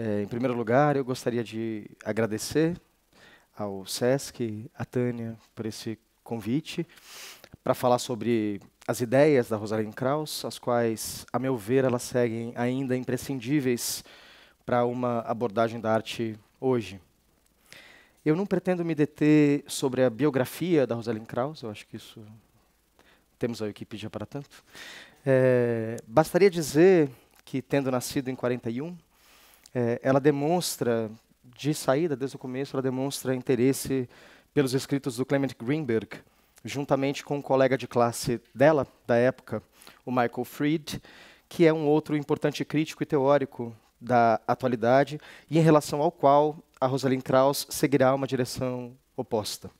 É, em primeiro lugar, eu gostaria de agradecer ao SESC, à Tânia, por esse convite para falar sobre as ideias da Rosalind Krauss, as quais, a meu ver, elas seguem ainda imprescindíveis para uma abordagem da arte hoje. Eu não pretendo me deter sobre a biografia da Rosalind Krauss, eu acho que isso temos a equipe já para tanto. É, bastaria dizer que, tendo nascido em 41, é, ela demonstra, de saída, desde o começo, ela demonstra interesse pelos escritos do Clement Greenberg, juntamente com um colega de classe dela, da época, o Michael Fried, que é um outro importante crítico e teórico da atualidade e em relação ao qual a Rosalind Krauss seguirá uma direção oposta.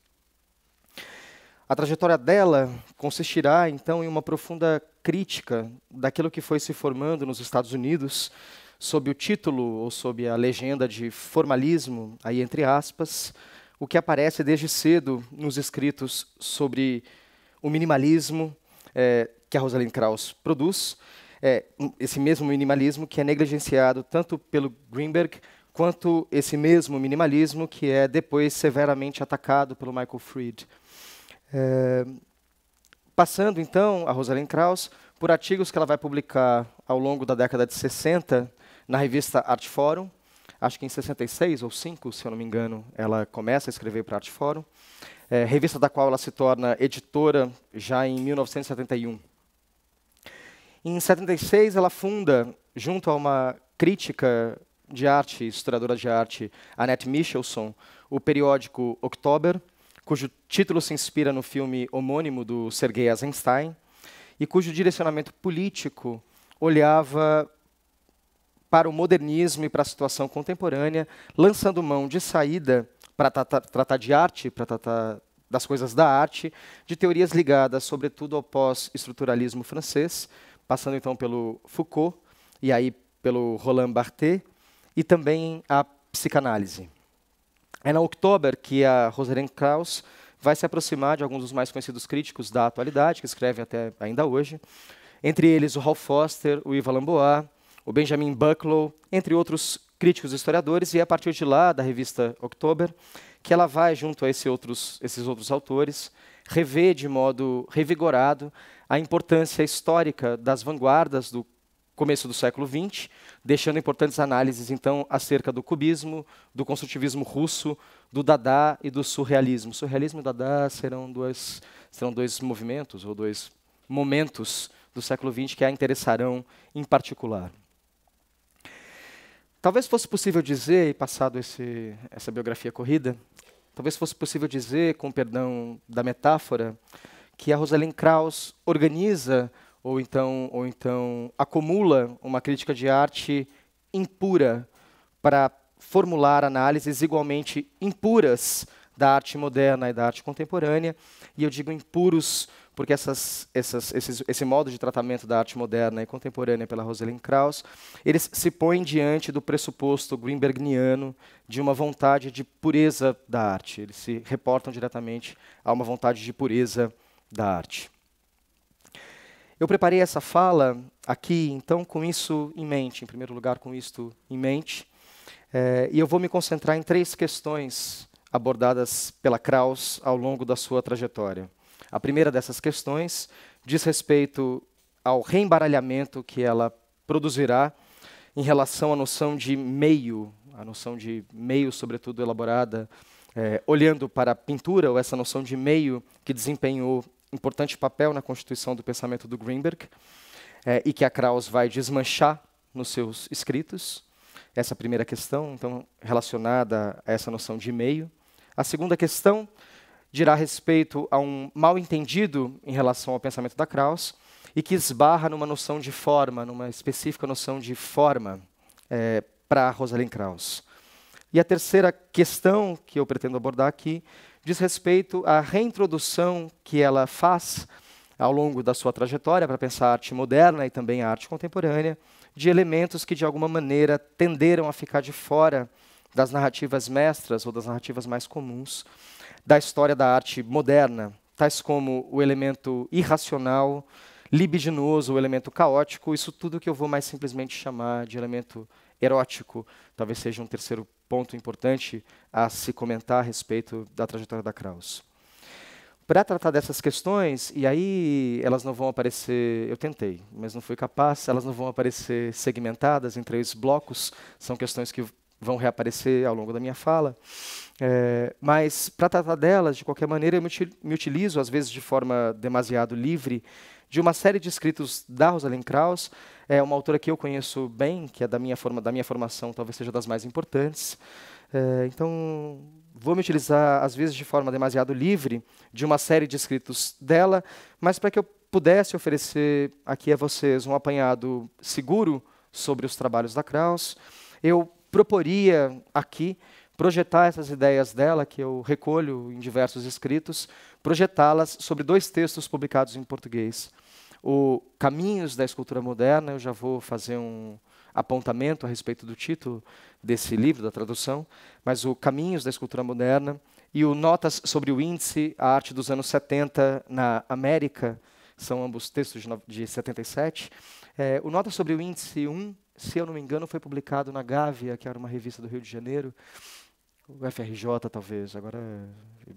A trajetória dela consistirá, então, em uma profunda crítica daquilo que foi se formando nos Estados Unidos sob o título ou sob a legenda de formalismo, aí entre aspas, o que aparece desde cedo nos escritos sobre o minimalismo é, que a Rosalind Krauss produz, é, esse mesmo minimalismo que é negligenciado tanto pelo Greenberg quanto esse mesmo minimalismo que é depois severamente atacado pelo Michael Fried. É, passando então a Rosalind Krauss por artigos que ela vai publicar ao longo da década de 60, na revista Art Forum, acho que em 66 ou 5, se eu não me engano, ela começa a escrever para Art Forum, é, revista da qual ela se torna editora já em 1971. Em 76, ela funda, junto a uma crítica de arte, historiadora de arte, Annette Michelson, o periódico October, cujo título se inspira no filme homônimo do Sergei Eisenstein, e cujo direcionamento político olhava para o modernismo e para a situação contemporânea, lançando mão de saída para tratar, tratar de arte, para tratar das coisas da arte, de teorias ligadas, sobretudo, ao pós-estruturalismo francês, passando então pelo Foucault e aí pelo Roland Barthes e também a psicanálise. É na October que a Rosalind Krauss vai se aproximar de alguns dos mais conhecidos críticos da atualidade, que escrevem até ainda hoje, entre eles o Hal Foster, o Yves Lambois, o Benjamin Bucklow, entre outros críticos e historiadores, e é a partir de lá, da revista October, que ela vai, junto a esse outros, esses outros autores, rever de modo revigorado a importância histórica das vanguardas do começo do século XX, deixando importantes análises, então, acerca do cubismo, do construtivismo russo, do Dada e do surrealismo. Surrealismo e Dada serão, serão dois movimentos ou dois momentos do século XX que a interessarão em particular. Talvez fosse possível dizer, e passado esse, essa biografia corrida, talvez fosse possível dizer, com perdão da metáfora, que a Rosalind Krauss organiza ou então, ou então acumula uma crítica de arte impura para formular análises igualmente impuras da arte moderna e da arte contemporânea, e eu digo impuros porque essas, essas, esses, esse modo de tratamento da arte moderna e contemporânea pela Rosalind Krauss, eles se põem diante do pressuposto greenbergniano de uma vontade de pureza da arte. Eles se reportam diretamente a uma vontade de pureza da arte. Eu preparei essa fala aqui, então, com isso em mente, em primeiro lugar, com isto em mente, eh, e eu vou me concentrar em três questões abordadas pela Krauss ao longo da sua trajetória. A primeira dessas questões diz respeito ao reembaralhamento que ela produzirá em relação à noção de meio, a noção de meio, sobretudo elaborada, é, olhando para a pintura, ou essa noção de meio que desempenhou importante papel na constituição do pensamento do Greenberg, é, e que a Krauss vai desmanchar nos seus escritos. Essa é primeira questão, então, relacionada a essa noção de meio. A segunda questão dirá respeito a um mal entendido em relação ao pensamento da Krauss e que esbarra numa noção de forma, numa específica noção de forma é, para Rosalind Krauss. E a terceira questão que eu pretendo abordar aqui diz respeito à reintrodução que ela faz ao longo da sua trajetória para pensar a arte moderna e também a arte contemporânea, de elementos que de alguma maneira tenderam a ficar de fora das narrativas mestras ou das narrativas mais comuns da história da arte moderna, tais como o elemento irracional, libidinoso, o elemento caótico, isso tudo que eu vou mais simplesmente chamar de elemento erótico, talvez seja um terceiro ponto importante a se comentar a respeito da trajetória da Krauss. Para tratar dessas questões, e aí elas não vão aparecer, eu tentei, mas não fui capaz, elas não vão aparecer segmentadas em três blocos, são questões que vão reaparecer ao longo da minha fala. É, mas para tratar delas, de qualquer maneira, eu me utilizo, às vezes de forma demasiado livre, de uma série de escritos da Rosalind Krauss, é uma autora que eu conheço bem, que é da minha, forma, da minha formação, talvez seja das mais importantes. É, então, vou me utilizar, às vezes de forma demasiado livre, de uma série de escritos dela, mas para que eu pudesse oferecer aqui a vocês um apanhado seguro sobre os trabalhos da Krauss, eu proporia aqui projetar essas ideias dela, que eu recolho em diversos escritos, projetá-las sobre dois textos publicados em português. O Caminhos da Escultura Moderna, eu já vou fazer um apontamento a respeito do título desse livro, da tradução, mas o Caminhos da Escultura Moderna e o Notas sobre o Índice, a Arte dos Anos 70 na América, são ambos textos de, de 77. É, o Notas sobre o Índice 1, se eu não me engano, foi publicado na Gávea, que era uma revista do Rio de Janeiro, o FRJ talvez, agora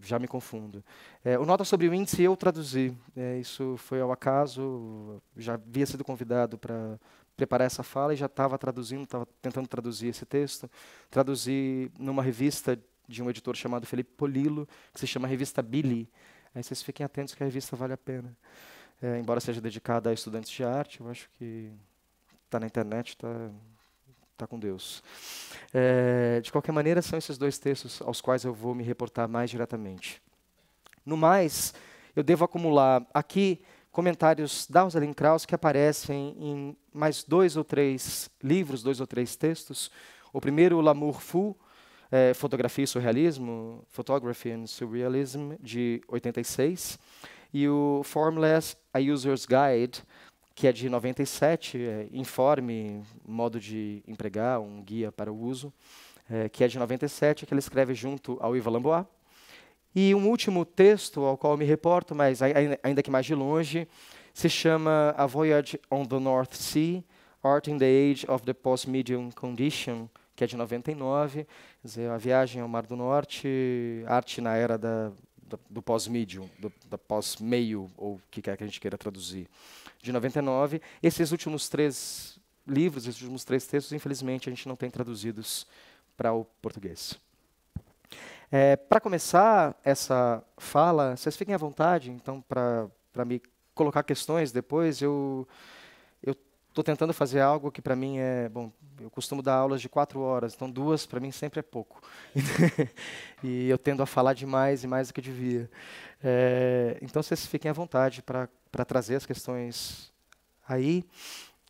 já me confundo. É, o nota sobre o índice eu traduzi, é, isso foi ao acaso, já havia sido convidado para preparar essa fala e já estava traduzindo, estava tentando traduzir esse texto, traduzi numa revista de um editor chamado Felipe Polilo, que se chama Revista Billy. Aí vocês fiquem atentos que a revista vale a pena. É, embora seja dedicada a estudantes de arte, eu acho que está na internet, está está com Deus. É, de qualquer maneira, são esses dois textos aos quais eu vou me reportar mais diretamente. No mais, eu devo acumular aqui comentários da Rosalind Krauss que aparecem em mais dois ou três livros, dois ou três textos. O primeiro, L'amour fou, é, Fotografia e Surrealismo, Photography and Surrealism, de 86. E o Formless, A User's Guide, que é de 97, é, Informe, Modo de Empregar, um guia para o uso, é, que é de 97, que ele escreve junto ao Iva Lambois. E um último texto ao qual me reporto, mas ainda que mais de longe, se chama A Voyage on the North Sea, Art in the Age of the Post-Medium Condition, que é de 99, quer dizer, A Viagem ao Mar do Norte, Arte na Era da do pós-medium, da pós-meio, ou o que quer que a gente queira traduzir, de 99. Esses últimos três livros, esses últimos três textos, infelizmente, a gente não tem traduzidos para o português. É, para começar essa fala, vocês fiquem à vontade, então, para me colocar questões depois, eu estou tentando fazer algo que para mim é bom. Eu costumo dar aulas de quatro horas, então duas para mim sempre é pouco. e eu tendo a falar demais e mais do que devia. É, então vocês fiquem à vontade para trazer as questões aí.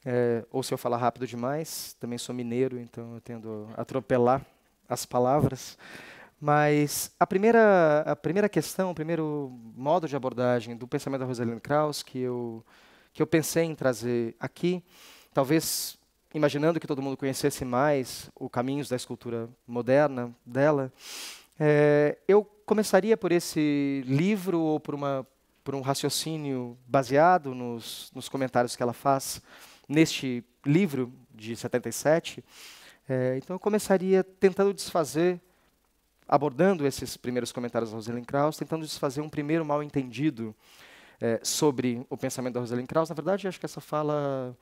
É, ou se eu falar rápido demais, também sou mineiro, então eu tendo a atropelar as palavras. Mas a primeira, a primeira questão, o primeiro modo de abordagem do pensamento da Rosalind Krauss, que eu que eu pensei em trazer aqui, talvez imaginando que todo mundo conhecesse mais os caminhos da escultura moderna dela, é, eu começaria por esse livro ou por, uma, por um raciocínio baseado nos, nos comentários que ela faz neste livro de 77. É, então eu começaria tentando desfazer, abordando esses primeiros comentários da Rosalind Krauss, tentando desfazer um primeiro mal entendido é, sobre o pensamento da Rosalind Krauss. Na verdade, acho que essa fala,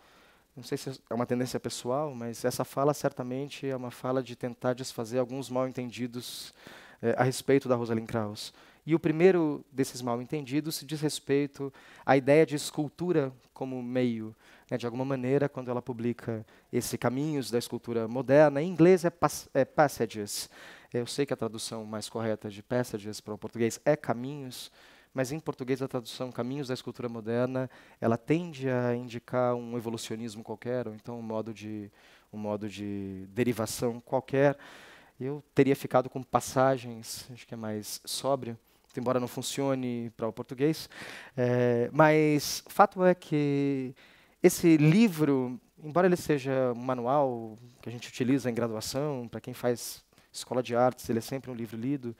não sei se é uma tendência pessoal, mas essa fala certamente é uma fala de tentar desfazer alguns mal-entendidos é, a respeito da Rosalind Krauss. E o primeiro desses mal-entendidos diz respeito à ideia de escultura como meio. Né, de alguma maneira, quando ela publica esse Caminhos da Escultura Moderna, em inglês é, pas é Passages. Eu sei que a tradução mais correta de passages para o português é caminhos, mas em português a tradução Caminhos da Escultura Moderna, ela tende a indicar um evolucionismo qualquer, ou então um modo de, um modo de derivação qualquer. Eu teria ficado com passagens, acho que é mais sóbrio, embora não funcione para o português. É, mas o fato é que esse livro, embora ele seja um manual que a gente utiliza em graduação, para quem faz escola de artes, ele é sempre um livro lido,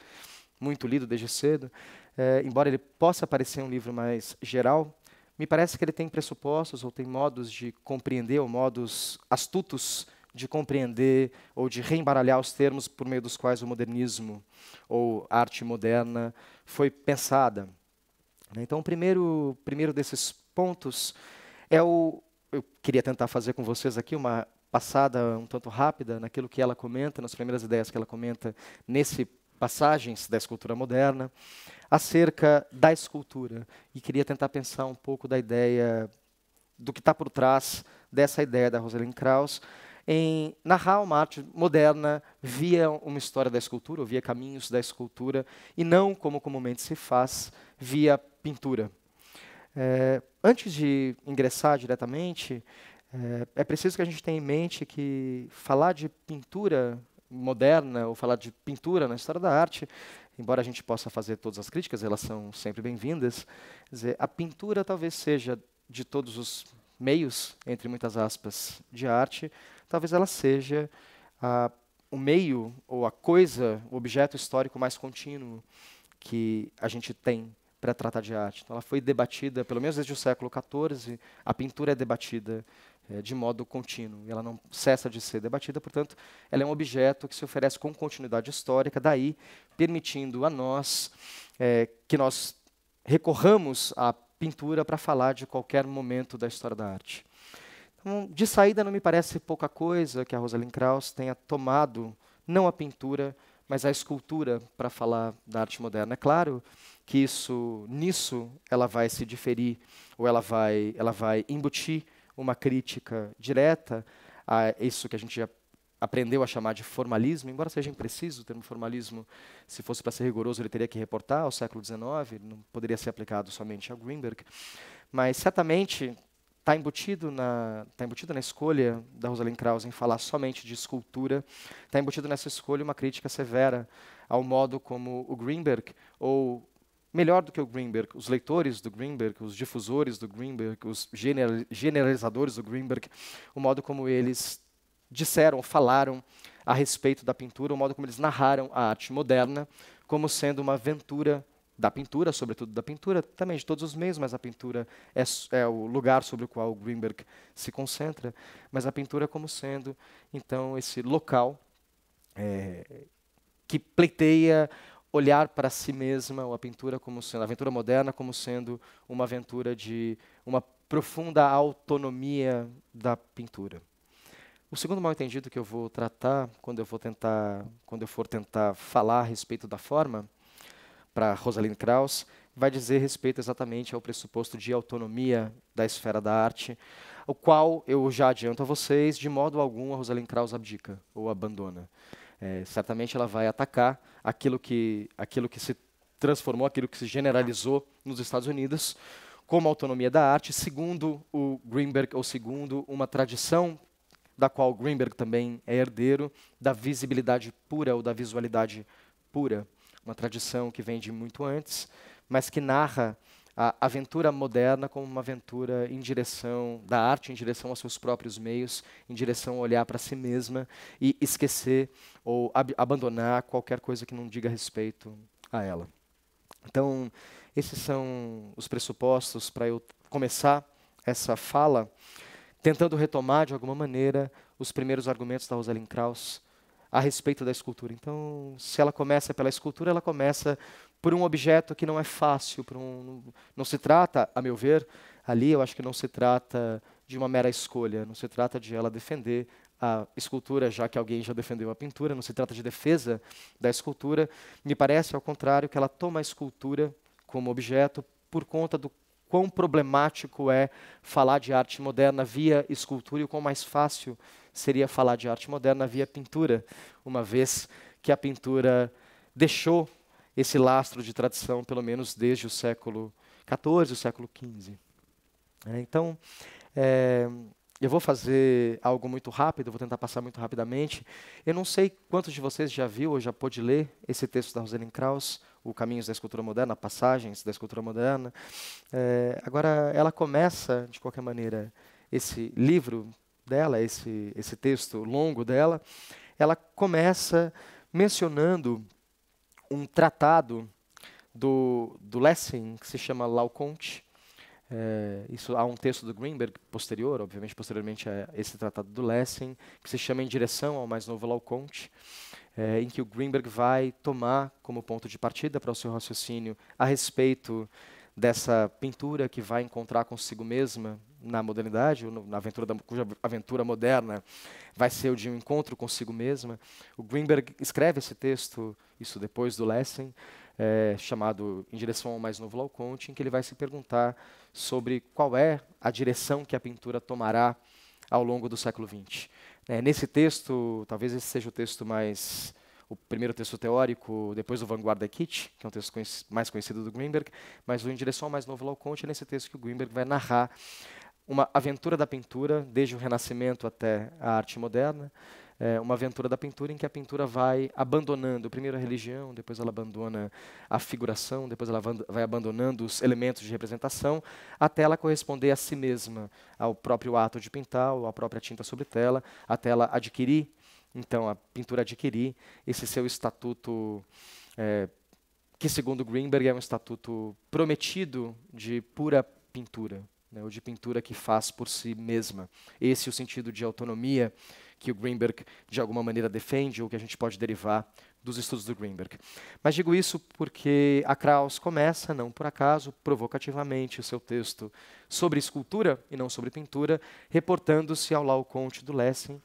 muito lido desde cedo é, embora ele possa parecer um livro mais geral, me parece que ele tem pressupostos ou tem modos de compreender, ou modos astutos de compreender ou de reembaralhar os termos por meio dos quais o modernismo ou arte moderna foi pensada. Né? Então, o primeiro, primeiro desses pontos é o. Eu queria tentar fazer com vocês aqui uma passada um tanto rápida naquilo que ela comenta, nas primeiras ideias que ela comenta nesse passagens da escultura moderna, acerca da escultura. E queria tentar pensar um pouco da ideia, do que está por trás dessa ideia da Rosalind Krauss, em narrar uma arte moderna via uma história da escultura, ou via caminhos da escultura, e não, como comumente se faz, via pintura. É, antes de ingressar diretamente, é, é preciso que a gente tenha em mente que falar de pintura moderna ou falar de pintura na história da arte, embora a gente possa fazer todas as críticas, elas são sempre bem-vindas. A pintura talvez seja de todos os meios, entre muitas aspas, de arte, talvez ela seja a, o meio ou a coisa, o objeto histórico mais contínuo que a gente tem para tratar de arte. Então, ela foi debatida, pelo menos desde o século XIV, a pintura é debatida é, de modo contínuo. Ela não cessa de ser debatida, portanto, ela é um objeto que se oferece com continuidade histórica, daí permitindo a nós é, que nós recorramos à pintura para falar de qualquer momento da história da arte. Então, de saída, não me parece pouca coisa que a Rosalind Krauss tenha tomado não a pintura, mas a escultura para falar da arte moderna. É claro que isso, nisso, ela vai se diferir ou ela vai, ela vai embutir uma crítica direta a isso que a gente já aprendeu a chamar de formalismo, embora seja impreciso o termo formalismo, se fosse para ser rigoroso, ele teria que reportar ao século XIX, não poderia ser aplicado somente a Greenberg, mas certamente está embutido na tá embutido na escolha da Rosalind Krauss em falar somente de escultura, está embutido nessa escolha uma crítica severa ao modo como o Greenberg ou melhor do que o Greenberg, os leitores do Greenberg, os difusores do Greenberg, os generalizadores do Greenberg, o modo como eles disseram, falaram a respeito da pintura, o modo como eles narraram a arte moderna como sendo uma aventura da pintura, sobretudo da pintura, também de todos os meios, mas a pintura é, é, o lugar sobre o qual o Greenberg se concentra, mas a pintura como sendo, então, esse local é, que pleiteia olhar para si mesma a pintura como sendo, a aventura moderna como sendo uma aventura de uma profunda autonomia da pintura. O segundo mal-entendido que eu vou tratar quando eu vou tentar, quando eu for tentar falar a respeito da forma para Rosalind Krauss, vai dizer respeito exatamente ao pressuposto de autonomia da esfera da arte, o qual eu já adianto a vocês, de modo algum a Rosalind Krauss abdica ou abandona. É, certamente ela vai atacar aquilo que, aquilo que se transformou, aquilo que se generalizou nos Estados Unidos como autonomia da arte, segundo o Greenberg, ou segundo uma tradição da qual Greenberg também é herdeiro, da visibilidade pura ou da visualidade pura. Uma tradição que vem de muito antes, mas que narra a aventura moderna como uma aventura em direção da arte, em direção aos seus próprios meios, em direção a olhar para si mesma e esquecer ou ab abandonar qualquer coisa que não diga respeito a ela. Então, esses são os pressupostos para eu começar essa fala, tentando retomar de alguma maneira os primeiros argumentos da Rosalind Krauss a respeito da escultura. Então, se ela começa pela escultura, ela começa por um objeto que não é fácil, por um, não se trata, a meu ver, ali eu acho que não se trata de uma mera escolha, não se trata de ela defender a escultura, já que alguém já defendeu a pintura, não se trata de defesa da escultura, me parece ao contrário que ela toma a escultura como objeto por conta do quão problemático é falar de arte moderna via escultura e o quão mais fácil seria falar de arte moderna via pintura, uma vez que a pintura deixou esse lastro de tradição, pelo menos desde o século XIV, o século XV. É, então, é, eu vou fazer algo muito rápido, vou tentar passar muito rapidamente. Eu não sei quantos de vocês já viu ou já pôde ler esse texto da Rosalind Krauss, O Caminhos da Escultura Moderna, Passagens da Escultura Moderna. É, agora, ela começa, de qualquer maneira, esse livro dela, esse, esse texto longo dela, ela começa mencionando um tratado do, do Lessing que se chama Lauconte. É, isso há um texto do Greenberg posterior, obviamente posteriormente a esse tratado do Lessing, que se chama Em Direção ao Mais Novo Lauconte, é, em que o Greenberg vai tomar como ponto de partida para o seu raciocínio a respeito dessa pintura que vai encontrar consigo mesma na modernidade, ou na aventura da, cuja aventura moderna vai ser o de um encontro consigo mesma. O Greenberg escreve esse texto, isso depois do Lessing, é, chamado Em Direção ao Mais Novo Lauconte, em que ele vai se perguntar sobre qual é a direção que a pintura tomará ao longo do século XX. É, nesse texto, talvez esse seja o texto mais o primeiro texto teórico, depois do Vanguarda Kit, que é um texto mais conhecido do Greenberg, mas o Em Direção ao Mais Novo Lauconte é nesse texto que o Greenberg vai narrar uma aventura da pintura, desde o Renascimento até a arte moderna, é uma aventura da pintura em que a pintura vai abandonando primeiro a religião, depois ela abandona a figuração, depois ela vai abandonando os elementos de representação, até ela corresponder a si mesma, ao próprio ato de pintar, ou à própria tinta sobre tela, até ela adquirir, então, a pintura adquirir esse seu estatuto. É, que, segundo Greenberg, é um estatuto prometido de pura pintura, né, ou de pintura que faz por si mesma. Esse é o sentido de autonomia que o Greenberg, de alguma maneira, defende, ou que a gente pode derivar dos estudos do Greenberg. Mas digo isso porque a Krauss começa, não por acaso, provocativamente o seu texto sobre escultura e não sobre pintura, reportando-se ao Laoconte do Lessing.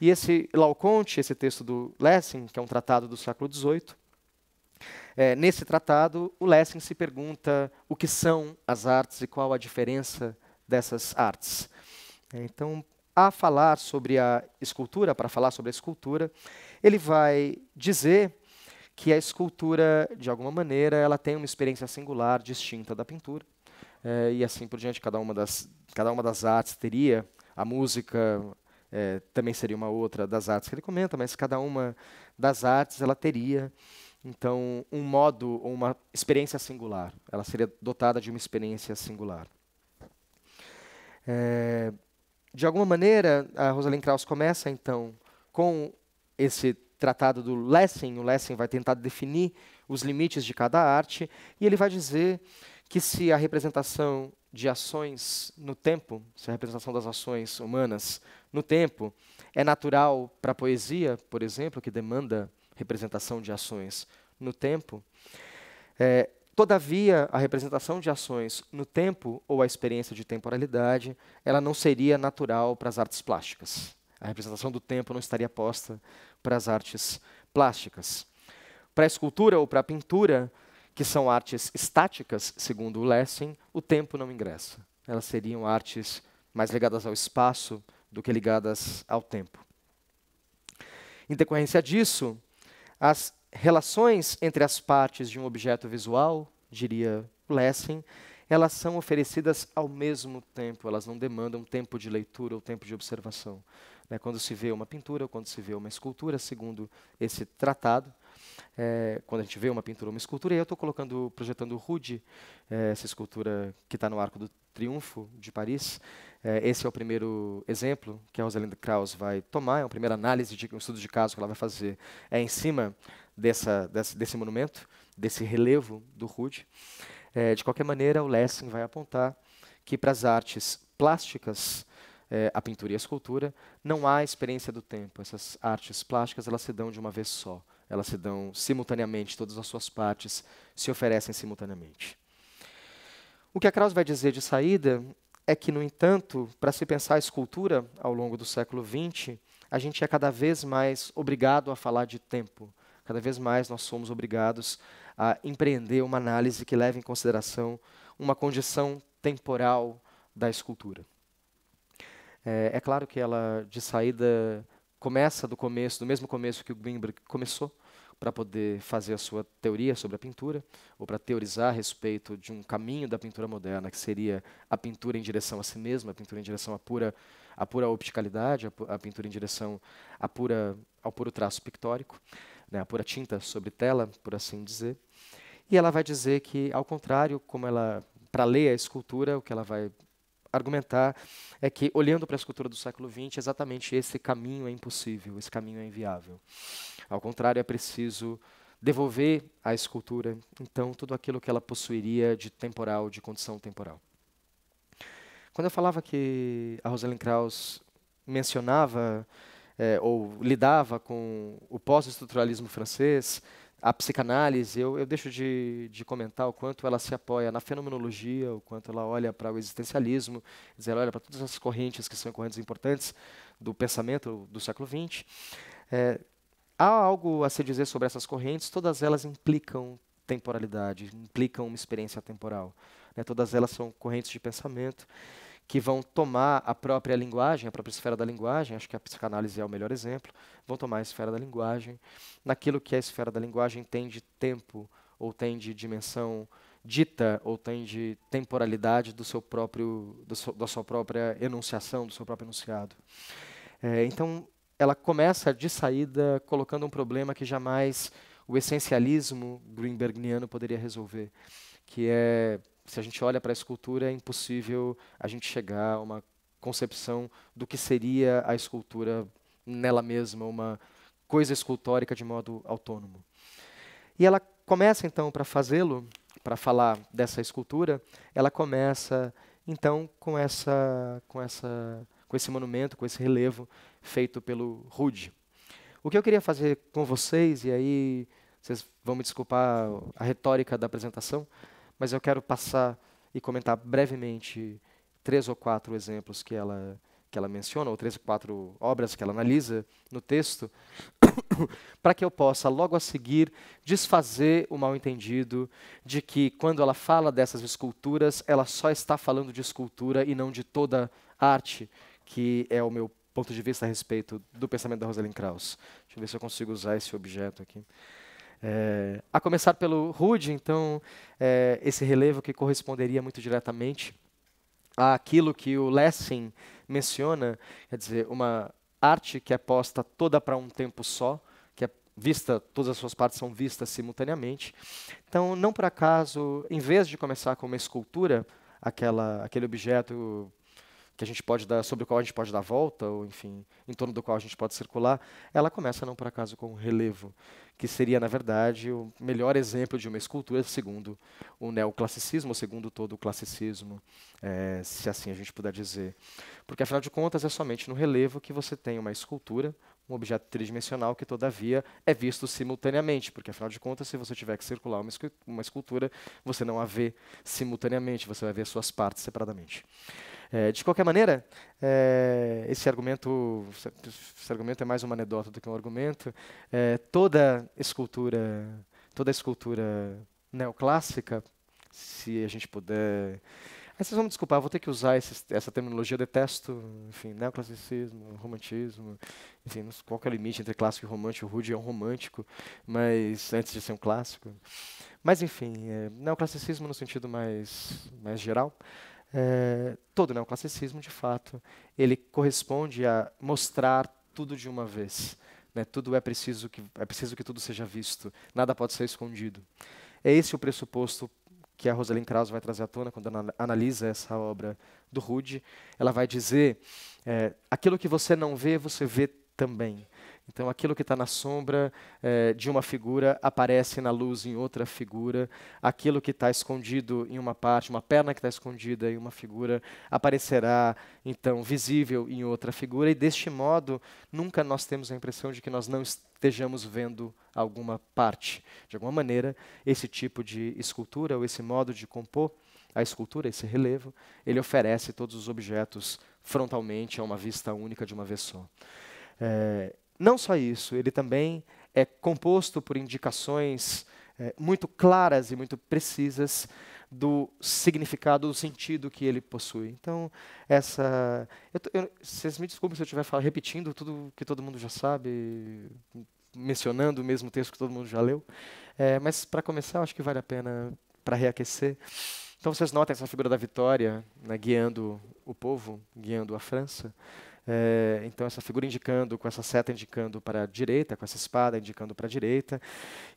E esse Laoconte, esse texto do Lessing, que é um tratado do século XVIII, é, nesse tratado, o Lessing se pergunta o que são as artes e qual a diferença dessas artes. É, então, a falar sobre a escultura, para falar sobre a escultura, ele vai dizer que a escultura, de alguma maneira, ela tem uma experiência singular, distinta da pintura, é, e assim por diante. Cada uma das cada uma das artes teria a música é, também seria uma outra das artes que ele comenta, mas cada uma das artes ela teria então, um modo ou uma experiência singular. Ela seria dotada de uma experiência singular. É, de alguma maneira, a Rosalind Krauss começa, então, com esse tratado do Lessing. O Lessing vai tentar definir os limites de cada arte, e ele vai dizer que se a representação de ações no tempo, se a representação das ações humanas no tempo é natural para a poesia, por exemplo, que demanda representação de ações no tempo. É, todavia, a representação de ações no tempo ou a experiência de temporalidade, ela não seria natural para as artes plásticas. A representação do tempo não estaria posta para as artes plásticas. Para a escultura ou para a pintura, que são artes estáticas, segundo o Lessing, o tempo não ingressa. Elas seriam artes mais ligadas ao espaço do que ligadas ao tempo. Em decorrência disso, as relações entre as partes de um objeto visual, diria Lessing, elas são oferecidas ao mesmo tempo, elas não demandam tempo de leitura ou tempo de observação. Né, quando se vê uma pintura ou quando se vê uma escultura, segundo esse tratado, é, quando a gente vê uma pintura ou uma escultura, e eu estou colocando, projetando o Rude, é, essa escultura que está no Arco do Triunfo de Paris, é, esse é o primeiro exemplo que a Rosalind Krauss vai tomar, é a primeira análise, de, um estudo de caso que ela vai fazer, é em cima dessa, desse, desse monumento, desse relevo do Rude. É, de qualquer maneira, o Lessing vai apontar que para as artes plásticas, é, a pintura e a escultura, não há experiência do tempo. Essas artes plásticas elas se dão de uma vez só. Elas se dão simultaneamente, todas as suas partes se oferecem simultaneamente. O que a Krauss vai dizer de saída é que, no entanto, para se pensar a escultura ao longo do século XX, a gente é cada vez mais obrigado a falar de tempo, Cada vez mais nós somos obrigados a empreender uma análise que leve em consideração uma condição temporal da escultura. É, é claro que ela, de saída, começa do começo, do mesmo começo que o Greenberg começou, para poder fazer a sua teoria sobre a pintura, ou para teorizar a respeito de um caminho da pintura moderna, que seria a pintura em direção a si mesma, a pintura em direção à pura, à pura opticalidade, a, a pintura em direção à pura, ao puro traço pictórico né, a pura tinta sobre tela, por assim dizer. E ela vai dizer que, ao contrário, como ela para ler a escultura, o que ela vai argumentar é que, olhando para a escultura do século XX, exatamente esse caminho é impossível, esse caminho é inviável. Ao contrário, é preciso devolver à escultura, então, tudo aquilo que ela possuiria de temporal, de condição temporal. Quando eu falava que a Rosalind Krauss mencionava é, ou lidava com o pós-estruturalismo francês, a psicanálise, eu, eu deixo de, de, comentar o quanto ela se apoia na fenomenologia, o quanto ela olha para o existencialismo, dizer, ela olha para todas as correntes que são correntes importantes do pensamento do século XX. É, há algo a se dizer sobre essas correntes, todas elas implicam temporalidade, implicam uma experiência temporal. Né? Todas elas são correntes de pensamento que vão tomar a própria linguagem, a própria esfera da linguagem, acho que a psicanálise é o melhor exemplo, vão tomar a esfera da linguagem, naquilo que a esfera da linguagem tem de tempo, ou tem de dimensão dita, ou tem de temporalidade do seu próprio, do so, da sua própria enunciação, do seu próprio enunciado. É, então, ela começa de saída colocando um problema que jamais o essencialismo greenbergiano poderia resolver, que é se a gente olha para a escultura é impossível a gente chegar a uma concepção do que seria a escultura nela mesma, uma coisa escultórica de modo autônomo. E ela começa então para fazê-lo, para falar dessa escultura, ela começa então com essa com essa com esse monumento, com esse relevo feito pelo Rude. O que eu queria fazer com vocês e aí vocês vão me desculpar a retórica da apresentação, mas eu quero passar e comentar brevemente três ou quatro exemplos que ela que ela menciona, ou três ou quatro obras que ela analisa no texto, para que eu possa, logo a seguir, desfazer o mal-entendido de que, quando ela fala dessas esculturas, ela só está falando de escultura e não de toda arte, que é o meu ponto de vista a respeito do pensamento da Rosalind Krauss. Deixa eu ver se eu consigo usar esse objeto aqui. É, a começar pelo Rude, então, é, esse relevo que corresponderia muito diretamente àquilo que o Lessing menciona, quer dizer, uma arte que é posta toda para um tempo só, que é vista, todas as suas partes são vistas simultaneamente. Então, não por acaso, em vez de começar com uma escultura, aquela, aquele objeto que a gente pode dar, sobre o qual a gente pode dar volta, ou enfim, em torno do qual a gente pode circular, ela começa não por acaso com um relevo que seria, na verdade, o melhor exemplo de uma escultura segundo o neoclassicismo, segundo todo o classicismo, é, se assim a gente puder dizer. Porque, afinal de contas, é somente no relevo que você tem uma escultura, um objeto tridimensional que, todavia, é visto simultaneamente, porque, afinal de contas, se você tiver que circular uma escultura, você não a vê simultaneamente, você vai ver suas partes separadamente. É, de qualquer maneira, é, esse argumento, esse argumento é mais uma anedota do que um argumento. É, toda escultura, toda escultura neoclássica, se a gente puder ah, vocês vão me desculpar, vou ter que usar essa terminologia, eu detesto, enfim, neoclassicismo, romantismo, enfim, qual que é o limite entre clássico e romântico? O Rudy é um romântico, mas antes de ser um clássico. Mas, enfim, é, neoclassicismo no sentido mais, mais geral, é, todo neoclassicismo, né? de fato, ele corresponde a mostrar tudo de uma vez. Né? Tudo é preciso que é preciso que tudo seja visto. Nada pode ser escondido. É esse o pressuposto que a Rosalind Krauss vai trazer à tona quando analisa essa obra do Rude. Ela vai dizer: é, aquilo que você não vê, você vê também. Então, aquilo que está na sombra eh, de uma figura aparece na luz em outra figura. Aquilo que está escondido em uma parte, uma perna que está escondida em uma figura, aparecerá, então, visível em outra figura. E, deste modo, nunca nós temos a impressão de que nós não estejamos vendo alguma parte. De alguma maneira, esse tipo de escultura ou esse modo de compor a escultura, esse relevo, ele oferece todos os objetos frontalmente a uma vista única de uma vez só. É, não só isso, ele também é composto por indicações é, muito claras e muito precisas do significado, do sentido que ele possui. Então, essa. Eu, eu, vocês me desculpem se eu estiver repetindo tudo que todo mundo já sabe, mencionando o mesmo texto que todo mundo já leu, é, mas para começar, acho que vale a pena para reaquecer. Então, vocês notam essa figura da vitória né, guiando o povo, guiando a França. É, então, essa figura indicando, com essa seta indicando para a direita, com essa espada indicando para a direita,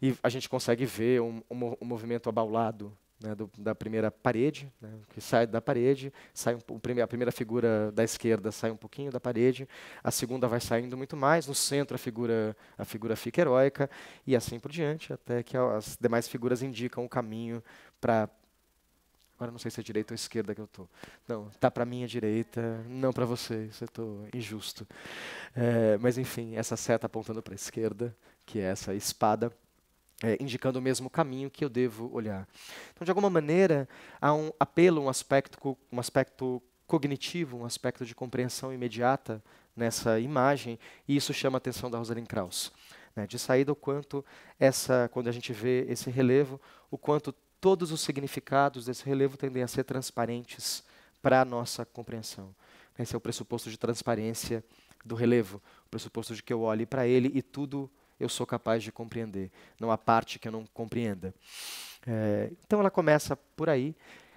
e a gente consegue ver um, um, um movimento abaulado né, do, da primeira parede, né, que sai da parede, sai um, prime, a primeira figura da esquerda sai um pouquinho da parede, a segunda vai saindo muito mais, no centro a figura, a figura fica heróica, e assim por diante, até que as demais figuras indicam o caminho para Agora não sei se é direita ou esquerda que eu estou, Não, tá para minha direita, não para vocês. Eu estou injusto. É, mas enfim, essa seta apontando para a esquerda, que é essa espada, é, indicando o mesmo caminho que eu devo olhar. Então, de alguma maneira, há um apelo, um aspecto, um aspecto cognitivo, um aspecto de compreensão imediata nessa imagem, e isso chama a atenção da Rosalind Krauss. Né, de saída, o quanto essa, quando a gente vê esse relevo, o quanto todos os significados desse relevo tendem a ser transparentes para a nossa compreensão. Esse é o pressuposto de transparência do relevo, o pressuposto de que eu olhe para ele e tudo eu sou capaz de compreender, não há parte que eu não compreenda. É, então ela começa por aí.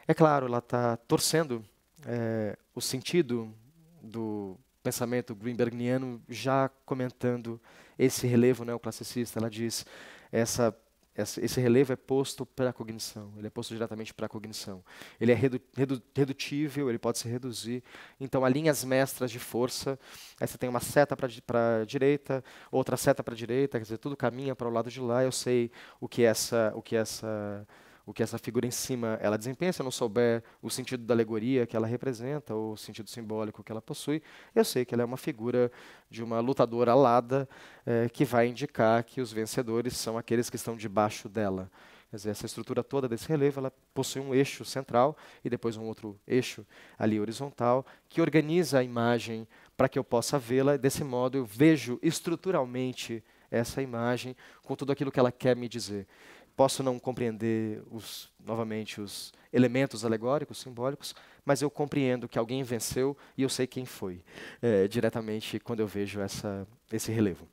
É claro, ela está torcendo é, o sentido do pensamento greenbergiano já comentando esse relevo neoclassicista. Né? Ela diz essa esse relevo é posto para a cognição, ele é posto diretamente para a cognição. Ele é redu redu redutível, ele pode se reduzir. Então, há linhas mestras de força. Aí você tem uma seta para di a direita, outra seta para a direita, quer dizer, tudo caminha para o lado de lá. Eu sei o que essa, o que essa o que essa figura em cima ela desempenha, se eu não souber o sentido da alegoria que ela representa, ou o sentido simbólico que ela possui, eu sei que ela é uma figura de uma lutadora alada eh, que vai indicar que os vencedores são aqueles que estão debaixo dela. Quer dizer, essa estrutura toda desse relevo ela possui um eixo central e depois um outro eixo ali horizontal que organiza a imagem para que eu possa vê-la. Desse modo, eu vejo estruturalmente essa imagem com tudo aquilo que ela quer me dizer. Posso não compreender os, novamente os elementos alegóricos, simbólicos, mas eu compreendo que alguém venceu e eu sei quem foi, é, diretamente quando eu vejo essa, esse relevo.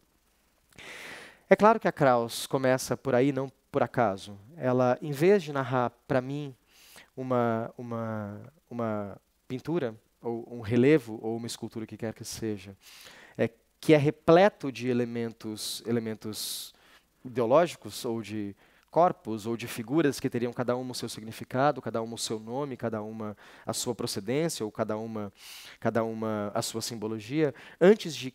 É claro que a Krauss começa por aí, não por acaso. Ela, em vez de narrar para mim uma, uma, uma pintura, ou um relevo, ou uma escultura, que quer que seja, é, que é repleto de elementos, elementos ideológicos ou de corpos ou de figuras que teriam cada uma o seu significado, cada uma o seu nome, cada uma a sua procedência ou cada uma cada uma a sua simbologia, antes de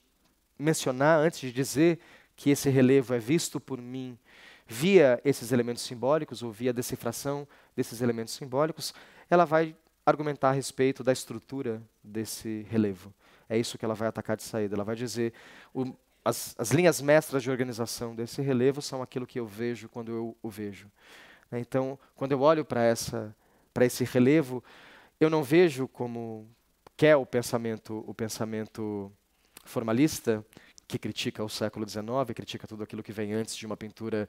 mencionar, antes de dizer que esse relevo é visto por mim via esses elementos simbólicos ou via a decifração desses elementos simbólicos, ela vai argumentar a respeito da estrutura desse relevo. É isso que ela vai atacar de saída. Ela vai dizer o as, as linhas mestras de organização desse relevo são aquilo que eu vejo quando eu o vejo. Né? Então, quando eu olho para essa para esse relevo, eu não vejo como quer o pensamento o pensamento formalista que critica o século XIX, critica tudo aquilo que vem antes de uma pintura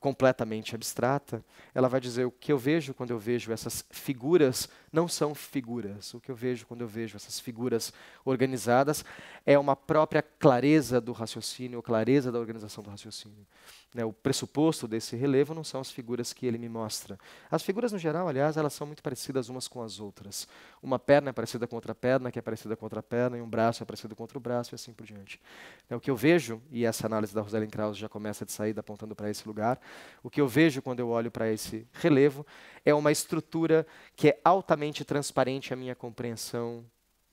completamente abstrata, ela vai dizer o que eu vejo quando eu vejo essas figuras não são figuras. O que eu vejo quando eu vejo essas figuras organizadas é uma própria clareza do raciocínio, clareza da organização do raciocínio. Né, o pressuposto desse relevo não são as figuras que ele me mostra. As figuras, no geral, aliás, elas são muito parecidas umas com as outras. Uma perna é parecida com outra perna, que é parecida com outra perna, e um braço é parecido com outro braço, e assim por diante. Né, o que eu vejo, e essa análise da Rosalind Krauss já começa de saída apontando para esse lugar, o que eu vejo quando eu olho para esse relevo é uma estrutura que é altamente transparente à minha compreensão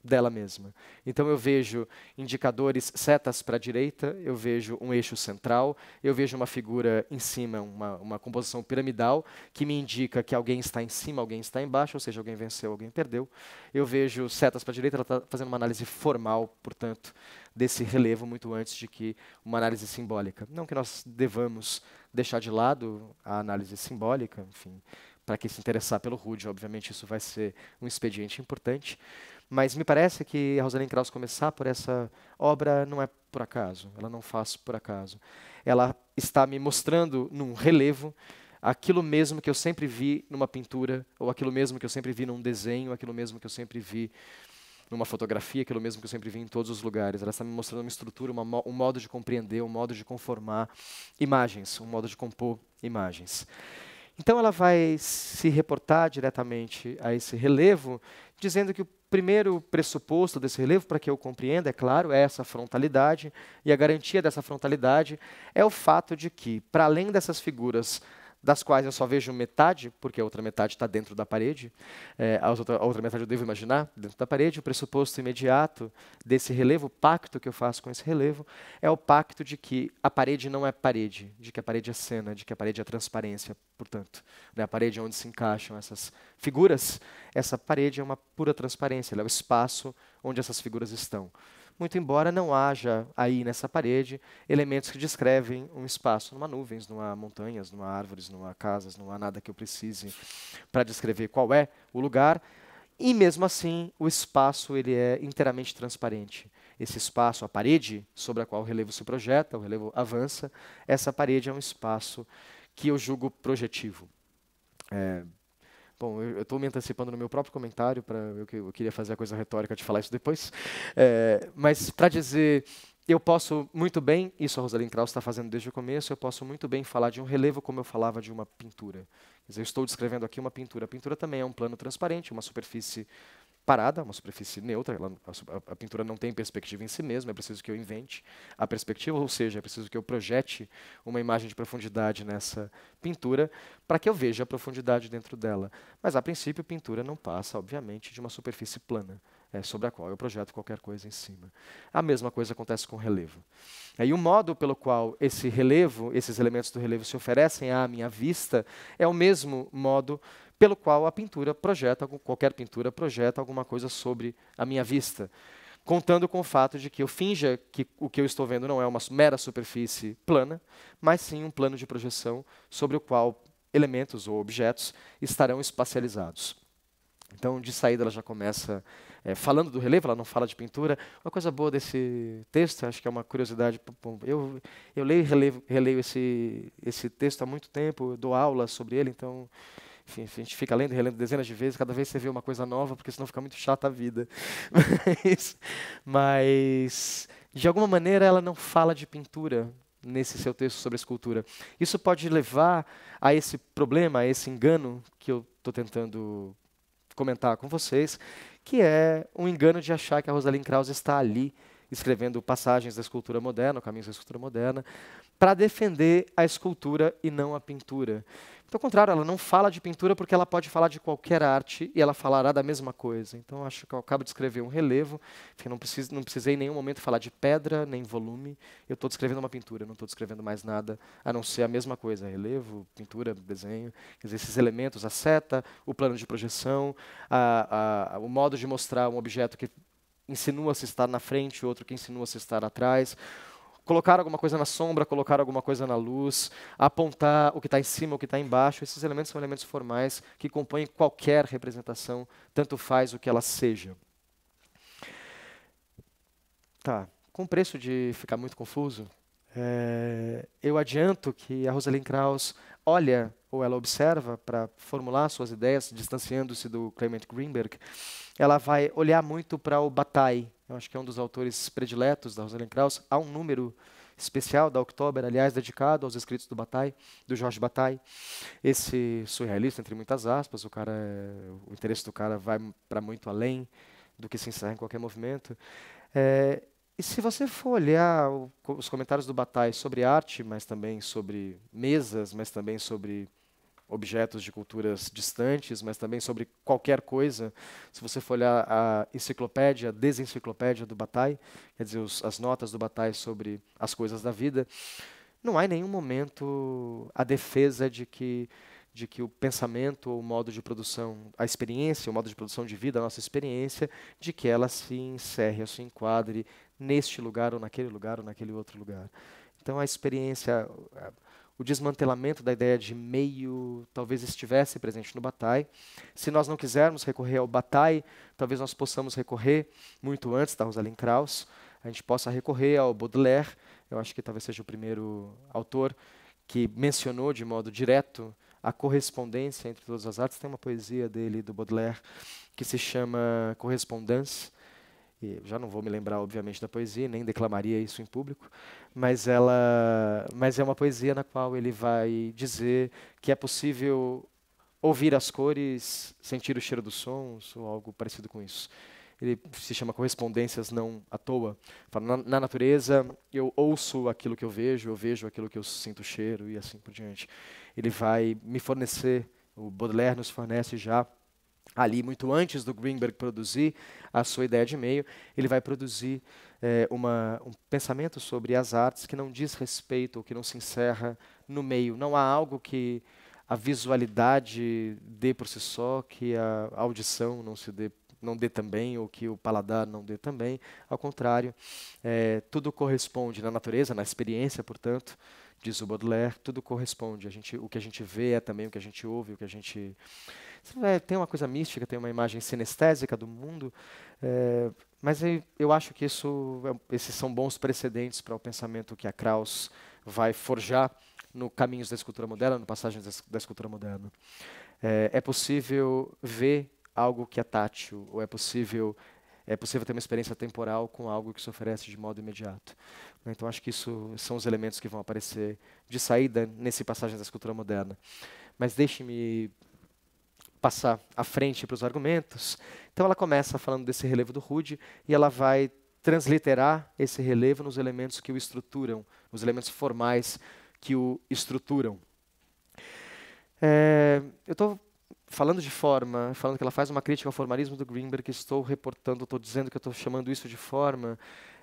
dela mesma. Então eu vejo indicadores, setas para a direita, eu vejo um eixo central, eu vejo uma figura em cima, uma, uma composição piramidal, que me indica que alguém está em cima, alguém está embaixo, ou seja, alguém venceu, alguém perdeu. Eu vejo setas para a direita, ela está fazendo uma análise formal, portanto, desse relevo muito antes de que uma análise simbólica. Não que nós devamos deixar de lado a análise simbólica, enfim, para quem se interessar pelo Rude, obviamente isso vai ser um expediente importante, mas me parece que a Rosalind Krauss começar por essa obra não é por acaso, ela não faz por acaso. Ela está me mostrando num relevo aquilo mesmo que eu sempre vi numa pintura, ou aquilo mesmo que eu sempre vi num desenho, aquilo mesmo que eu sempre vi numa fotografia, aquilo mesmo que eu sempre vi em todos os lugares. Ela está me mostrando uma estrutura, uma, um modo de compreender, um modo de conformar imagens, um modo de compor imagens. Então ela vai se reportar diretamente a esse relevo, dizendo que o primeiro pressuposto desse relevo, para que eu compreenda, é claro, é essa frontalidade. E a garantia dessa frontalidade é o fato de que, para além dessas figuras das quais eu só vejo metade, porque a outra metade está dentro da parede, é, a, outra, a outra metade eu devo imaginar dentro da parede, o pressuposto imediato desse relevo, o pacto que eu faço com esse relevo, é o pacto de que a parede não é parede, de que a parede é cena, de que a parede é transparência, portanto. Né, a parede é onde se encaixam essas figuras, essa parede é uma pura transparência, ela é o espaço onde essas figuras estão muito embora não haja aí nessa parede elementos que descrevem um espaço. Não há nuvens, não há montanhas, não há árvores, não há casas, não há nada que eu precise para descrever qual é o lugar. E mesmo assim, o espaço ele é inteiramente transparente. Esse espaço, a parede sobre a qual o relevo se projeta, o relevo avança, essa parede é um espaço que eu julgo projetivo. É, Bom, eu estou me antecipando no meu próprio comentário, para eu, eu, queria fazer a coisa retórica de falar isso depois. É, mas para dizer, eu posso muito bem, isso a Rosalind Krauss está fazendo desde o começo, eu posso muito bem falar de um relevo como eu falava de uma pintura. Quer dizer, eu estou descrevendo aqui uma pintura. A pintura também é um plano transparente, uma superfície parada, uma superfície neutra, ela, a, a, pintura não tem perspectiva em si mesma, é preciso que eu invente a perspectiva, ou seja, é preciso que eu projete uma imagem de profundidade nessa pintura para que eu veja a profundidade dentro dela. Mas, a princípio, a pintura não passa, obviamente, de uma superfície plana. É, sobre a qual eu projeto qualquer coisa em cima. A mesma coisa acontece com o relevo. É, e o modo pelo qual esse relevo, esses elementos do relevo se oferecem à minha vista, é o mesmo modo pelo qual a pintura projeta, qualquer pintura projeta alguma coisa sobre a minha vista, contando com o fato de que eu finja que o que eu estou vendo não é uma mera superfície plana, mas sim um plano de projeção sobre o qual elementos ou objetos estarão espacializados. Então, de saída, ela já começa é, falando do relevo, ela não fala de pintura. Uma coisa boa desse texto, acho que é uma curiosidade. Eu, eu leio e releio, releio esse, esse texto há muito tempo, dou aula sobre ele, então enfim, a gente fica lendo e relendo dezenas de vezes, cada vez você vê uma coisa nova, porque senão fica muito chata a vida. mas, mas de alguma maneira, ela não fala de pintura nesse seu texto sobre escultura. Isso pode levar a esse problema, a esse engano que eu estou tentando comentar com vocês, que é um engano de achar que a Rosalind Krauss está ali escrevendo passagens da escultura moderna, caminhos da escultura moderna, para defender a escultura e não a pintura. Pelo contrário, ela não fala de pintura porque ela pode falar de qualquer arte e ela falará da mesma coisa. Então, acho que eu acabo de escrever um relevo, enfim, não, não precisei em nenhum momento falar de pedra, nem volume. Eu estou descrevendo uma pintura, não estou descrevendo mais nada a não ser a mesma coisa: relevo, pintura, desenho. Quer dizer, esses elementos, a seta, o plano de projeção, a, a, o modo de mostrar um objeto que insinua-se estar na frente, outro que insinua-se estar atrás, colocar alguma coisa na sombra, colocar alguma coisa na luz, apontar o que está em cima, o que está embaixo. Esses elementos são elementos formais que compõem qualquer representação, tanto faz o que ela seja. Tá. Com preço de ficar muito confuso, é, eu adianto que a Rosalind Krauss olha ou ela observa para formular suas ideias, distanciando-se do Clement Greenberg, ela vai olhar muito para o Bataille, eu acho que é um dos autores prediletos da Rosalind Krauss. Há um número especial da Oktober, aliás, dedicado aos escritos do Bataille, do Jorge Bataille. Esse surrealista, entre muitas aspas, o cara, é, o interesse do cara vai para muito além do que se encerra em qualquer movimento. É, e se você for olhar o, os comentários do Bataille sobre arte, mas também sobre mesas, mas também sobre objetos de culturas distantes, mas também sobre qualquer coisa. Se você for olhar a enciclopédia, a desenciclopédia do Bataille, quer dizer, os, as notas do Bataille sobre as coisas da vida, não há em nenhum momento a defesa de que de que o pensamento ou o modo de produção, a experiência, o modo de produção de vida, a nossa experiência, de que ela se encerre ou se enquadre neste lugar ou naquele lugar ou naquele outro lugar. Então a experiência, o desmantelamento da ideia de meio talvez estivesse presente no Bataille. Se nós não quisermos recorrer ao Bataille, talvez nós possamos recorrer muito antes da Rosalind Krauss, a gente possa recorrer ao Baudelaire, eu acho que talvez seja o primeiro autor que mencionou de modo direto a correspondência entre todas as artes. Tem uma poesia dele, do Baudelaire, que se chama Correspondência, e já não vou me lembrar obviamente da poesia, nem declamaria isso em público, mas ela, mas é uma poesia na qual ele vai dizer que é possível ouvir as cores, sentir o cheiro dos sons ou algo parecido com isso. Ele se chama correspondências não à toa. Fala, na, na natureza eu ouço aquilo que eu vejo, eu vejo aquilo que eu sinto o cheiro e assim por diante. Ele vai me fornecer, o Baudelaire nos fornece já ali muito antes do Greenberg produzir a sua ideia de meio, ele vai produzir é, uma, um pensamento sobre as artes que não diz respeito ou que não se encerra no meio. Não há algo que a visualidade dê por si só, que a audição não se dê não dê também, ou que o paladar não dê também. Ao contrário, é, tudo corresponde na natureza, na experiência, portanto, diz o Baudelaire, tudo corresponde. A gente, o que a gente vê é também o que a gente ouve, o que a gente é, tem uma coisa mística, tem uma imagem sinestésica do mundo, é, mas eu acho que isso, é esses são bons precedentes para o pensamento que a Krauss vai forjar no Caminhos da Escultura Moderna, no Passagens da Escultura Moderna. É, é possível ver algo que é tátil, ou é possível é possível ter uma experiência temporal com algo que se oferece de modo imediato. Então, acho que isso são os elementos que vão aparecer de saída nesse passagem da escultura moderna. Mas deixe-me passar à frente para os argumentos. Então ela começa falando desse relevo do Rude e ela vai transliterar esse relevo nos elementos que o estruturam, nos elementos formais que o estruturam. É, eu estou falando de forma, falando que ela faz uma crítica ao formalismo do Greenberg, estou reportando, estou dizendo que estou chamando isso de forma,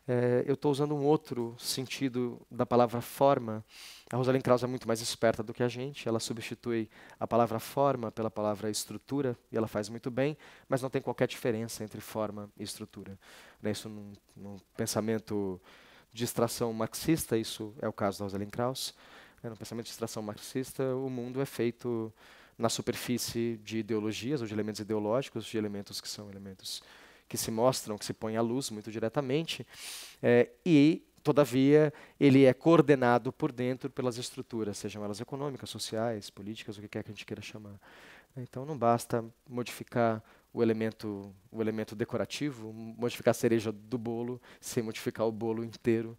é, eu estou usando um outro sentido da palavra forma. A Rosalind Krauss é muito mais esperta do que a gente, ela substitui a palavra forma pela palavra estrutura, e ela faz muito bem, mas não tem qualquer diferença entre forma e estrutura. Né? isso num, num pensamento de extração marxista, isso é o caso da Rosalind Krauss, É né? no pensamento de extração marxista, o mundo é feito na superfície de ideologias ou de elementos ideológicos, de elementos que são elementos que se mostram, que se põem à luz muito diretamente, é, e, todavia, ele é coordenado por dentro pelas estruturas, sejam elas econômicas, sociais, políticas, o que quer que a gente queira chamar. Né? Então, não basta modificar o elemento, o elemento decorativo, modificar a cereja do bolo sem modificar o bolo inteiro.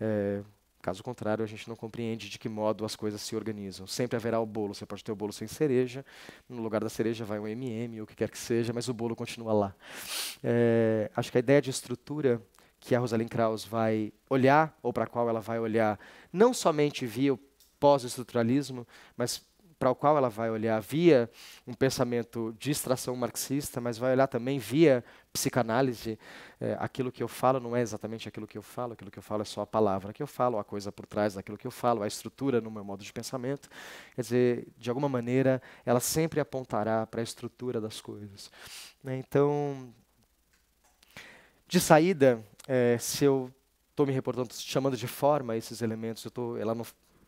É, Caso contrário, a gente não compreende de que modo as coisas se organizam. Sempre haverá o bolo. Você pode ter o bolo sem cereja, no lugar da cereja vai um MM ou o que quer que seja, mas o bolo continua lá. É, acho que a ideia de estrutura que a Rosalind Krauss vai olhar, ou para a qual ela vai olhar, não somente via o pós-estruturalismo, mas para o qual ela vai olhar via um pensamento de extração marxista, mas vai olhar também via psicanálise. É, aquilo que eu falo não é exatamente aquilo que eu falo, aquilo que eu falo é só a palavra que eu falo, a coisa por trás daquilo que eu falo, a estrutura no meu modo de pensamento. Quer dizer, de alguma maneira, ela sempre apontará para a estrutura das coisas. Né? Então, de saída, é, se eu estou me reportando, chamando de forma esses elementos, eu tô, ela não,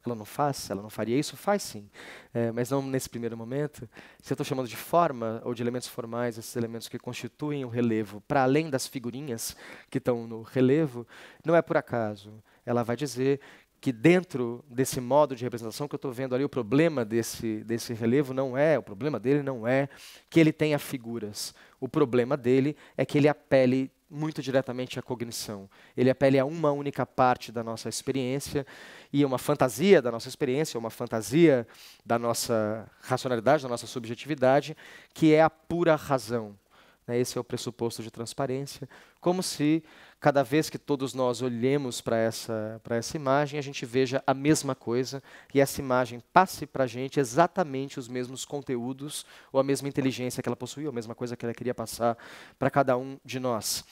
ela não faz? Ela não faria isso? Faz sim, é, mas não nesse primeiro momento. Se eu estou chamando de forma ou de elementos formais, esses elementos que constituem o relevo, para além das figurinhas que estão no relevo, não é por acaso. Ela vai dizer que dentro desse modo de representação que eu estou vendo ali, o problema desse, desse relevo não é, o problema dele não é que ele tenha figuras. O problema dele é que ele apele muito diretamente à cognição. Ele apele a uma única parte da nossa experiência e uma fantasia da nossa experiência, uma fantasia da nossa racionalidade, da nossa subjetividade, que é a pura razão. Né, esse é o pressuposto de transparência, como se cada vez que todos nós olhemos para essa, para essa imagem, a gente veja a mesma coisa e essa imagem passe para a gente exatamente os mesmos conteúdos ou a mesma inteligência que ela possuía, ou a mesma coisa que ela queria passar para cada um de nós.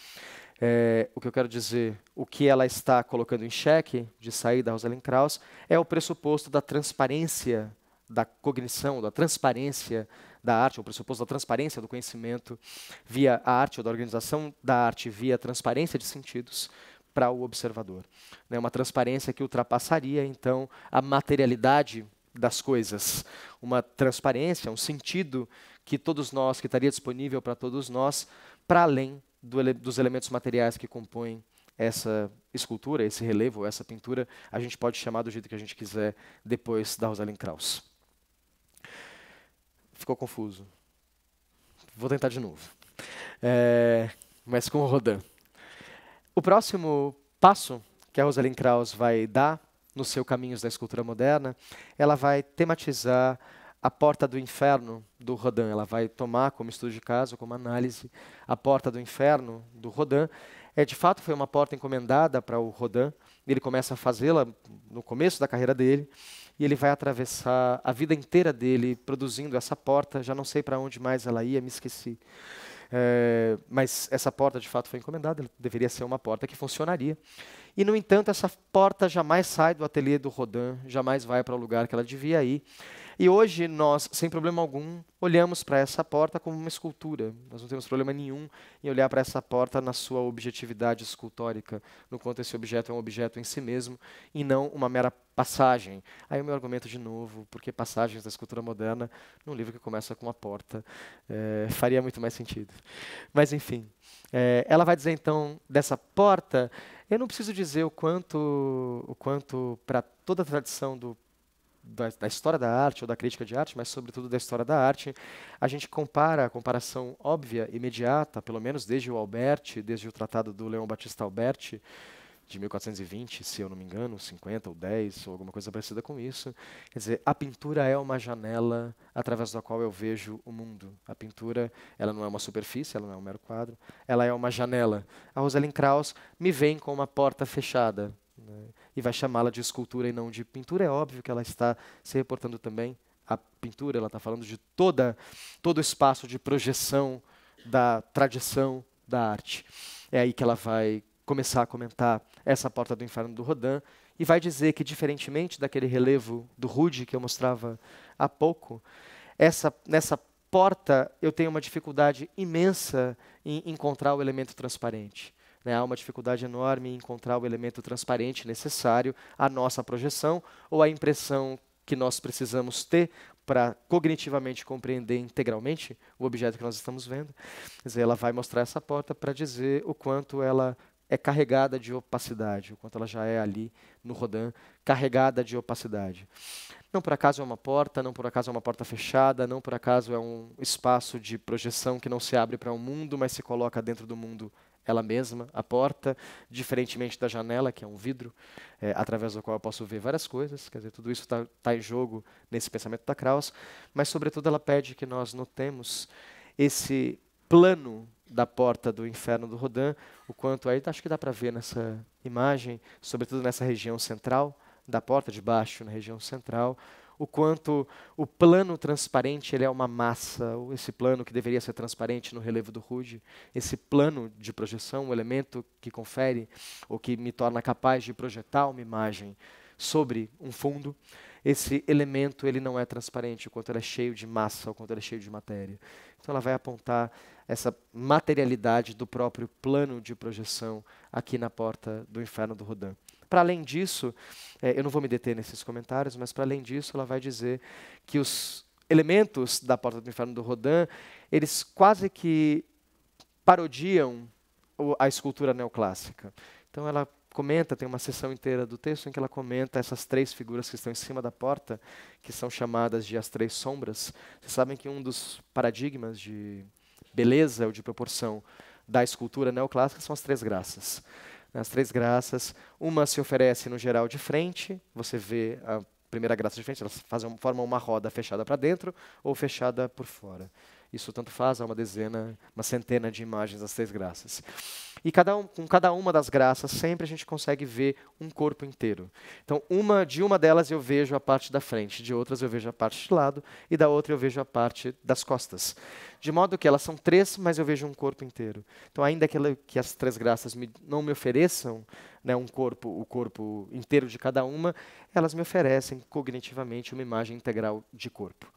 É, o que eu quero dizer, o que ela está colocando em xeque, de sair da Rosalind Krauss, é o pressuposto da transparência da cognição, da transparência da arte, o pressuposto da transparência do conhecimento via a arte, ou da organização da arte via a transparência de sentidos para o observador. Né, uma transparência que ultrapassaria, então, a materialidade das coisas. Uma transparência, um sentido que todos nós, que estaria disponível para todos nós, para além do ele dos elementos materiais que compõem essa escultura, esse relevo, essa pintura, a gente pode chamar do jeito que a gente quiser depois da Rosalind Krauss. Ficou confuso. Vou tentar de novo. É, mas com o Rodin. O próximo passo que a Rosalind Krauss vai dar no seu Caminhos da Escultura Moderna, ela vai tematizar a Porta do Inferno do Rodin. Ela vai tomar como estudo de caso, como análise, a Porta do Inferno do Rodin. É, de fato, foi uma porta encomendada para o Rodin. Ele começa a fazê-la no começo da carreira dele e ele vai atravessar a vida inteira dele produzindo essa porta. Já não sei para onde mais ela ia, me esqueci. É, mas essa porta de fato foi encomendada, deveria ser uma porta que funcionaria. E, no entanto, essa porta jamais sai do ateliê do Rodin, jamais vai para o lugar que ela devia ir. E hoje nós, sem problema algum, olhamos para essa porta como uma escultura. Nós não temos problema nenhum em olhar para essa porta na sua objetividade escultórica, no quanto esse objeto é um objeto em si mesmo e não uma mera passagem. Aí o meu argumento de novo, porque passagens da escultura moderna, num livro que começa com uma porta, é, faria muito mais sentido. Mas enfim, é, ela vai dizer então dessa porta. Eu não preciso dizer o quanto, o quanto para toda a tradição do da, da, história da arte ou da crítica de arte, mas sobretudo da história da arte, a gente compara, a comparação óbvia, imediata, pelo menos desde o Alberti, desde o tratado do Leão Batista Alberti, de 1420, se eu não me engano, 50 ou 10, ou alguma coisa parecida com isso. Quer dizer, a pintura é uma janela através da qual eu vejo o mundo. A pintura, ela não é uma superfície, ela não é um mero quadro, ela é uma janela. A Rosalind Krauss me vem com uma porta fechada. Né? e vai chamá-la de escultura e não de pintura. É óbvio que ela está se reportando também à pintura, ela está falando de toda, todo o espaço de projeção da tradição da arte. É aí que ela vai começar a comentar essa porta do inferno do Rodin e vai dizer que, diferentemente daquele relevo do Rude que eu mostrava há pouco, essa, nessa porta eu tenho uma dificuldade imensa em encontrar o elemento transparente. Né? Há uma dificuldade enorme em encontrar o elemento transparente necessário à nossa projeção ou à impressão que nós precisamos ter para cognitivamente compreender integralmente o objeto que nós estamos vendo. Quer dizer, ela vai mostrar essa porta para dizer o quanto ela é carregada de opacidade, o quanto ela já é ali no Rodin, carregada de opacidade. Não por acaso é uma porta, não por acaso é uma porta fechada, não por acaso é um espaço de projeção que não se abre para o um mundo, mas se coloca dentro do mundo ela mesma, a porta, diferentemente da janela, que é um vidro, é, através do qual eu posso ver várias coisas, quer dizer, tudo isso está tá em jogo nesse pensamento da Krauss, mas, sobretudo, ela pede que nós notemos esse plano da porta do inferno do Rodin, o quanto aí acho que dá para ver nessa imagem, sobretudo nessa região central da porta de baixo, na região central, o quanto o plano transparente ele é uma massa, ou esse plano que deveria ser transparente no relevo do Rude, esse plano de projeção, o elemento que confere ou que me torna capaz de projetar uma imagem sobre um fundo, esse elemento ele não é transparente, o quanto ele é cheio de massa, o quanto ele é cheio de matéria. Então ela vai apontar essa materialidade do próprio plano de projeção aqui na porta do inferno do Rodin para além disso, é, eu não vou me deter nesses comentários, mas para além disso, ela vai dizer que os elementos da porta do inferno do Rodin, eles quase que parodiam a escultura neoclássica. Então ela comenta, tem uma sessão inteira do texto em que ela comenta essas três figuras que estão em cima da porta, que são chamadas de as três sombras. Vocês sabem que um dos paradigmas de beleza ou de proporção da escultura neoclássica são as três graças. As três graças, uma se oferece no geral de frente, você vê a primeira graça de frente, elas formam uma roda fechada para dentro ou fechada por fora. Isso tanto faz, há uma dezena, uma centena de imagens das três graças. E cada um, com cada uma das graças, sempre a gente consegue ver um corpo inteiro. Então, uma de uma delas eu vejo a parte da frente, de outras eu vejo a parte de lado, e da outra eu vejo a parte das costas. De modo que elas são três, mas eu vejo um corpo inteiro. Então, ainda que, que as três graças me, não me ofereçam né, um corpo, o corpo inteiro de cada uma, elas me oferecem cognitivamente uma imagem integral de corpo.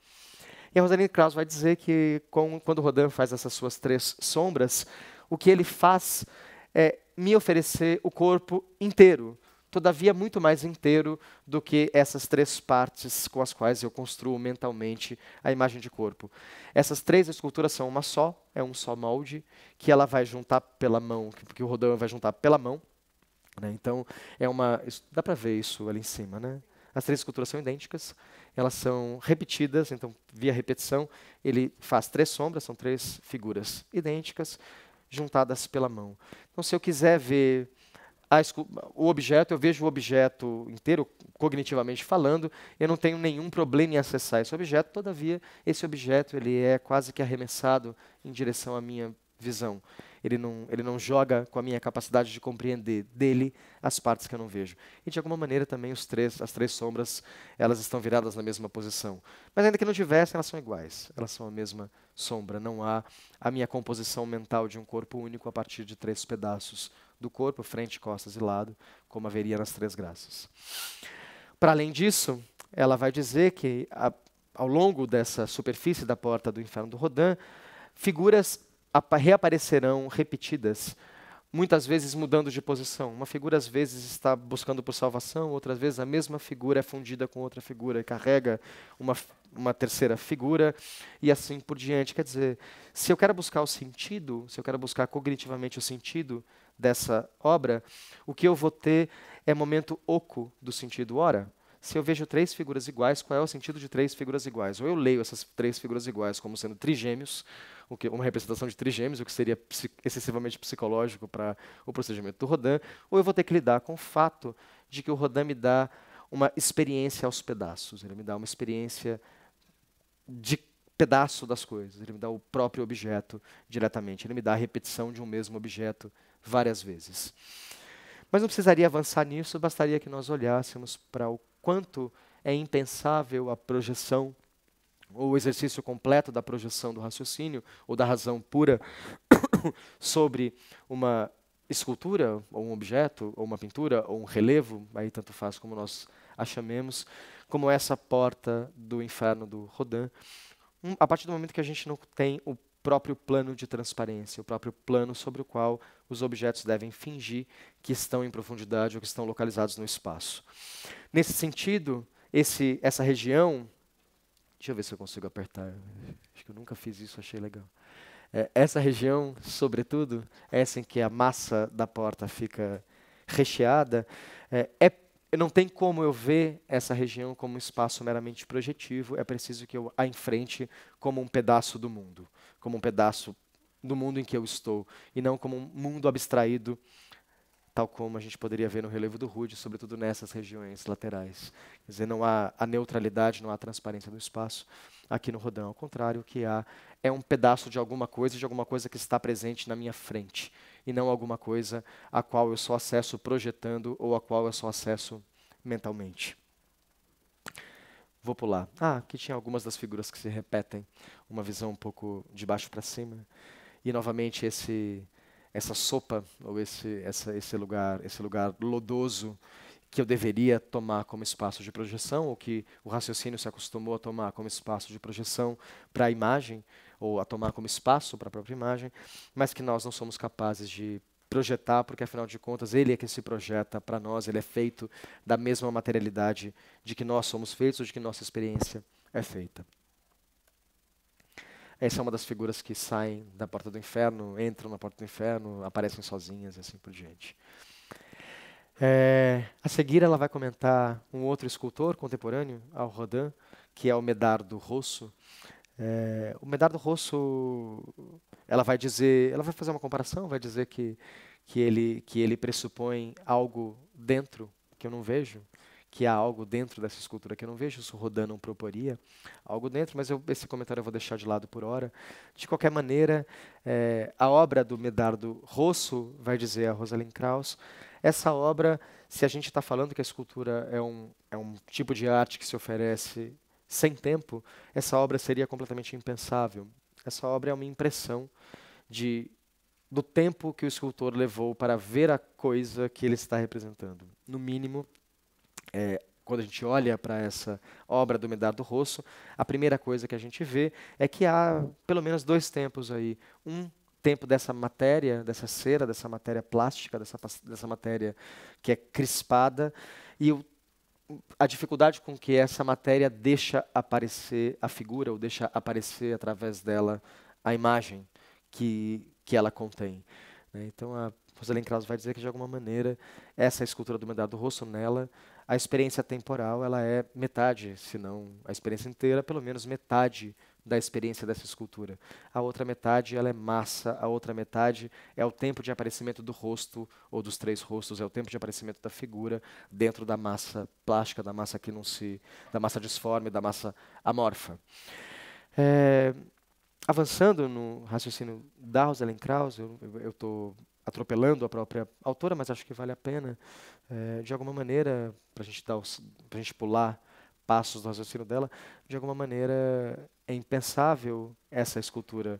E a Rosaline Krauss vai dizer que com, quando Rodin faz essas suas três sombras, o que ele faz é me oferecer o corpo inteiro, todavia muito mais inteiro do que essas três partes com as quais eu construo mentalmente a imagem de corpo. Essas três esculturas são uma só, é um só molde que ela vai juntar pela mão, que o Rodin vai juntar pela mão. Né? Então é uma, dá para ver isso ali em cima, né? As três esculturas são idênticas elas são repetidas, então, via repetição, ele faz três sombras, são três figuras idênticas, juntadas pela mão. Então, se eu quiser ver a, o objeto, eu vejo o objeto inteiro, cognitivamente falando, eu não tenho nenhum problema em acessar esse objeto, todavia, esse objeto ele é quase que arremessado em direção à minha visão ele não, ele não joga com a minha capacidade de compreender dele as partes que eu não vejo. E de alguma maneira também os três, as três sombras, elas estão viradas na mesma posição. Mas ainda que não tivessem, elas são iguais. Elas são a mesma sombra. Não há a minha composição mental de um corpo único a partir de três pedaços do corpo, frente, costas e lado, como haveria nas três graças. Para além disso, ela vai dizer que a, ao longo dessa superfície da porta do inferno do Rodan, figuras reaparecerão repetidas, muitas vezes mudando de posição. Uma figura às vezes está buscando por salvação, outras vezes a mesma figura é fundida com outra figura e carrega uma, uma terceira figura e assim por diante. Quer dizer, se eu quero buscar o sentido, se eu quero buscar cognitivamente o sentido dessa obra, o que eu vou ter é momento oco do sentido ora. Se eu vejo três figuras iguais, qual é o sentido de três figuras iguais? Ou eu leio essas três figuras iguais como sendo trigêmeos, uma representação de trigêmeos, o que seria excessivamente psicológico para o procedimento do Rodin, ou eu vou ter que lidar com o fato de que o Rodin me dá uma experiência aos pedaços, ele me dá uma experiência de pedaço das coisas, ele me dá o próprio objeto diretamente, ele me dá a repetição de um mesmo objeto várias vezes. Mas não precisaria avançar nisso, bastaria que nós olhássemos para o quanto é impensável a projeção ou o exercício completo da projeção do raciocínio ou da razão pura sobre uma escultura ou um objeto ou uma pintura ou um relevo, aí tanto faz como nós a chamemos, como essa porta do inferno do Rodin, um, a partir do momento que a gente não tem o próprio plano de transparência, o próprio plano sobre o qual os objetos devem fingir que estão em profundidade ou que estão localizados no espaço. Nesse sentido, esse, essa região. Deixa eu ver se eu consigo apertar. Acho que eu nunca fiz isso, achei legal. É, essa região, sobretudo, é essa em que a massa da porta fica recheada, é, é não tem como eu ver essa região como um espaço meramente projetivo, é preciso que eu a enfrente como um pedaço do mundo como um pedaço do mundo em que eu estou, e não como um mundo abstraído, tal como a gente poderia ver no relevo do Rude, sobretudo nessas regiões laterais. Quer dizer, não há a neutralidade, não há a transparência do espaço aqui no Rodão. Ao contrário, o que há é um pedaço de alguma coisa, de alguma coisa que está presente na minha frente, e não alguma coisa a qual eu só acesso projetando ou a qual eu só acesso mentalmente. Vou pular. Ah, aqui tinha algumas das figuras que se repetem, uma visão um pouco de baixo para cima. E novamente esse essa sopa ou esse essa, esse lugar, esse lugar lodoso que eu deveria tomar como espaço de projeção ou que o raciocínio se acostumou a tomar como espaço de projeção para a imagem ou a tomar como espaço para a própria imagem, mas que nós não somos capazes de projetar, porque afinal de contas ele é que se projeta para nós, ele é feito da mesma materialidade de que nós somos feitos, ou de que nossa experiência é feita. Essa é uma das figuras que saem da porta do inferno, entram na porta do inferno, aparecem sozinhas e assim por diante. É, a seguir, ela vai comentar um outro escultor contemporâneo ao Rodin, que é o Medardo Rosso. É, o Medardo Rosso ela vai dizer, ela vai fazer uma comparação, vai dizer que, que, ele, que ele pressupõe algo dentro que eu não vejo, que há algo dentro dessa escultura que eu não vejo, isso Rodin não proporia algo dentro, mas eu, esse comentário eu vou deixar de lado por hora. De qualquer maneira, é, a obra do Medardo Rosso, vai dizer a Rosalind Krauss, essa obra, se a gente está falando que a escultura é um, é um tipo de arte que se oferece sem tempo, essa obra seria completamente impensável. Essa obra é uma impressão de do tempo que o escultor levou para ver a coisa que ele está representando. No mínimo, é, quando a gente olha para essa obra do Medardo Rosso, a primeira coisa que a gente vê é que há pelo menos dois tempos aí. Um tempo dessa matéria, dessa cera, dessa matéria plástica, dessa, dessa matéria que é crispada, e o a dificuldade com que essa matéria deixa aparecer a figura ou deixa aparecer através dela a imagem que, que ela contém. Né? Então a Rosalind Krauss vai dizer que de alguma maneira essa escultura do Medado Rosso nela, a experiência temporal ela é metade, se não a experiência inteira, pelo menos metade da experiência dessa escultura. A outra metade ela é massa, a outra metade é o tempo de aparecimento do rosto ou dos três rostos, é o tempo de aparecimento da figura dentro da massa plástica, da massa que não se, da massa disforme, da massa amorfa. É, avançando no raciocínio da Rosalind Krauss, eu estou atropelando a própria autora, mas acho que vale a pena, é, de alguma maneira, para a gente pular passos do raciocínio dela, de alguma maneira é impensável essa escultura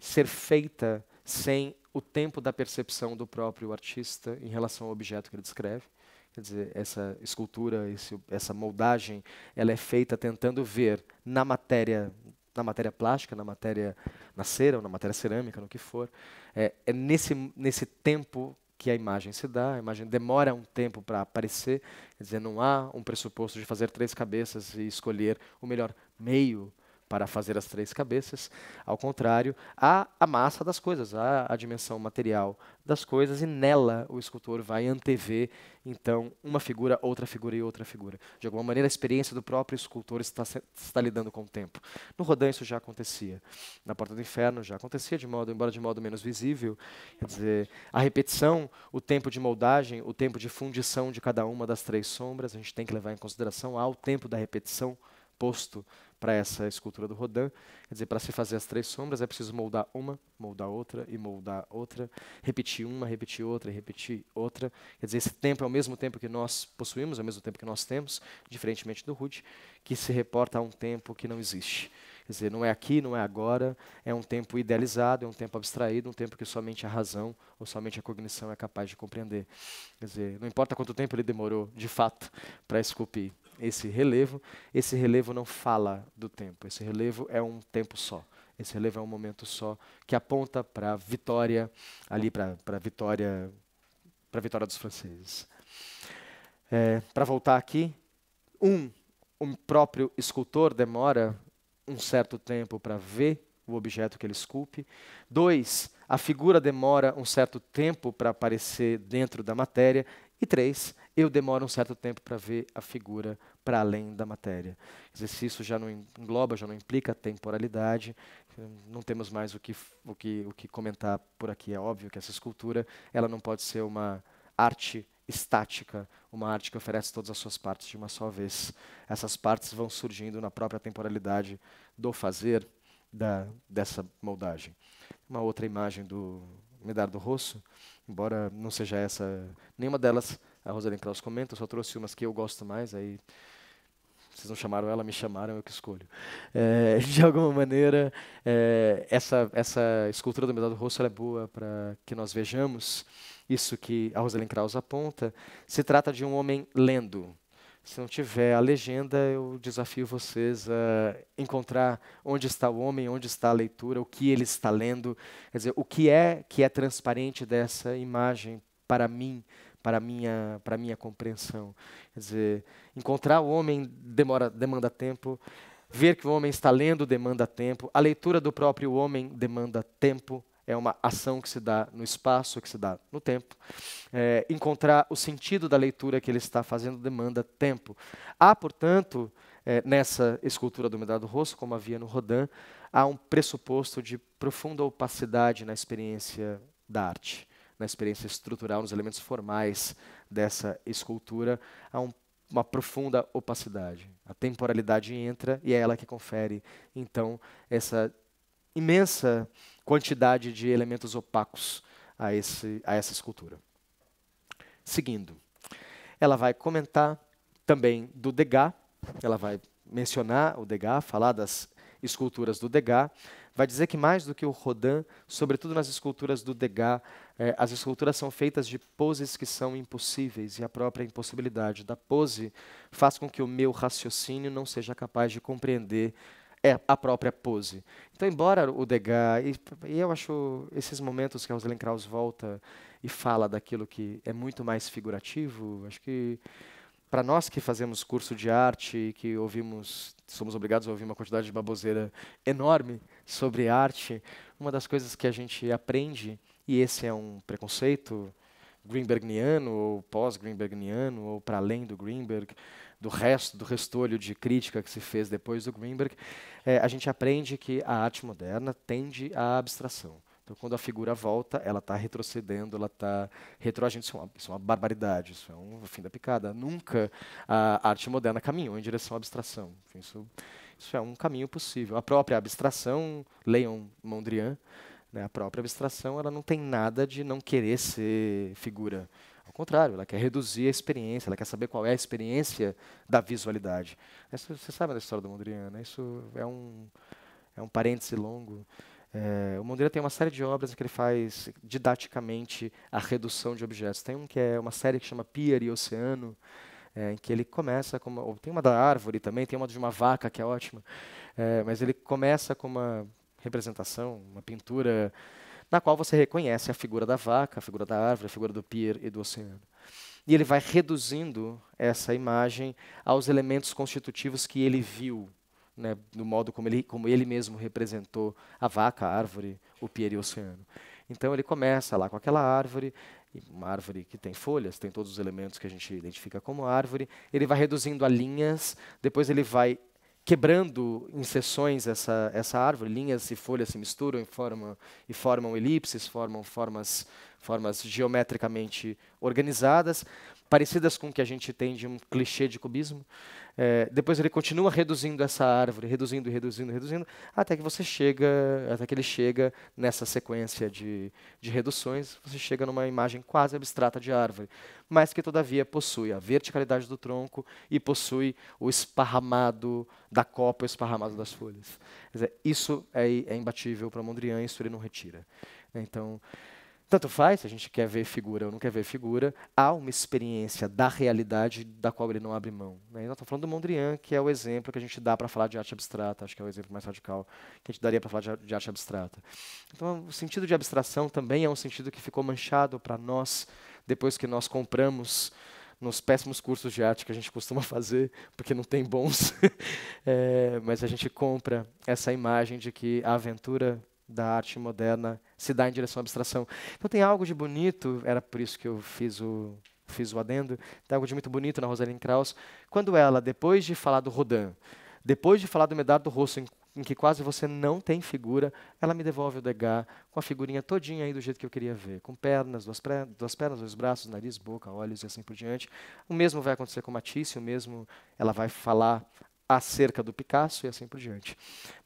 ser feita sem o tempo da percepção do próprio artista em relação ao objeto que ele descreve. Quer dizer, essa escultura, esse, essa moldagem, ela é feita tentando ver na matéria, na matéria plástica, na matéria na cera ou na matéria cerâmica, no que for, é, é nesse nesse tempo que a imagem se dá, a imagem demora um tempo para aparecer, quer dizer, não há um pressuposto de fazer três cabeças e escolher o melhor meio para fazer as três cabeças. Ao contrário, há a massa das coisas, há a dimensão material das coisas, e nela o escultor vai antever, então, uma figura, outra figura e outra figura. De alguma maneira, a experiência do próprio escultor está, está lidando com o tempo. No Rodin, isso já acontecia. Na Porta do Inferno, já acontecia, de modo, embora de modo menos visível. Quer dizer, a repetição, o tempo de moldagem, o tempo de fundição de cada uma das três sombras, a gente tem que levar em consideração, ao o tempo da repetição posto para essa escultura do Rodin. Quer dizer, para se fazer as três sombras é preciso moldar uma, moldar outra e moldar outra, repetir uma, repetir outra e repetir outra. Quer dizer, esse tempo é o mesmo tempo que nós possuímos, é o mesmo tempo que nós temos, diferentemente do Rude, que se reporta a um tempo que não existe. Quer dizer, não é aqui, não é agora, é um tempo idealizado, é um tempo abstraído, um tempo que somente a razão ou somente a cognição é capaz de compreender. Quer dizer, não importa quanto tempo ele demorou, de fato, para esculpir esse relevo. Esse relevo não fala do tempo, esse relevo é um tempo só. Esse relevo é um momento só que aponta para a vitória ali para a vitória para a vitória dos franceses. É, para voltar aqui, um, o próprio escultor demora um certo tempo para ver o objeto que ele esculpe. Dois, a figura demora um certo tempo para aparecer dentro da matéria. E três, eu demoro um certo tempo para ver a figura para além da matéria. Exercício já não engloba, já não implica temporalidade, não temos mais o que, o que, o que comentar por aqui. É óbvio que essa escultura ela não pode ser uma arte estática, uma arte que oferece todas as suas partes de uma só vez. Essas partes vão surgindo na própria temporalidade do fazer da, dessa moldagem. Uma outra imagem do Medardo Rosso, embora não seja essa, nenhuma delas a Rosalind Krauss comenta, eu só trouxe umas que eu gosto mais, aí vocês não chamaram ela, me chamaram, eu que escolho. É, de alguma maneira, é, essa, essa escultura do medalho rosto é boa para que nós vejamos isso que a Rosalind Krauss aponta. Se trata de um homem lendo. Se não tiver a legenda, eu desafio vocês a encontrar onde está o homem, onde está a leitura, o que ele está lendo. Quer dizer, o que é que é transparente dessa imagem para mim para minha para minha compreensão. Quer dizer, encontrar o homem demora demanda tempo, ver que o homem está lendo demanda tempo, a leitura do próprio homem demanda tempo. É uma ação que se dá no espaço, que se dá no tempo. É, encontrar o sentido da leitura que ele está fazendo demanda tempo. Há, portanto, é, nessa escultura do Medrado Rosso, como havia no Rodin, há um pressuposto de profunda opacidade na experiência da arte na experiência estrutural, nos elementos formais dessa escultura, há um, uma profunda opacidade. A temporalidade entra e é ela que confere, então, essa imensa quantidade de elementos opacos a, esse, a essa escultura. Seguindo, ela vai comentar também do Degas, ela vai mencionar o Degas, falar das esculturas do Degas, vai dizer que mais do que o Rodin, sobretudo nas esculturas do Degas, é, as esculturas são feitas de poses que são impossíveis e a própria impossibilidade da pose faz com que o meu raciocínio não seja capaz de compreender é a própria pose. Então, embora o Degas, e, e, eu acho esses momentos que Rosalind Krauss volta e fala daquilo que é muito mais figurativo, acho que para nós que fazemos curso de arte, e que ouvimos, somos obrigados a ouvir uma quantidade de baboseira enorme, sobre arte, uma das coisas que a gente aprende, e esse é um preconceito greenbergniano ou pós-greenbergniano ou para além do Greenberg, do resto do restolho de crítica que se fez depois do Greenberg, é, a gente aprende que a arte moderna tende à abstração. Então, quando a figura volta, ela está retrocedendo, ela está retroagindo. Isso é, uma, isso é, uma, barbaridade, isso é um fim da picada. Nunca a arte moderna caminhou em direção à abstração. Enfim, isso isso é um caminho possível. A própria abstração, leiam Mondrian, né, a própria abstração ela não tem nada de não querer ser figura. Ao contrário, ela quer reduzir a experiência, ela quer saber qual é a experiência da visualidade. Essa, você sabe da história do Mondrian, né? isso é um, é um parêntese longo. É, o Mondrian tem uma série de obras que ele faz didaticamente a redução de objetos. Tem um que é uma série que chama Pier e Oceano, é, em que ele começa com uma, tem uma da árvore também, tem uma de uma vaca que é ótima, é, mas ele começa com uma representação, uma pintura na qual você reconhece a figura da vaca, a figura da árvore, a figura do pier e do oceano. E ele vai reduzindo essa imagem aos elementos constitutivos que ele viu, né, do modo como ele, como ele mesmo representou a vaca, a árvore, o pier e o oceano. Então ele começa lá com aquela árvore, uma árvore que tem folhas, tem todos os elementos que a gente identifica como árvore, ele vai reduzindo a linhas, depois ele vai quebrando em seções essa, essa árvore, linhas e folhas se misturam e formam, e formam elipses, formam formas, formas geometricamente organizadas, parecidas com o que a gente tem de um clichê de cubismo. É, depois ele continua reduzindo essa árvore, reduzindo, reduzindo, reduzindo, até que você chega, até que ele chega nessa sequência de, de reduções, você chega numa imagem quase abstrata de árvore, mas que todavia possui a verticalidade do tronco e possui o esparramado da copa, o esparramado das folhas. Quer dizer, isso é, é imbatível para Mondrian, isso ele não retira. Então tanto faz, se a gente quer ver figura ou não quer ver figura, há uma experiência da realidade da qual ele não abre mão. Né? nós então, estamos falando do Mondrian, que é o exemplo que a gente dá para falar de arte abstrata, acho que é o exemplo mais radical que a gente daria para falar de, de arte abstrata. Então, o sentido de abstração também é um sentido que ficou manchado para nós depois que nós compramos nos péssimos cursos de arte que a gente costuma fazer, porque não tem bons, é, mas a gente compra essa imagem de que a aventura da arte moderna se dá em direção à abstração. Então tem algo de bonito, era por isso que eu fiz o, fiz o adendo, tem algo de muito bonito na Rosalind Krauss, quando ela, depois de falar do Rodin, depois de falar do Medardo Rosso, em, em que quase você não tem figura, ela me devolve o Degas com a figurinha todinha aí do jeito que eu queria ver, com pernas, duas, pré, duas pernas, dois braços, nariz, boca, olhos e assim por diante. O mesmo vai acontecer com Matisse, o mesmo ela vai falar acerca do Picasso e assim por diante.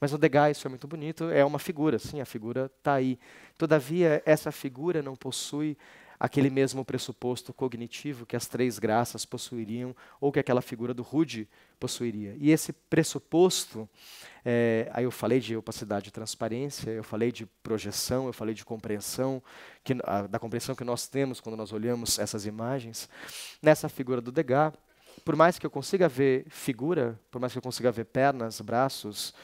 Mas o Degas isso é muito bonito, é uma figura, sim, a figura está aí. Todavia, essa figura não possui aquele mesmo pressuposto cognitivo que as três graças possuiriam ou que aquela figura do Rude possuiria. E esse pressuposto, é, aí eu falei de opacidade e transparência, eu falei de projeção, eu falei de compreensão, que, a, da compreensão que nós temos quando nós olhamos essas imagens, nessa figura do Degas, por mais que eu consiga ver figura, por mais que eu consiga ver pernas, braços,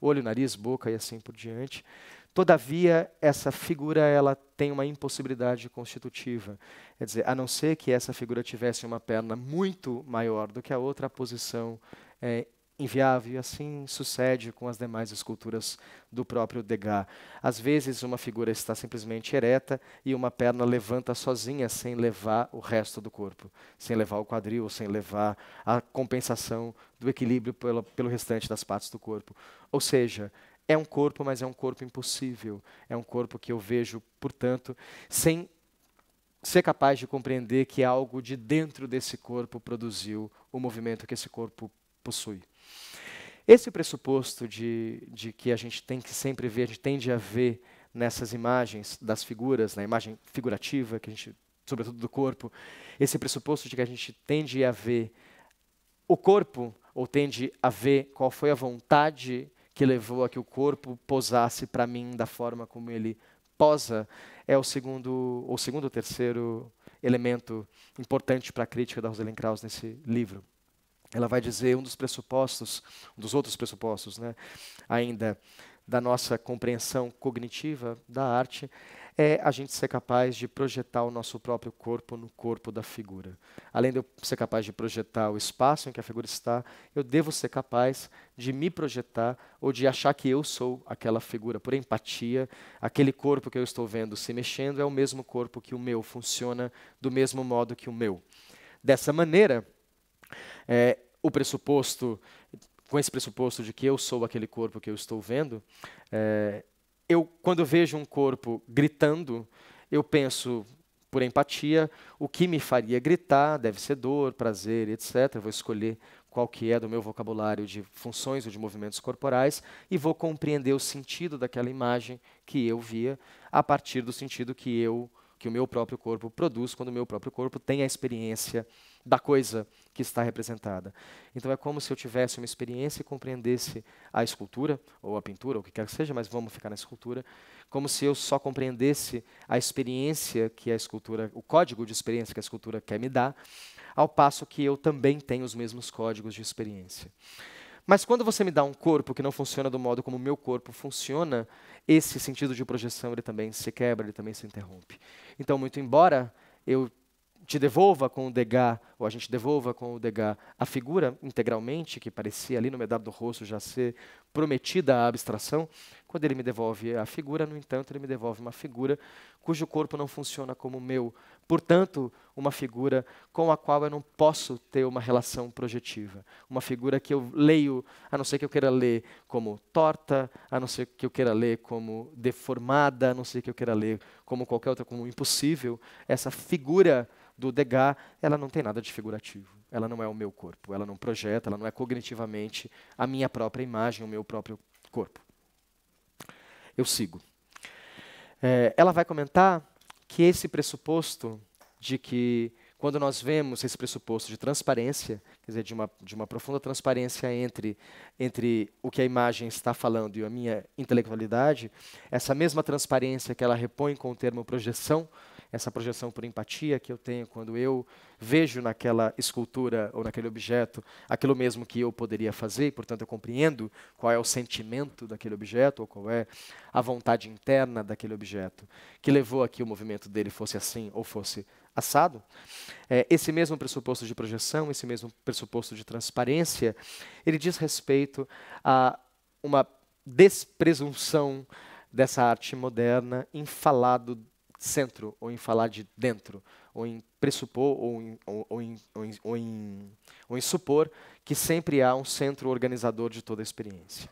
olho, nariz, boca e assim por diante, todavia essa figura ela tem uma impossibilidade constitutiva. Quer dizer, a não ser que essa figura tivesse uma perna muito maior do que a outra, a posição é inviável, e assim sucede com as demais esculturas do próprio Degas. Às vezes, uma figura está simplesmente ereta e uma perna levanta sozinha, sem levar o resto do corpo, sem levar o quadril, sem levar a compensação do equilíbrio pelo, pelo restante das partes do corpo. Ou seja, é um corpo, mas é um corpo impossível. É um corpo que eu vejo, portanto, sem ser capaz de compreender que algo de dentro desse corpo produziu o movimento que esse corpo possui. Esse pressuposto de, de que a gente tem que sempre ver, a gente tende a ver nessas imagens das figuras, na imagem figurativa, que a gente, sobretudo do corpo, esse pressuposto de que a gente tende a ver o corpo, ou tende a ver qual foi a vontade que levou a que o corpo posasse para mim da forma como ele posa, é o segundo ou segundo ou terceiro elemento importante para a crítica da Rosalind Krauss nesse livro ela vai dizer um dos pressupostos, um dos outros pressupostos, né, ainda da nossa compreensão cognitiva da arte, é a gente ser capaz de projetar o nosso próprio corpo no corpo da figura. Além de eu ser capaz de projetar o espaço em que a figura está, eu devo ser capaz de me projetar ou de achar que eu sou aquela figura por empatia, aquele corpo que eu estou vendo se mexendo é o mesmo corpo que o meu, funciona do mesmo modo que o meu. Dessa maneira, é, o pressuposto, com esse pressuposto de que eu sou aquele corpo que eu estou vendo, é, eu quando vejo um corpo gritando, eu penso por empatia, o que me faria gritar deve ser dor, prazer, etc. Eu vou escolher qual que é do meu vocabulário de funções ou de movimentos corporais e vou compreender o sentido daquela imagem que eu via a partir do sentido que eu que o meu próprio corpo produz quando o meu próprio corpo tem a experiência da coisa que está representada. Então é como se eu tivesse uma experiência e compreendesse a escultura, ou a pintura, ou o que quer que seja, mas vamos ficar na escultura, como se eu só compreendesse a experiência que a escultura, o código de experiência que a escultura quer me dar, ao passo que eu também tenho os mesmos códigos de experiência. Mas quando você me dá um corpo que não funciona do modo como o meu corpo funciona, esse sentido de projeção ele também se quebra, ele também se interrompe. Então, muito embora eu te devolva com o Degas, ou a gente devolva com o Degas, a figura integralmente, que parecia ali no medalho do rosto já ser prometida à abstração, quando ele me devolve a figura, no entanto, ele me devolve uma figura cujo corpo não funciona como o meu, portanto, uma figura com a qual eu não posso ter uma relação projetiva, uma figura que eu leio, a não ser que eu queira ler como torta, a não ser que eu queira ler como deformada, a não ser que eu queira ler como qualquer outra, como impossível, essa figura do Degas, ela não tem nada de figurativo. Ela não é o meu corpo, ela não projeta, ela não é cognitivamente a minha própria imagem, o meu próprio corpo. Eu sigo. É, ela vai comentar que esse pressuposto de que quando nós vemos esse pressuposto de transparência, quer dizer, de uma, de uma profunda transparência entre, entre o que a imagem está falando e a minha intelectualidade, essa mesma transparência que ela repõe com o termo projeção, essa projeção por empatia que eu tenho quando eu vejo naquela escultura ou naquele objeto aquilo mesmo que eu poderia fazer, e, portanto eu compreendo qual é o sentimento daquele objeto ou qual é a vontade interna daquele objeto que levou a que o movimento dele fosse assim ou fosse assado. É, esse mesmo pressuposto de projeção, esse mesmo pressuposto de transparência, ele diz respeito a uma despresunção dessa arte moderna em falado centro, ou em falar de dentro, ou em pressupor, ou em, ou, ou, em, ou, em, ou em, ou em supor que sempre há um centro organizador de toda a experiência.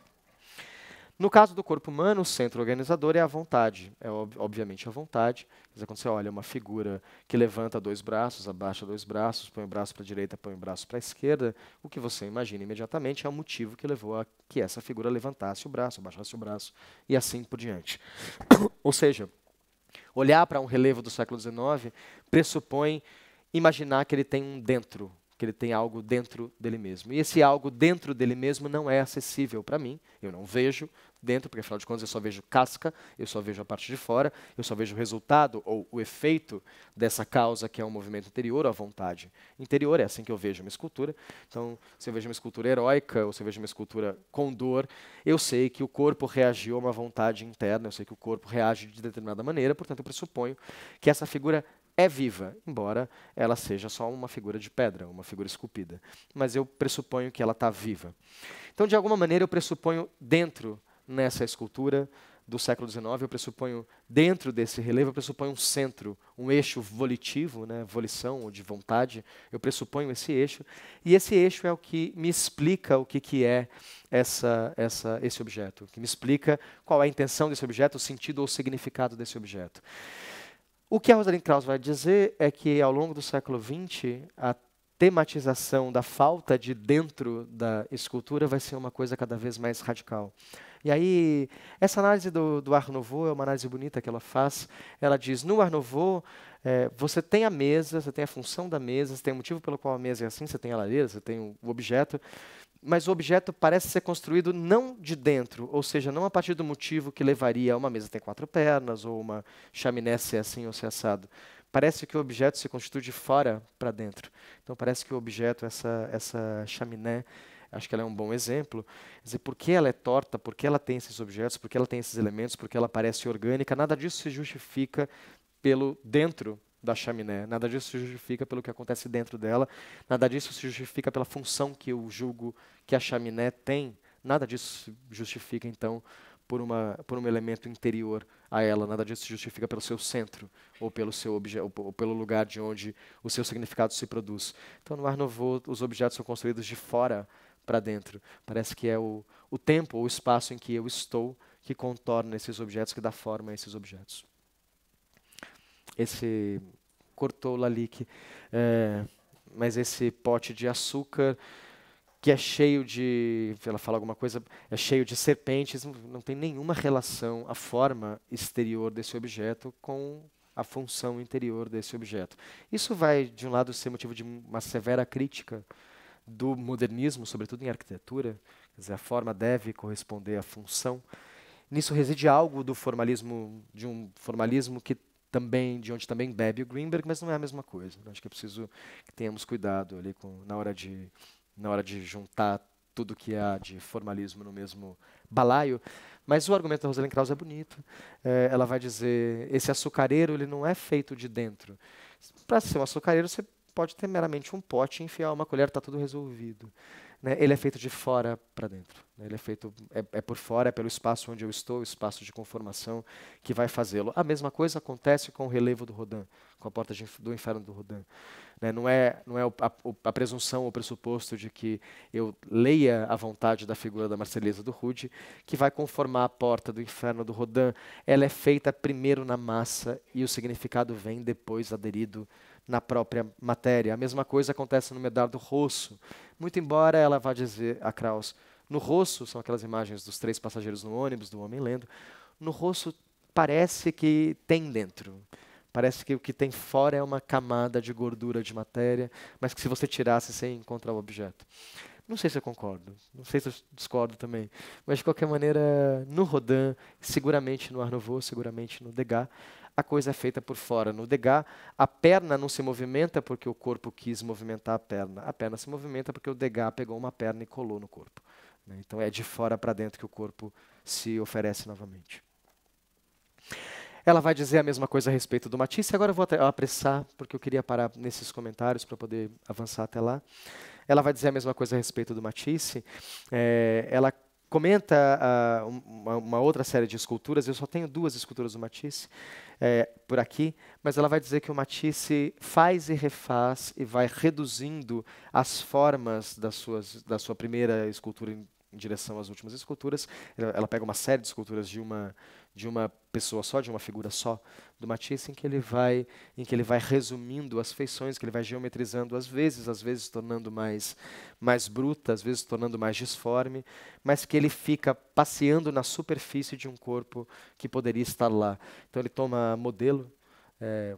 No caso do corpo humano, o centro organizador é a vontade, é obviamente a vontade. Mas é quando você olha uma figura que levanta dois braços, abaixa dois braços, põe o braço para a direita, põe o braço para a esquerda, o que você imagina imediatamente é o motivo que levou a que essa figura levantasse o braço, abaixasse o braço e assim por diante. Ou seja, Olhar para um relevo do século XIX pressupõe imaginar que ele tem um dentro, que ele tem algo dentro dele mesmo. E esse algo dentro dele mesmo não é acessível para mim, eu não vejo, dentro, porque afinal de contas eu só vejo casca, eu só vejo a parte de fora, eu só vejo o resultado ou o efeito dessa causa que é um movimento interior à vontade. Interior é assim que eu vejo uma escultura. Então, se eu vejo uma escultura heróica ou se eu vejo uma escultura com dor, eu sei que o corpo reagiu a uma vontade interna, eu sei que o corpo reage de determinada maneira, portanto eu pressuponho que essa figura é viva, embora ela seja só uma figura de pedra, uma figura esculpida. Mas eu pressuponho que ela está viva. Então, de alguma maneira, eu pressuponho dentro nessa escultura do século XIX, eu pressuponho, dentro desse relevo, eu pressuponho um centro, um eixo volitivo, né, volição ou de vontade, eu pressuponho esse eixo, e esse eixo é o que me explica o que, que é essa, essa, esse objeto, que me explica qual é a intenção desse objeto, o sentido ou o significado desse objeto. O que a Rosalind Krauss vai dizer é que, ao longo do século XX, a tematização da falta de dentro da escultura vai ser uma coisa cada vez mais radical. E aí, essa análise do, do Nouveau é uma análise bonita que ela faz. Ela diz, no Ar Nouveau, é, você tem a mesa, você tem a função da mesa, você tem o motivo pelo qual a mesa é assim, você tem a lareira, você tem o, o objeto, mas o objeto parece ser construído não de dentro, ou seja, não a partir do motivo que levaria a uma mesa ter quatro pernas, ou uma chaminé ser assim ou ser assado. Parece que o objeto se constitui de fora para dentro. Então parece que o objeto, essa, essa chaminé, acho que ela é um bom exemplo, dizer por que ela é torta, por que ela tem esses objetos, por que ela tem esses elementos, por que ela parece orgânica, nada disso se justifica pelo dentro da chaminé, nada disso se justifica pelo que acontece dentro dela, nada disso se justifica pela função que eu julgo que a chaminé tem, nada disso se justifica então por, uma, por um elemento interior a ela. Nada disso se justifica pelo seu centro ou pelo seu ou, pelo lugar de onde o seu significado se produz. Então, no Art os objetos são construídos de fora para dentro. Parece que é o, o tempo ou o espaço em que eu estou que contorna esses objetos, que dá forma a esses objetos. Esse cortou o Lalique, é, mas esse pote de açúcar que é cheio de, ela fala alguma coisa, é cheio de serpentes, não, não tem nenhuma relação a forma exterior desse objeto com a função interior desse objeto. Isso vai de um lado ser motivo de uma severa crítica do modernismo, sobretudo em arquitetura, quer dizer, a forma deve corresponder à função. Nisso reside algo do formalismo, de um formalismo que também, de onde também bebe o Greenberg, mas não é a mesma coisa. Acho que é preciso que tenhamos cuidado ali com, na hora de na hora de juntar tudo que há de formalismo no mesmo balaio. Mas o argumento da Rosalind Krauss é bonito. É, ela vai dizer: esse açucareiro ele não é feito de dentro. Para ser um açucareiro, você pode ter meramente um pote, enfiar uma colher, está tudo resolvido. Né? Ele é feito de fora para dentro. Né? Ele é feito é, é, por fora, é pelo espaço onde eu estou, o espaço de conformação que vai fazê-lo. A mesma coisa acontece com o relevo do Rodin, com a porta de, do inferno do Rodin. Né? Não é não é a, a presunção ou pressuposto de que eu leia a vontade da figura da Marcelesa do Rude que vai conformar a porta do inferno do Rodin. Ela é feita primeiro na massa e o significado vem depois aderido na própria matéria. A mesma coisa acontece no Medardo Rosso. Muito embora ela vá dizer a Krauss, no rosto, são aquelas imagens dos três passageiros no ônibus, do homem lendo, no rosto parece que tem dentro. Parece que o que tem fora é uma camada de gordura de matéria, mas que se você tirasse, você encontrar o objeto. Não sei se eu concordo, não sei se eu discordo também, mas de qualquer maneira, no Rodin, seguramente no Art seguramente no Degas, a coisa é feita por fora. No Degas, a perna não se movimenta porque o corpo quis movimentar a perna. A perna se movimenta porque o Degas pegou uma perna e colou no corpo. Né? Então é de fora para dentro que o corpo se oferece novamente. Ela vai dizer a mesma coisa a respeito do Matisse. Agora eu vou apressar, porque eu queria parar nesses comentários para poder avançar até lá. Ela vai dizer a mesma coisa a respeito do Matisse. É, ela comenta uh, uma, uma, outra série de esculturas, eu só tenho duas esculturas do Matisse é, por aqui, mas ela vai dizer que o Matisse faz e refaz e vai reduzindo as formas das suas, da sua primeira escultura em direção às últimas esculturas. Ela, pega uma série de esculturas de uma de uma pessoa só, de uma figura só do Matisse, em que ele vai em que ele vai resumindo as feições, que ele vai geometrizando às vezes, às vezes tornando mais mais bruta, às vezes tornando mais disforme, mas que ele fica passeando na superfície de um corpo que poderia estar lá. Então ele toma modelo é,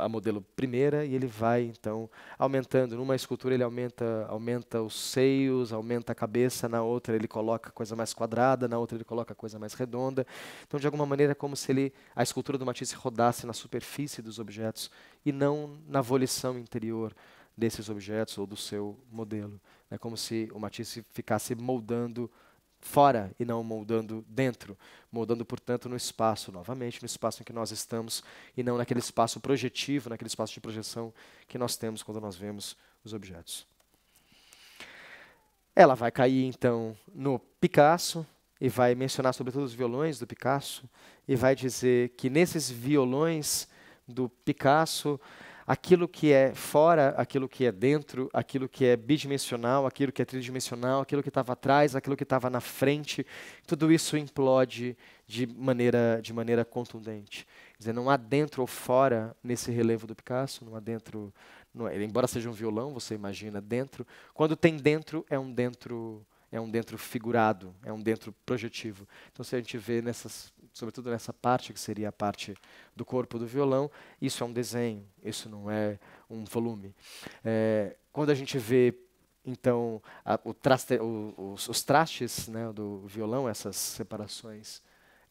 a modelo primeira e ele vai então aumentando. Numa escultura ele aumenta, aumenta os seios, aumenta a cabeça, na outra ele coloca coisa mais quadrada, na outra ele coloca coisa mais redonda. Então de alguma maneira é como se ele a escultura do Matisse rodasse na superfície dos objetos e não na volição interior desses objetos ou do seu modelo. É como se o Matisse ficasse moldando fora e não moldando dentro, moldando, portanto, no espaço, novamente, no espaço em que nós estamos e não naquele espaço projetivo, naquele espaço de projeção que nós temos quando nós vemos os objetos. Ela vai cair, então, no Picasso e vai mencionar, sobretudo, os violões do Picasso e vai dizer que nesses violões do Picasso aquilo que é fora, aquilo que é dentro, aquilo que é bidimensional, aquilo que é tridimensional, aquilo que estava atrás, aquilo que estava na frente, tudo isso implode de maneira, de maneira contundente. Quer dizer, não há dentro ou fora nesse relevo do Picasso, não há dentro, não, é, embora seja um violão, você imagina dentro. Quando tem dentro, é um dentro é um dentro figurado, é um dentro projetivo. Então, se a gente vê nessas sobretudo nessa parte que seria a parte do corpo do violão, isso é um desenho, isso não é um volume. É, quando a gente vê então a, traste, o, os, os, trastes né, do violão, essas separações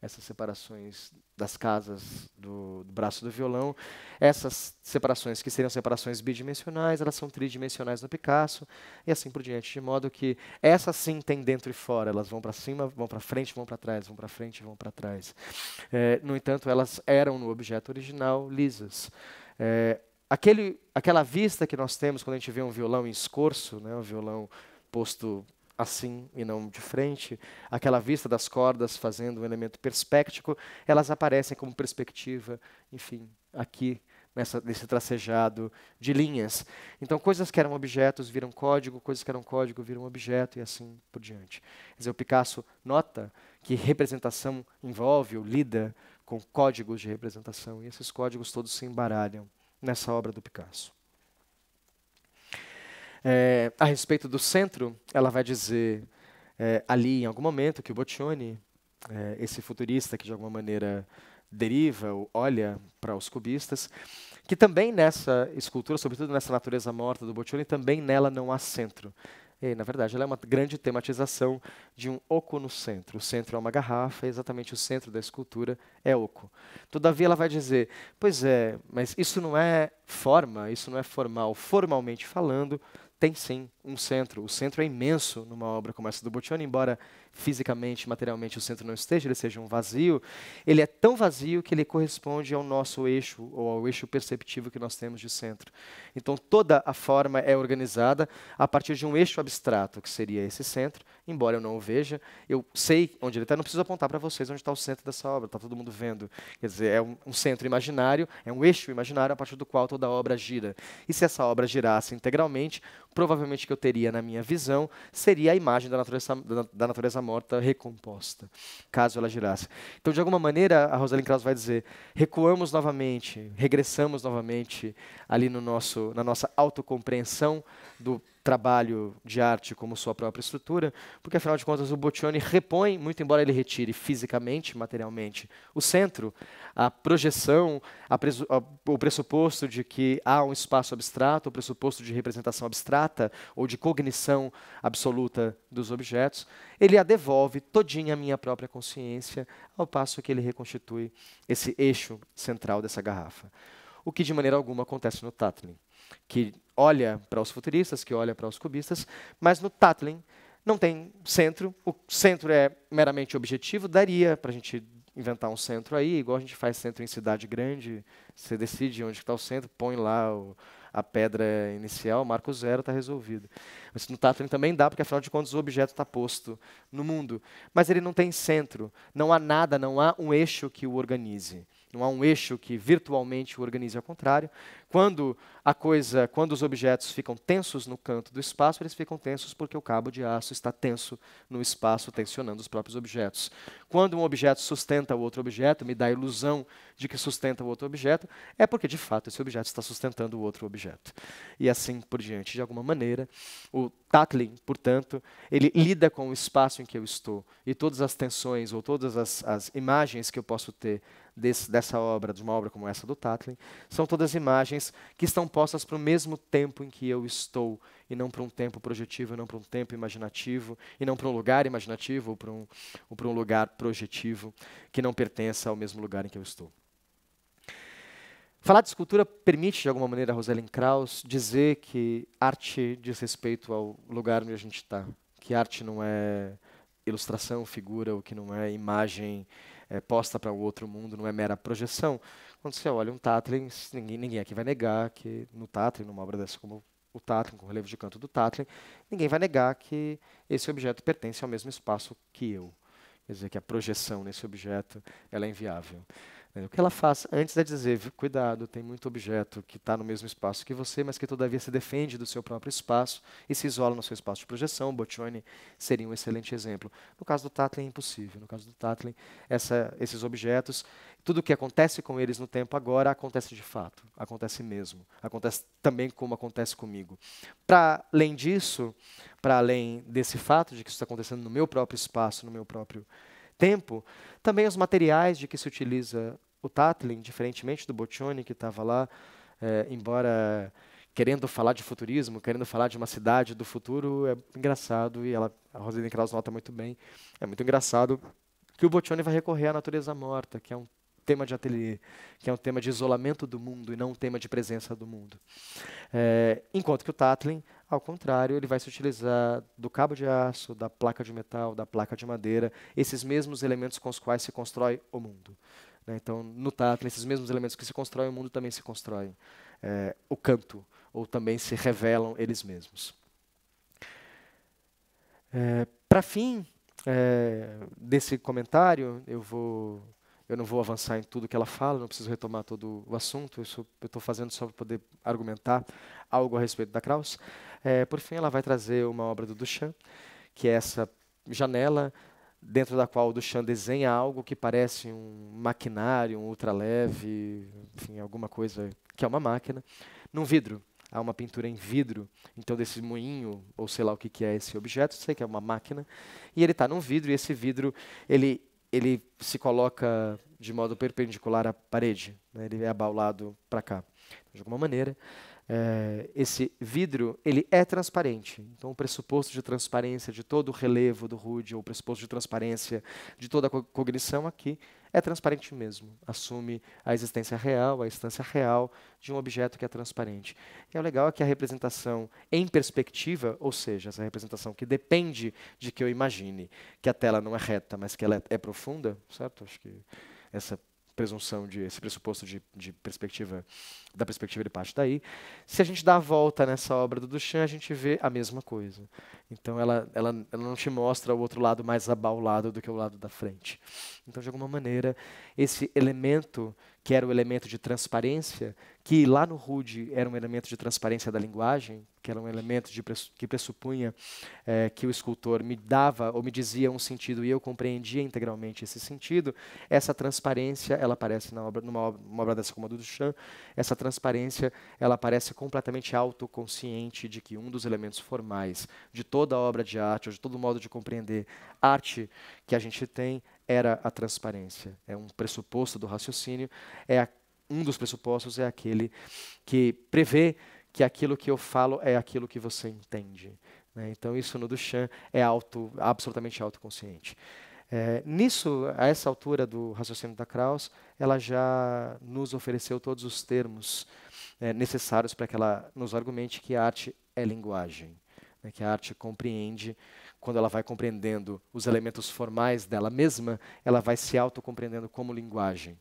essas separações das casas do, do, braço do violão. Essas separações, que seriam separações bidimensionais, elas são tridimensionais no Picasso, e assim por diante. De modo que essas sim tem dentro e fora, elas vão para cima, vão para frente, vão para trás, vão para frente, vão para trás. É, no entanto, elas eram no objeto original lisas. É, aquele, aquela vista que nós temos quando a gente vê um violão em escorço, né, um violão posto assim e não de frente, aquela vista das cordas fazendo um elemento perspectivo, elas aparecem como perspectiva, enfim, aqui nessa, nesse tracejado de linhas. Então, coisas que eram objetos viram código, coisas que eram código viram objeto e assim por diante. Quer dizer, o Picasso nota que representação envolve ou lida com códigos de representação e esses códigos todos se embaralham nessa obra do Picasso. É, a respeito do centro, ela vai dizer é, ali em algum momento que o Boccioni, é, esse futurista que de alguma maneira deriva ou olha para os cubistas, que também nessa escultura, sobretudo nessa natureza morta do Boccioni, também nela não há centro. E, na verdade, ela é uma grande tematização de um oco no centro. O centro é uma garrafa, é exatamente o centro da escultura é oco. Todavia, ela vai dizer: pois é, mas isso não é forma, isso não é formal. Formalmente falando, tem sim um centro. O centro é imenso numa obra como essa do Boccioni, embora fisicamente, materialmente, o centro não esteja, ele seja um vazio, ele é tão vazio que ele corresponde ao nosso eixo, ou ao eixo perceptivo que nós temos de centro. Então, toda a forma é organizada a partir de um eixo abstrato, que seria esse centro, embora eu não o veja, eu sei onde ele está, não preciso apontar para vocês onde está o centro dessa obra, está todo mundo vendo. Quer dizer, é um, um centro imaginário, é um eixo imaginário a partir do qual toda a obra gira. E se essa obra girasse integralmente, provavelmente o que eu teria na minha visão seria a imagem da natureza, da, da natureza morta recomposta, caso ela girasse. Então, de alguma maneira, a Rosalind Krauss vai dizer: recuamos novamente, regressamos novamente ali no nosso, na nossa autocompreensão do trabalho de arte como sua própria estrutura, porque afinal de contas o Boccioni repõe, muito embora ele retire fisicamente, materialmente, o centro, a projeção, a presu a, o pressuposto de que há um espaço abstrato, o pressuposto de representação abstrata ou de cognição absoluta dos objetos, ele a devolve todinha à minha própria consciência, ao passo que ele reconstitui esse eixo central dessa garrafa. O que de maneira alguma acontece no Tatlin que olha para os futuristas, que olha para os cubistas, mas no Tatlin não tem centro, o centro é meramente objetivo, daria para a gente inventar um centro aí, igual a gente faz centro em cidade grande, você decide onde está o centro, põe lá o, a pedra inicial, marca o zero, está resolvido. Mas no Tatlin também dá, porque afinal de contas o objeto está posto no mundo. Mas ele não tem centro, não há nada, não há um eixo que o organize não há um eixo que virtualmente o organize ao contrário. Quando a coisa, quando os objetos ficam tensos no canto do espaço, eles ficam tensos porque o cabo de aço está tenso no espaço, tensionando os próprios objetos. Quando um objeto sustenta o outro objeto, me dá a ilusão de que sustenta o outro objeto, é porque de fato esse objeto está sustentando o outro objeto. E assim por diante, de alguma maneira, o Tatlin, portanto, ele lida com o espaço em que eu estou e todas as tensões ou todas as, as imagens que eu posso ter desse, dessa obra, de uma obra como essa do Tatlin, são todas imagens que estão postas para o mesmo tempo em que eu estou, e não para um tempo projetivo, e não para um tempo imaginativo, e não para um lugar imaginativo ou para um, ou para um lugar projetivo que não pertença ao mesmo lugar em que eu estou. Falar de escultura permite, de alguma maneira, a Rosalind Krauss dizer que arte diz respeito ao lugar onde a gente está, que arte não é ilustração, figura, o que não é imagem é, posta para o um outro mundo, não é mera projeção. Quando você olha um Tatlin, ninguém, ninguém aqui vai negar que no Tatlin, numa obra dessa como o Tatlin, com o relevo de canto do Tatlin, ninguém vai negar que esse objeto pertence ao mesmo espaço que eu. Quer dizer, que a projeção nesse objeto ela é inviável. É, o que ela faz antes é dizer: cuidado, tem muito objeto que está no mesmo espaço que você, mas que todavia se defende do seu próprio espaço e se isola no seu espaço de projeção. Boccioni seria um excelente exemplo. No caso do Tatlin, é impossível. No caso do Tatlin, essa, esses objetos, tudo o que acontece com eles no tempo agora acontece de fato, acontece mesmo, acontece também como acontece comigo. Para além disso, para além desse fato de que isso está acontecendo no meu próprio espaço, no meu próprio tempo, também os materiais de que se utiliza o Tatlin, diferentemente do Boccioni, que estava lá, é, embora querendo falar de futurismo, querendo falar de uma cidade do futuro, é engraçado, e ela, a Rosalind Krauss nota muito bem, é muito engraçado que o Boccioni vai recorrer à natureza morta, que é um tema de ateliê, que é um tema de isolamento do mundo e não um tema de presença do mundo. É, enquanto que o Tatlin, ao contrário, ele vai se utilizar do cabo de aço, da placa de metal, da placa de madeira, esses mesmos elementos com os quais se constrói o mundo. Né? Então, no teatro, esses mesmos elementos que se constroem, o mundo também se constrói. É, o canto, ou também se revelam eles mesmos. É, Para fim é, desse comentário, eu vou eu não vou avançar em tudo que ela fala, não preciso retomar todo o assunto, isso eu estou fazendo só para poder argumentar algo a respeito da Krauss. É, por fim, ela vai trazer uma obra do Duchamp, que é essa janela dentro da qual o Duchamp desenha algo que parece um maquinário, um ultraleve, enfim, alguma coisa que é uma máquina, num vidro. Há uma pintura em vidro, então desse moinho, ou sei lá o que, que é esse objeto, sei que é uma máquina, e ele está num vidro, e esse vidro ele, ele se coloca de modo perpendicular à parede, né? ele é abaulado para cá. De alguma maneira, é, esse vidro ele é transparente. Então, o pressuposto de transparência de todo o relevo do Rude, ou o pressuposto de transparência de toda a co cognição aqui, é transparente mesmo. Assume a existência real, a instância real de um objeto que é transparente. E o legal é que a representação em perspectiva, ou seja, essa representação que depende de que eu imagine que a tela não é reta, mas que ela é, é profunda, certo? Acho que essa presunção de esse pressuposto de, de perspectiva da perspectiva ele parte daí. Se a gente dá a volta nessa obra do Duchamp, a gente vê a mesma coisa. Então ela, ela, ela não te mostra o outro lado mais abaulado do que o lado da frente. Então de alguma maneira esse elemento que era o elemento de transparência, que lá no Rude era um elemento de transparência da linguagem, que era um elemento de, que pressupunha é, que o escultor me dava ou me dizia um sentido e eu compreendia integralmente esse sentido, essa transparência, ela aparece na obra, numa obra, uma obra dessa como a do Duchamp, essa transparência, ela aparece completamente autoconsciente de que um dos elementos formais de toda a obra de arte, ou de todo modo de compreender arte que a gente tem, era a transparência. É um pressuposto do raciocínio, é a, um dos pressupostos é aquele que prevê que aquilo que eu falo é aquilo que você entende. Né? Então, isso no Duchamp é auto, absolutamente autoconsciente. É, nisso, a essa altura do raciocínio da Krauss, ela já nos ofereceu todos os termos é, necessários para que ela nos argumente que a arte é linguagem, né, que a arte compreende. Quando ela vai compreendendo os elementos formais dela mesma, ela vai se autocompreendendo como linguagem.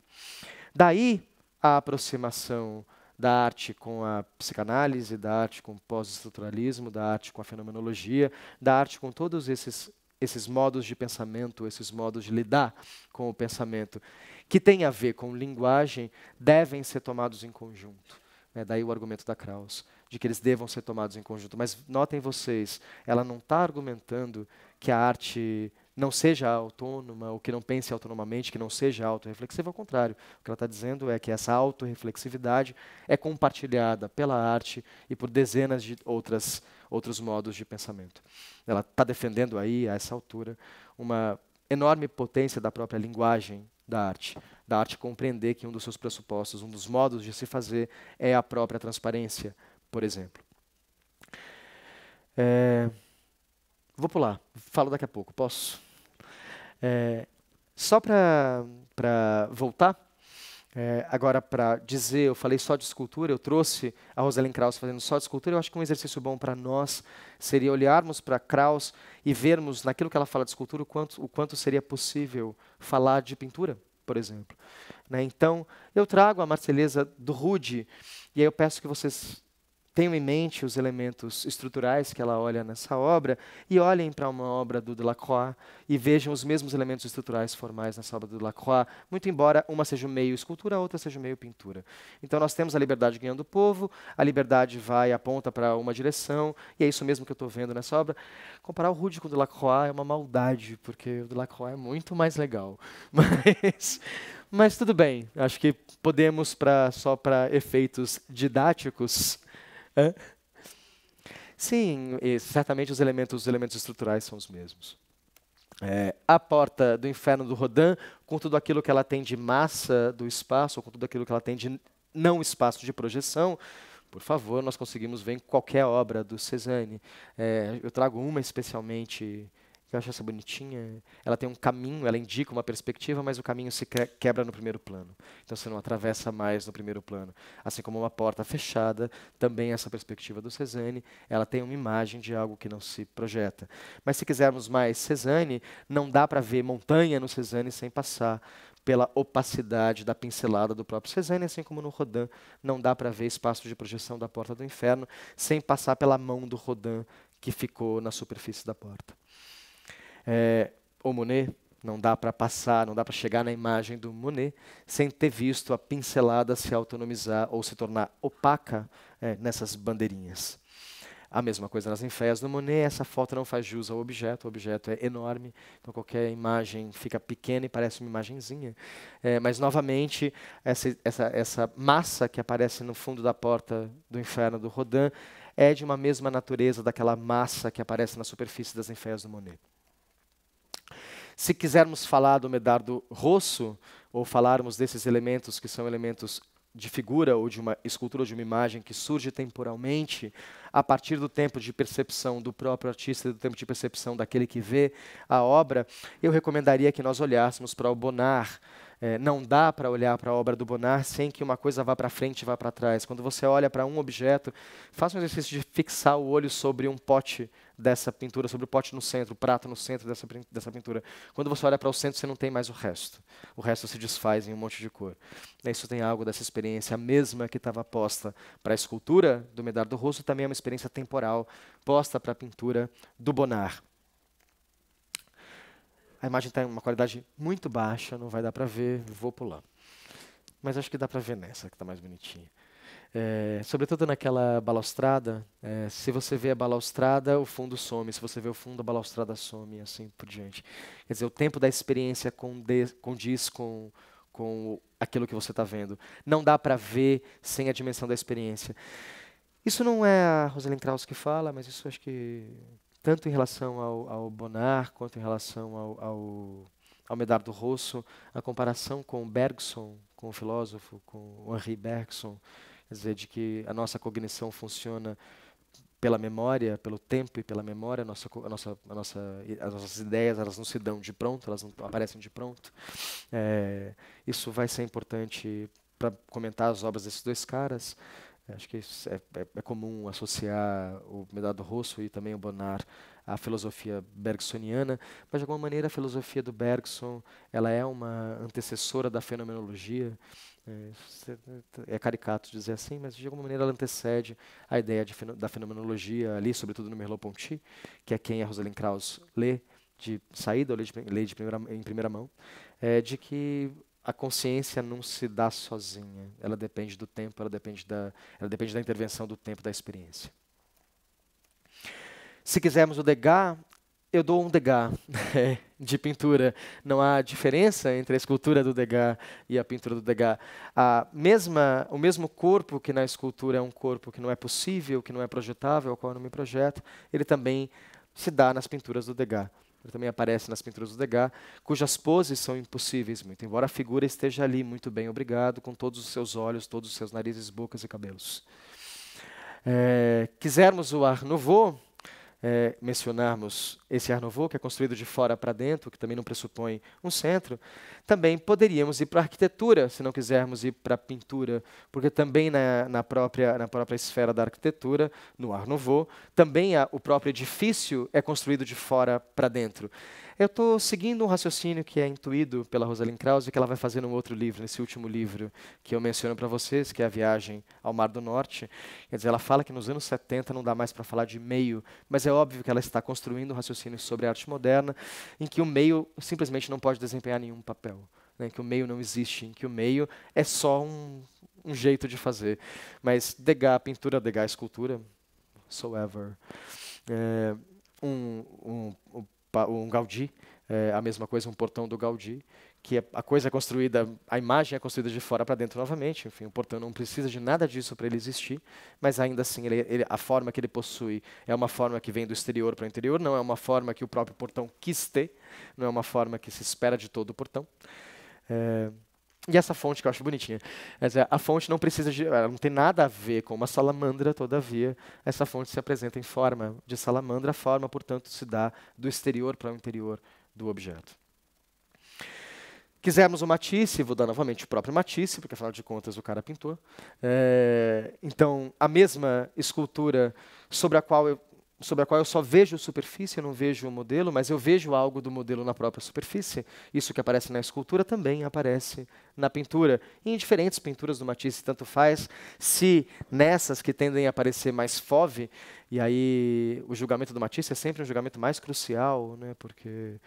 Daí a aproximação da arte com a psicanálise, da arte com o pós-estruturalismo, da arte com a fenomenologia, da arte com todos esses esses modos de pensamento, esses modos de lidar com o pensamento, que tem a ver com linguagem, devem ser tomados em conjunto. É daí o argumento da Krauss, de que eles devam ser tomados em conjunto. Mas notem vocês, ela não está argumentando que a arte não seja autônoma, ou que não pense autonomamente, que não seja autorreflexiva, ao contrário. O que ela está dizendo é que essa autorreflexividade é compartilhada pela arte e por dezenas de outras, outros modos de pensamento. Ela está defendendo aí, a essa altura, uma enorme potência da própria linguagem da arte. Da arte compreender que um dos seus pressupostos, um dos modos de se fazer é a própria transparência, por exemplo. É... Vou pular, falo daqui a pouco, posso? É, só para voltar, é, agora para dizer, eu falei só de escultura, eu trouxe a Rosalind Krauss fazendo só de escultura, eu acho que um exercício bom para nós seria olharmos para Krauss e vermos naquilo que ela fala de escultura o quanto, o quanto seria possível falar de pintura, por exemplo. Né? Então, eu trago a Marselhesa do Rude, e aí eu peço que vocês tenham em mente os elementos estruturais que ela olha nessa obra e olhem para uma obra do Delacroix e vejam os mesmos elementos estruturais formais nessa obra do Delacroix, muito embora uma seja meio escultura, a outra seja meio pintura. Então nós temos a liberdade ganhando o povo, a liberdade vai aponta para uma direção e é isso mesmo que eu estou vendo nessa obra. Comparar o Rude com o Delacroix é uma maldade, porque o Delacroix é muito mais legal. Mas mas tudo bem, acho que podemos para só para efeitos didáticos Sim, certamente os elementos, os elementos estruturais são os mesmos. É, a porta do inferno do Rodin, com tudo aquilo que ela tem de massa do espaço, ou com tudo aquilo que ela tem de não espaço de projeção, por favor, nós conseguimos ver em qualquer obra do Cézanne. É, eu trago uma especialmente que eu acho essa bonitinha. Ela tem um caminho, ela indica uma perspectiva, mas o caminho se quebra no primeiro plano. Então você não atravessa mais no primeiro plano. Assim como uma porta fechada, também essa perspectiva do Cezanne, ela tem uma imagem de algo que não se projeta. Mas se quisermos mais Cezanne, não dá para ver montanha no Cezanne sem passar pela opacidade da pincelada do próprio Cezanne, assim como no Rodin, não dá para ver espaço de projeção da porta do inferno sem passar pela mão do Rodin que ficou na superfície da porta é, o Monet, não dá para passar, não dá para chegar na imagem do Monet sem ter visto a pincelada se autonomizar ou se tornar opaca é, nessas bandeirinhas. A mesma coisa nas infés do Monet, essa foto não faz jus ao objeto, o objeto é enorme, então qualquer imagem fica pequena e parece uma imagenzinha. É, mas, novamente, essa, essa, essa massa que aparece no fundo da porta do inferno do Rodin é de uma mesma natureza daquela massa que aparece na superfície das infés do Monet. Se quisermos falar do medardo rosso, ou falarmos desses elementos que são elementos de figura ou de uma escultura ou de uma imagem que surge temporalmente a partir do tempo de percepção do próprio artista, do tempo de percepção daquele que vê a obra, eu recomendaria que nós olhássemos para o Bonar, é, não dá para olhar para a obra do Bonar sem que uma coisa vá para frente e vá para trás. Quando você olha para um objeto, faça um exercício de fixar o olho sobre um pote dessa pintura, sobre o pote no centro, o prato no centro dessa, dessa pintura. Quando você olha para o centro, você não tem mais o resto. O resto se desfaz em um monte de cor. Isso tem algo dessa experiência mesma que estava posta para a escultura do Medardo Rosso, também é uma experiência temporal, posta para a pintura do Bonar. A imagem tem tá uma qualidade muito baixa, não vai dar para ver, vou pular. Mas acho que dá para ver nessa, que está mais bonitinha. É, sobretudo naquela balaustrada, é, se você vê a balaustrada, o fundo some. Se você vê o fundo, a balaustrada some, e assim por diante. Quer dizer, o tempo da experiência condiz, condiz com, com aquilo que você está vendo. Não dá para ver sem a dimensão da experiência. Isso não é a Rosalind Krauss que fala, mas isso acho que tanto em relação ao, ao Bonar quanto em relação ao, ao, ao Medardo Rosso, a comparação com Bergson, com o filósofo, com o Henri Bergson, quer dizer, de que a nossa cognição funciona pela memória, pelo tempo e pela memória, a nossa, a nossa, a nossa, as nossas ideias elas não se dão de pronto, elas não aparecem de pronto. É, isso vai ser importante para comentar as obras desses dois caras. Acho que é, é, é, comum associar o Medardo Rosso e também o Bonar à filosofia bergsoniana, mas de alguma maneira a filosofia do Bergson ela é uma antecessora da fenomenologia. É, é caricato dizer assim, mas de alguma maneira ela antecede a ideia de, da fenomenologia ali, sobretudo no Merleau-Ponty, que é quem a Rosalind Krauss lê de saída ou lê, de, lê de primeira, em primeira mão, é, de que a consciência não se dá sozinha. Ela depende do tempo, ela depende da, ela depende da intervenção do tempo, da experiência. Se quisermos o Degas, eu dou um Degas é, de pintura. Não há diferença entre a escultura do Degas e a pintura do Degas. A mesma, o mesmo corpo que na escultura é um corpo que não é possível, que não é projetável, ao qual eu não me projeto, ele também se dá nas pinturas do Degas ele também aparece nas pinturas do Degas, cujas poses são impossíveis muito, embora a figura esteja ali muito bem, obrigado, com todos os seus olhos, todos os seus narizes, bocas e cabelos. É, quisermos o Art Nouveau, é, mencionarmos esse ar novo, que é construído de fora para dentro, que também não pressupõe um centro, também poderíamos ir para a arquitetura, se não quisermos ir para a pintura, porque também na, na, própria, na própria esfera da arquitetura, no ar novo, também a, o próprio edifício é construído de fora para dentro. Eu estou seguindo um raciocínio que é intuído pela Rosalind Krause, que ela vai fazer num outro livro, nesse último livro que eu menciono para vocês, que é A Viagem ao Mar do Norte. Quer dizer, ela fala que nos anos 70 não dá mais para falar de meio, mas é óbvio que ela está construindo um raciocínio sobre a arte moderna, em que o meio simplesmente não pode desempenhar nenhum papel. Né, que o meio não existe, em que o meio é só um, um jeito de fazer. Mas Degas, pintura, Degas, escultura, so ever. É, um, um, um um Gaudí, é a mesma coisa, um portão do Gaudí, que é, a coisa é construída, a imagem é construída de fora para dentro novamente. Enfim, o portão não precisa de nada disso para ele existir, mas ainda assim ele, ele, a forma que ele possui é uma forma que vem do exterior para o interior, não é uma forma que o próprio portão quis ter, não é uma forma que se espera de todo o portão. É, e essa fonte que eu acho bonitinha. A fonte não precisa de. Ela não tem nada a ver com uma salamandra, todavia, essa fonte se apresenta em forma de salamandra. A forma, portanto, se dá do exterior para o interior do objeto. Quisermos o Matisse, vou dar novamente o próprio Matisse, porque afinal de contas o cara pintou. É, então, a mesma escultura sobre a qual eu sobre a qual eu só vejo superfície, eu não vejo o modelo, mas eu vejo algo do modelo na própria superfície. Isso que aparece na escultura também aparece na pintura. E em diferentes pinturas do Matisse, tanto faz, se nessas que tendem a aparecer mais fove, e aí o julgamento do Matisse é sempre um julgamento mais crucial, né, porque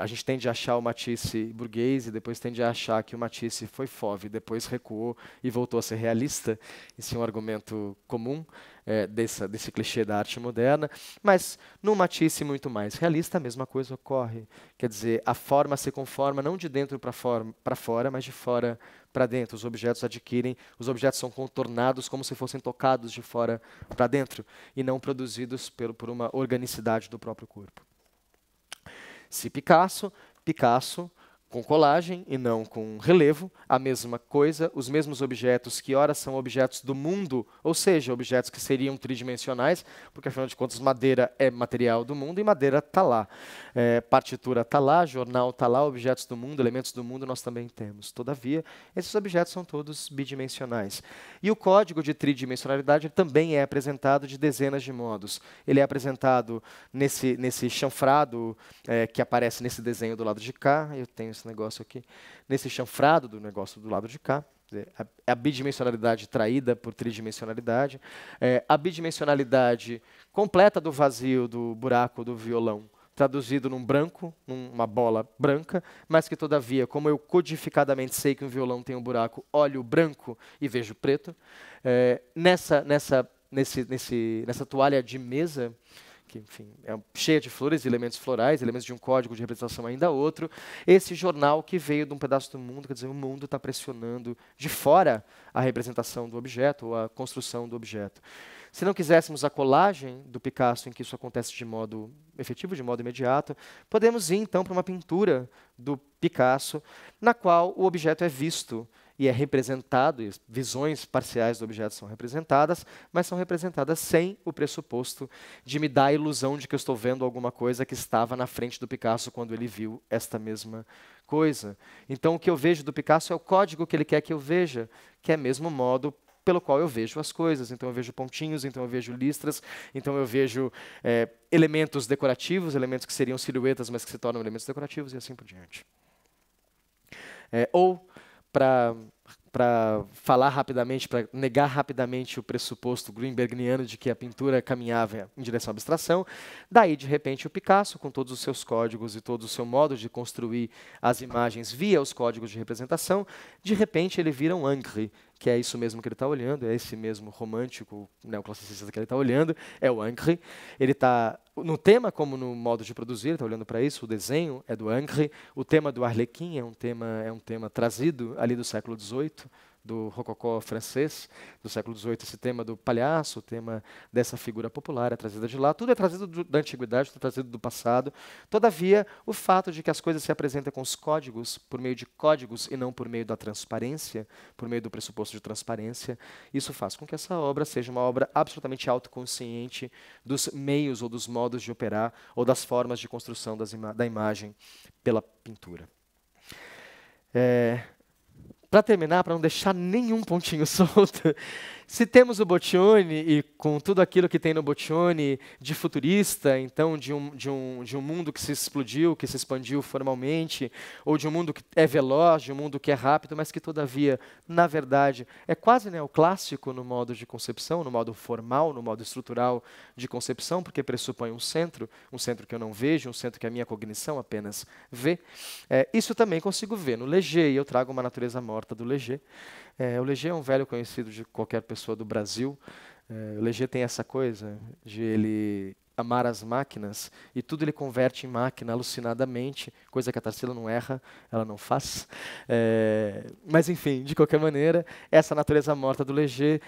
a gente tende a achar o Matisse burguês e depois tende a achar que o Matisse foi fove, depois recuou e voltou a ser realista. Esse é um argumento comum é, desse clichê da arte moderna. Mas no Matisse muito mais realista, a mesma coisa ocorre. Quer dizer, a forma se conforma não de dentro para fora, mas de fora para dentro. Os objetos adquirem, os objetos são contornados como se fossem tocados de fora para dentro e não produzidos pelo, por uma organicidade do próprio corpo. Se Picasso, Picasso com colagem e não com relevo, a mesma coisa, os mesmos objetos que ora são objetos do mundo, ou seja, objetos que seriam tridimensionais, porque afinal de contas madeira é material do mundo e madeira está lá. É, partitura está lá, jornal está lá, objetos do mundo, elementos do mundo nós também temos. Todavia, esses objetos são todos bidimensionais. E o código de tridimensionalidade também é apresentado de dezenas de modos. Ele é apresentado nesse, nesse chanfrado é, que aparece nesse desenho do lado de cá, eu tenho esse negócio aqui, nesse chanfrado do negócio do lado de cá, a, bidimensionalidade traída por tridimensionalidade, é, a bidimensionalidade completa do vazio, do buraco, do violão, traduzido num branco, numa bola branca, mas que todavia, como eu codificadamente sei que um violão tem um buraco, olho branco e vejo preto. É, nessa, nessa, nesse, nesse, nessa toalha de mesa, que enfim é cheia de flores, e elementos florais, elementos de um código de representação ainda outro, esse jornal que veio de um pedaço do mundo, quer dizer, o mundo está pressionando de fora a representação do objeto ou a construção do objeto. Se não quiséssemos a colagem do Picasso, em que isso acontece de modo efetivo, de modo imediato, podemos ir então para uma pintura do Picasso, na qual o objeto é visto e é representado, e visões parciais do objeto são representadas, mas são representadas sem o pressuposto de me dar a ilusão de que eu estou vendo alguma coisa que estava na frente do Picasso quando ele viu esta mesma coisa. Então, o que eu vejo do Picasso é o código que ele quer que eu veja, que é mesmo modo pelo qual eu vejo as coisas. Então eu vejo pontinhos, então eu vejo listras, então eu vejo é, elementos decorativos, elementos que seriam silhuetas, mas que se tornam elementos decorativos e assim por diante. É, ou, para falar rapidamente, para negar rapidamente o pressuposto Greenbergniano de que a pintura caminhava em direção à abstração, daí, de repente, o Picasso, com todos os seus códigos e todo o seu modo de construir as imagens via os códigos de representação, de repente ele vira um angry, que é isso mesmo que ele está olhando, é esse mesmo romântico neoclassicista que ele está olhando, é o Ancre. Ele está no tema como no modo de produzir, está olhando para isso, o desenho é do Ancre, o tema do Arlequim é um tema, é um tema trazido ali do século XVIII, do rococó francês do século XVIII, esse tema do palhaço, o tema dessa figura popular é trazida de lá, tudo é trazido do, da antiguidade, tudo é trazido do passado. Todavia, o fato de que as coisas se apresentam com os códigos, por meio de códigos e não por meio da transparência, por meio do pressuposto de transparência, isso faz com que essa obra seja uma obra absolutamente autoconsciente dos meios ou dos modos de operar ou das formas de construção ima da imagem pela pintura. É, para terminar, para não deixar nenhum pontinho solto, se temos o Boccioni e com tudo aquilo que tem no Boccioni de futurista, então de um, de, um, de um mundo que se explodiu, que se expandiu formalmente, ou de um mundo que é veloz, de um mundo que é rápido, mas que todavia, na verdade, é quase neoclássico no modo de concepção, no modo formal, no modo estrutural de concepção, porque pressupõe um centro, um centro que eu não vejo, um centro que a minha cognição apenas vê. É, isso também consigo ver no Leger, e eu trago uma natureza morta do Leger. É, o Leger é um velho conhecido de qualquer pessoa do Brasil. É, o Leger tem essa coisa de ele amar as máquinas e tudo ele converte em máquina alucinadamente, coisa que a Tarsila não erra, ela não faz. É, mas enfim, de qualquer maneira, essa natureza morta do Leger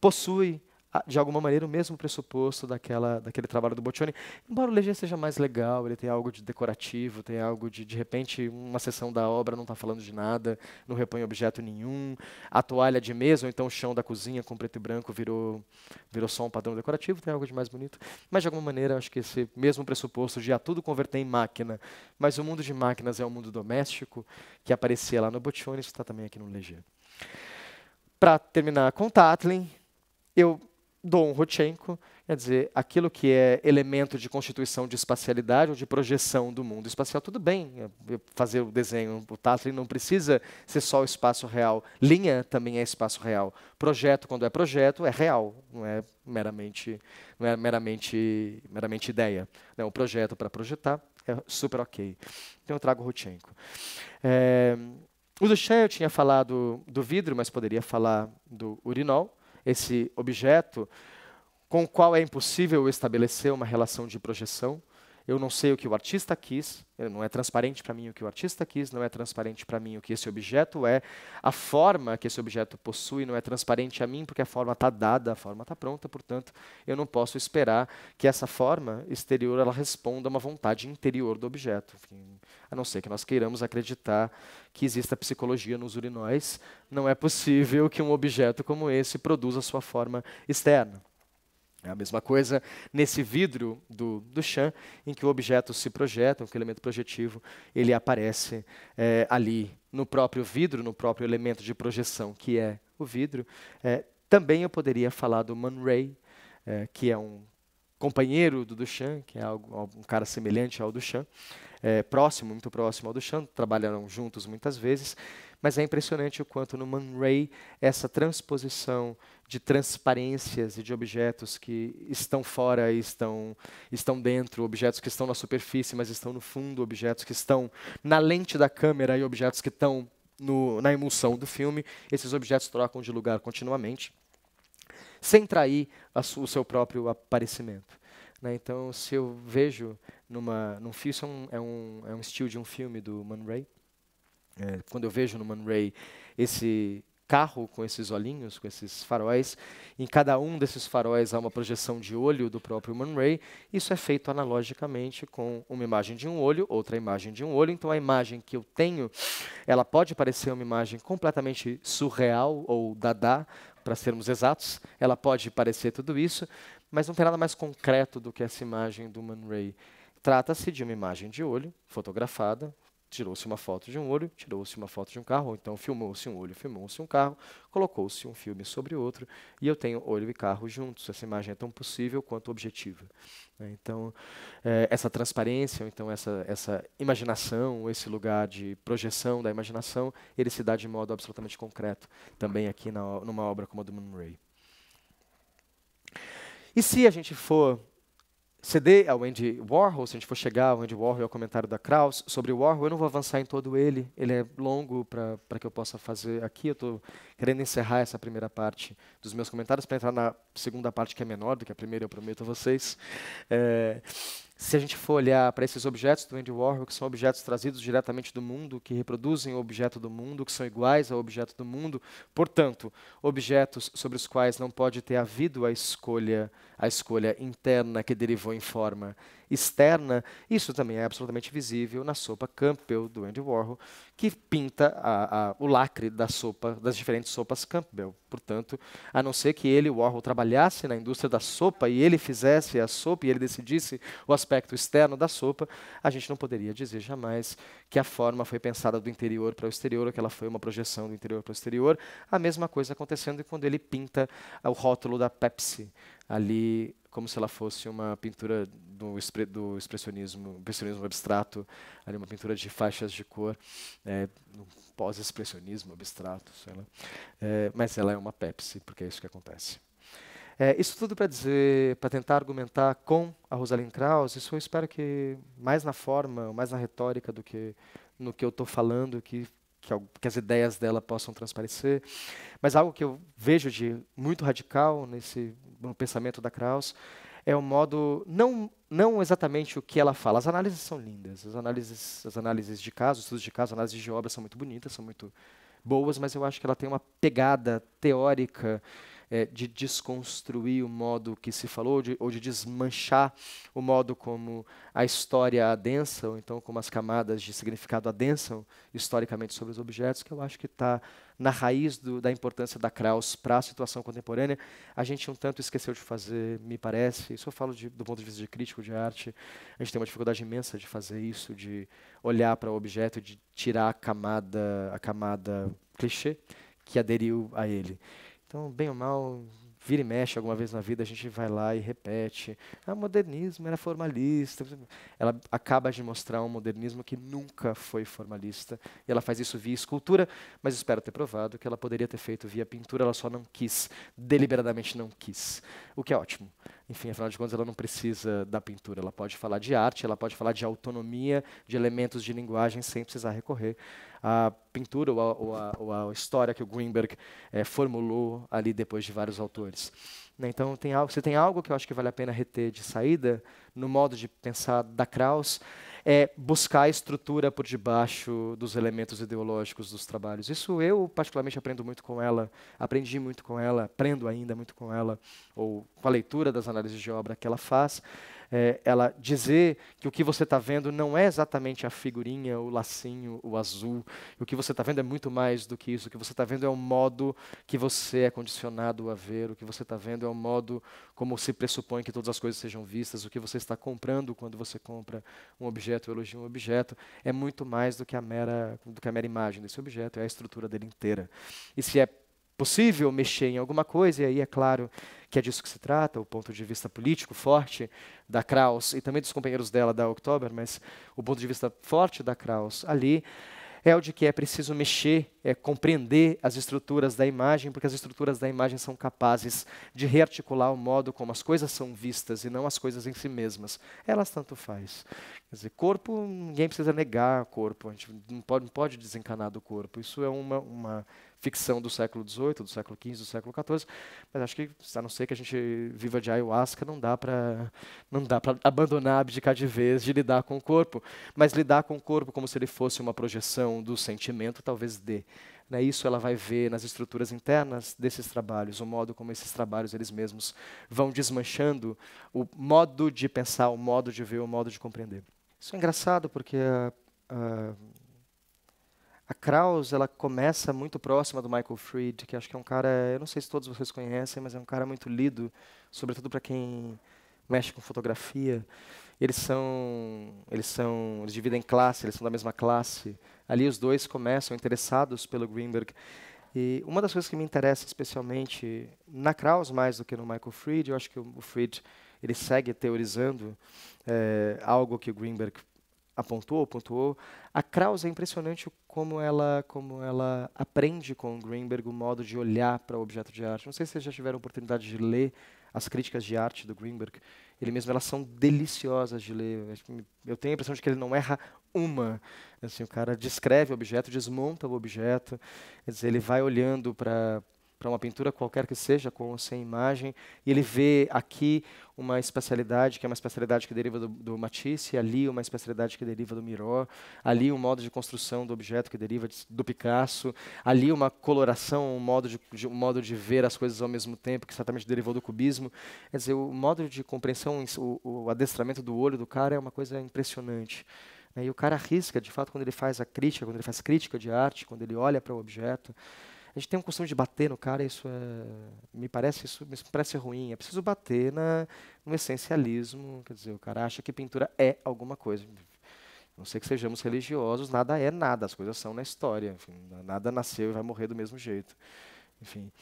possui de alguma maneira o mesmo pressuposto daquela, daquele trabalho do Boccioni. Embora o Leger seja mais legal, ele tem algo de decorativo, tem algo de, de repente, uma seção da obra não está falando de nada, não repõe objeto nenhum, a toalha de mesa ou então o chão da cozinha com preto e branco virou, virou só um padrão decorativo, tem algo de mais bonito. Mas, de alguma maneira, acho que esse mesmo pressuposto de a tudo converter em máquina, mas o mundo de máquinas é o um mundo doméstico, que aparecia lá no Boccioni, está também aqui no Leger. Para terminar com Tatlin, eu Dom Rutchenko, quer dizer, aquilo que é elemento de constituição de espacialidade ou de projeção do mundo espacial, tudo bem é, é, fazer o desenho, o Tatlin não precisa ser só o espaço real, linha também é espaço real, projeto quando é projeto é real, não é meramente, não é meramente, meramente ideia, é o projeto para projetar é super ok. Então eu trago Rutchenko. É, o Duchamp eu tinha falado do vidro, mas poderia falar do urinol esse objeto com o qual é impossível estabelecer uma relação de projeção eu não sei o que o artista quis, eh, não é transparente para mim o que o artista quis, não é transparente para mim o que esse objeto é, a forma que esse objeto possui não é transparente a mim porque a forma está dada, a forma está pronta, portanto, eu não posso esperar que essa forma exterior ela responda a uma vontade interior do objeto. Enfim, a não ser que nós queiramos acreditar que exista psicologia nos urinóis, não é possível que um objeto como esse produza sua forma externa. É a mesma coisa nesse vidro do, do chão, em que o objeto se projeta, o elemento projetivo, ele aparece é, ali no próprio vidro, no próprio elemento de projeção, que é o vidro. É, também eu poderia falar do Man Ray, é, eh, que é um companheiro do Duchamp, que é algo, um cara semelhante ao Duchamp, é, próximo, muito próximo ao Duchamp, trabalharam juntos muitas vezes, mas é impressionante o quanto no Man Ray essa transposição de transparências e de objetos que estão fora e estão, estão dentro, objetos que estão na superfície, mas estão no fundo, objetos que estão na lente da câmera e objetos que estão no, na emulsão do filme, esses objetos trocam de lugar continuamente, sem trair o seu próprio aparecimento. Né? Então, se eu vejo numa, num filme, isso é, é, um, é um estilo de um filme do Man Ray, é, quando eu vejo no Man Ray esse carro com esses olhinhos, com esses faróis. Em cada um desses faróis há uma projeção de olho do próprio Man Ray. Isso é feito analogicamente com uma imagem de um olho, outra imagem de um olho. Então a imagem que eu tenho, ela pode parecer uma imagem completamente surreal ou dada, para sermos exatos. Ela pode parecer tudo isso, mas não tem nada mais concreto do que essa imagem do Man Ray. Trata-se de uma imagem de olho fotografada, tirou-se uma foto de um olho, tirou-se uma foto de um carro, ou então filmou-se um olho, filmou-se um carro, colocou-se um filme sobre outro, e eu tenho olho e carro juntos. Essa imagem é tão possível quanto objetiva. Né? Então, é, essa transparência, então essa, essa imaginação, esse lugar de projeção da imaginação, ele se dá de modo absolutamente concreto, também aqui na, numa obra como a do Moon Ray. E se a gente for CD ao Andy Warhol, se a gente for chegar ao Andy Warhol e ao comentário da Krauss sobre o Warhol, eu não vou avançar em todo ele, ele é longo para que eu possa fazer aqui. Eu estou querendo encerrar essa primeira parte dos meus comentários para entrar na segunda parte, que é menor do que a primeira, eu prometo a vocês. É, se a gente for olhar para esses objetos do Andy Warhol, que são objetos trazidos diretamente do mundo, que reproduzem o objeto do mundo, que são iguais ao objeto do mundo, portanto, objetos sobre os quais não pode ter havido a escolha a escolha interna que derivou em forma externa, isso também é absolutamente visível na sopa Campbell do Andy Warhol, que pinta a, a, o lacre da sopa, das diferentes sopas Campbell. Portanto, a não ser que ele, Warhol, trabalhasse na indústria da sopa e ele fizesse a sopa e ele decidisse o aspecto externo da sopa, a gente não poderia dizer jamais que a forma foi pensada do interior para o exterior ou que ela foi uma projeção do interior para o exterior. A mesma coisa acontecendo quando ele pinta o rótulo da Pepsi ali como se ela fosse uma pintura do, do expressionismo, expressionismo abstrato, ali uma pintura de faixas de cor, é, pós-expressionismo abstrato, sei lá. É, mas ela é uma Pepsi, porque é isso que acontece. É, isso tudo para dizer, para tentar argumentar com a Rosalind Krauss, isso eu espero que mais na forma, mais na retórica do que no que eu estou falando, que, que, que, as ideias dela possam transparecer. Mas algo que eu vejo de muito radical nesse, no pensamento da Krauss, é um modo não não exatamente o que ela fala. As análises são lindas, as análises as análises de caso, estudos de caso, análises de obras são muito bonitas, são muito boas, mas eu acho que ela tem uma pegada teórica é, de desconstruir o modo que se falou, de, ou de desmanchar o modo como a história adensa, ou então como as camadas de significado adensam historicamente sobre os objetos, que eu acho que está na raiz do, da importância da Krauss para a situação contemporânea, a gente um tanto esqueceu de fazer, me parece, isso eu falo de, do ponto de vista de crítico de arte, a gente tem uma dificuldade imensa de fazer isso, de olhar para o objeto, de tirar a camada, a camada clichê que aderiu a ele. Então, bem ou mal, vira e mexe alguma vez na vida, a gente vai lá e repete. Ah, modernismo era formalista. Ela acaba de mostrar um modernismo que nunca foi formalista. E ela faz isso via escultura, mas espero ter provado que ela poderia ter feito via pintura, ela só não quis, deliberadamente não quis. O que é ótimo. Enfim, afinal de contas, ela não precisa da pintura. Ela pode falar de arte, ela pode falar de autonomia, de elementos de linguagem, sem precisar recorrer a pintura ou a, ou a, ou a história que o Greenberg é, formulou ali depois de vários autores. Né? Então, tem algo, se tem algo que eu acho que vale a pena reter de saída, no modo de pensar da Krauss, é buscar a estrutura por debaixo dos elementos ideológicos dos trabalhos. Isso eu, particularmente, aprendo muito com ela, aprendi muito com ela, aprendo ainda muito com ela, ou com a leitura das análises de obra que ela faz é, ela dizer que o que você está vendo não é exatamente a figurinha, o lacinho, o azul. O que você está vendo é muito mais do que isso. O que você está vendo é o modo que você é condicionado a ver. O que você está vendo é o modo como se pressupõe que todas as coisas sejam vistas. O que você está comprando quando você compra um objeto, elogia um objeto, é muito mais do que a mera, do que a mera imagem desse objeto, é a estrutura dele inteira. E se é possível mexer em alguma coisa, e aí é claro que é disso que se trata, o ponto de vista político forte da Kraus e também dos companheiros dela da Oktober, mas o ponto de vista forte da Kraus ali é o de que é preciso mexer, é compreender as estruturas da imagem, porque as estruturas da imagem são capazes de rearticular o modo como as coisas são vistas e não as coisas em si mesmas. Elas tanto faz. Quer dizer, corpo, ninguém precisa negar corpo, a gente não pode, não pode desencanar do corpo. Isso é uma, uma ficção do século XVIII, do século XV, do século XIV, mas acho que, a não ser que a gente viva de ayahuasca, não dá para não dá para abandonar, abdicar de vez de lidar com o corpo, mas lidar com o corpo como se ele fosse uma projeção do sentimento, talvez dê. Né, isso ela vai ver nas estruturas internas desses trabalhos, o modo como esses trabalhos eles mesmos vão desmanchando o modo de pensar, o modo de ver, o modo de compreender. Isso é engraçado porque a, ah, a ah, a Kraus, ela começa muito próxima do Michael Fried, que acho que é um cara, eu não sei se todos vocês conhecem, mas é um cara muito lido, sobretudo para quem mexe com fotografia. Eles são, eles são, eles dividem classe, eles são da mesma classe. Ali os dois começam interessados pelo Greenberg. E uma das coisas que me interessa especialmente na Kraus mais do que no Michael Fried, eu acho que o Fried ele segue teorizando é, algo que o Greenberg apontou, pontuou. A Kraus é impressionante o como ela como ela aprende com Greenberg o modo de olhar para o objeto de arte. Não sei se vocês já tiveram oportunidade de ler as críticas de arte do Greenberg. Ele mesmo, elas são deliciosas de ler. Eu tenho a impressão de que ele não erra uma. Assim, o cara descreve o objeto, desmonta o objeto, dizer, ele vai olhando para para uma pintura qualquer que seja, com ou sem imagem. E ele vê aqui uma especialidade, que é uma especialidade que deriva do, do Matisse, ali uma especialidade que deriva do Miró, ali um modo de construção do objeto que deriva de, do Picasso, ali uma coloração, um modo de, de, um modo de ver as coisas ao mesmo tempo, que certamente derivou do cubismo. Quer dizer, o modo de compreensão, o, o adestramento do olho do cara é uma coisa impressionante. Né? E o cara arrisca, de fato, quando ele faz a crítica, quando ele faz crítica de arte, quando ele olha para o objeto, a gente tem um costume de bater no cara, isso é, me parece isso me parece ruim. É preciso bater na, no essencialismo, quer dizer, o cara acha que pintura é alguma coisa. A não sei que sejamos religiosos, nada é nada, as coisas são na história, enfim, nada nasceu e vai morrer do mesmo jeito. Enfim.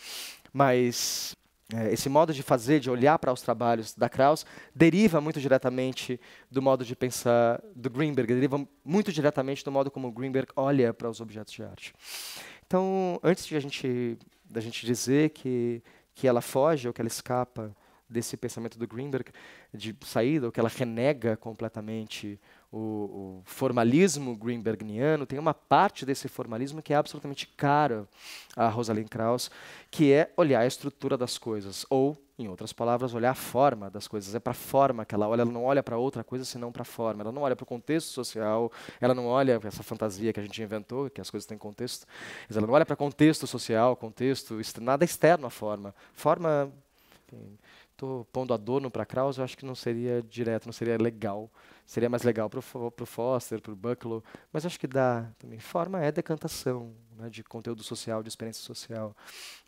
Mas é, esse modo de fazer, de olhar para os trabalhos da Krauss, deriva muito diretamente do modo de pensar do Greenberg, deriva muito diretamente do modo como Greenberg olha para os objetos de arte. Então, antes de a gente, da gente dizer que, que ela foge ou que ela escapa desse pensamento do Greenberg de saída, ou que ela renega completamente o, o formalismo greenbergniano, tem uma parte desse formalismo que é absolutamente cara a Rosalind Krauss, que é olhar a estrutura das coisas, ou, em outras palavras, olhar a forma das coisas. É para a forma que ela olha, ela não olha para outra coisa senão para a forma. Ela não olha para o contexto social, ela não olha essa fantasia que a gente inventou, que as coisas têm contexto, ela não olha para contexto social, contexto, nada externo à forma. Forma. Enfim, estou pondo adorno para Krauss, eu acho que não seria direto, não seria legal. Seria mais legal para o Foster, para o Bucklow, mas acho que dá também. Forma é decantação né, de conteúdo social, de experiência social.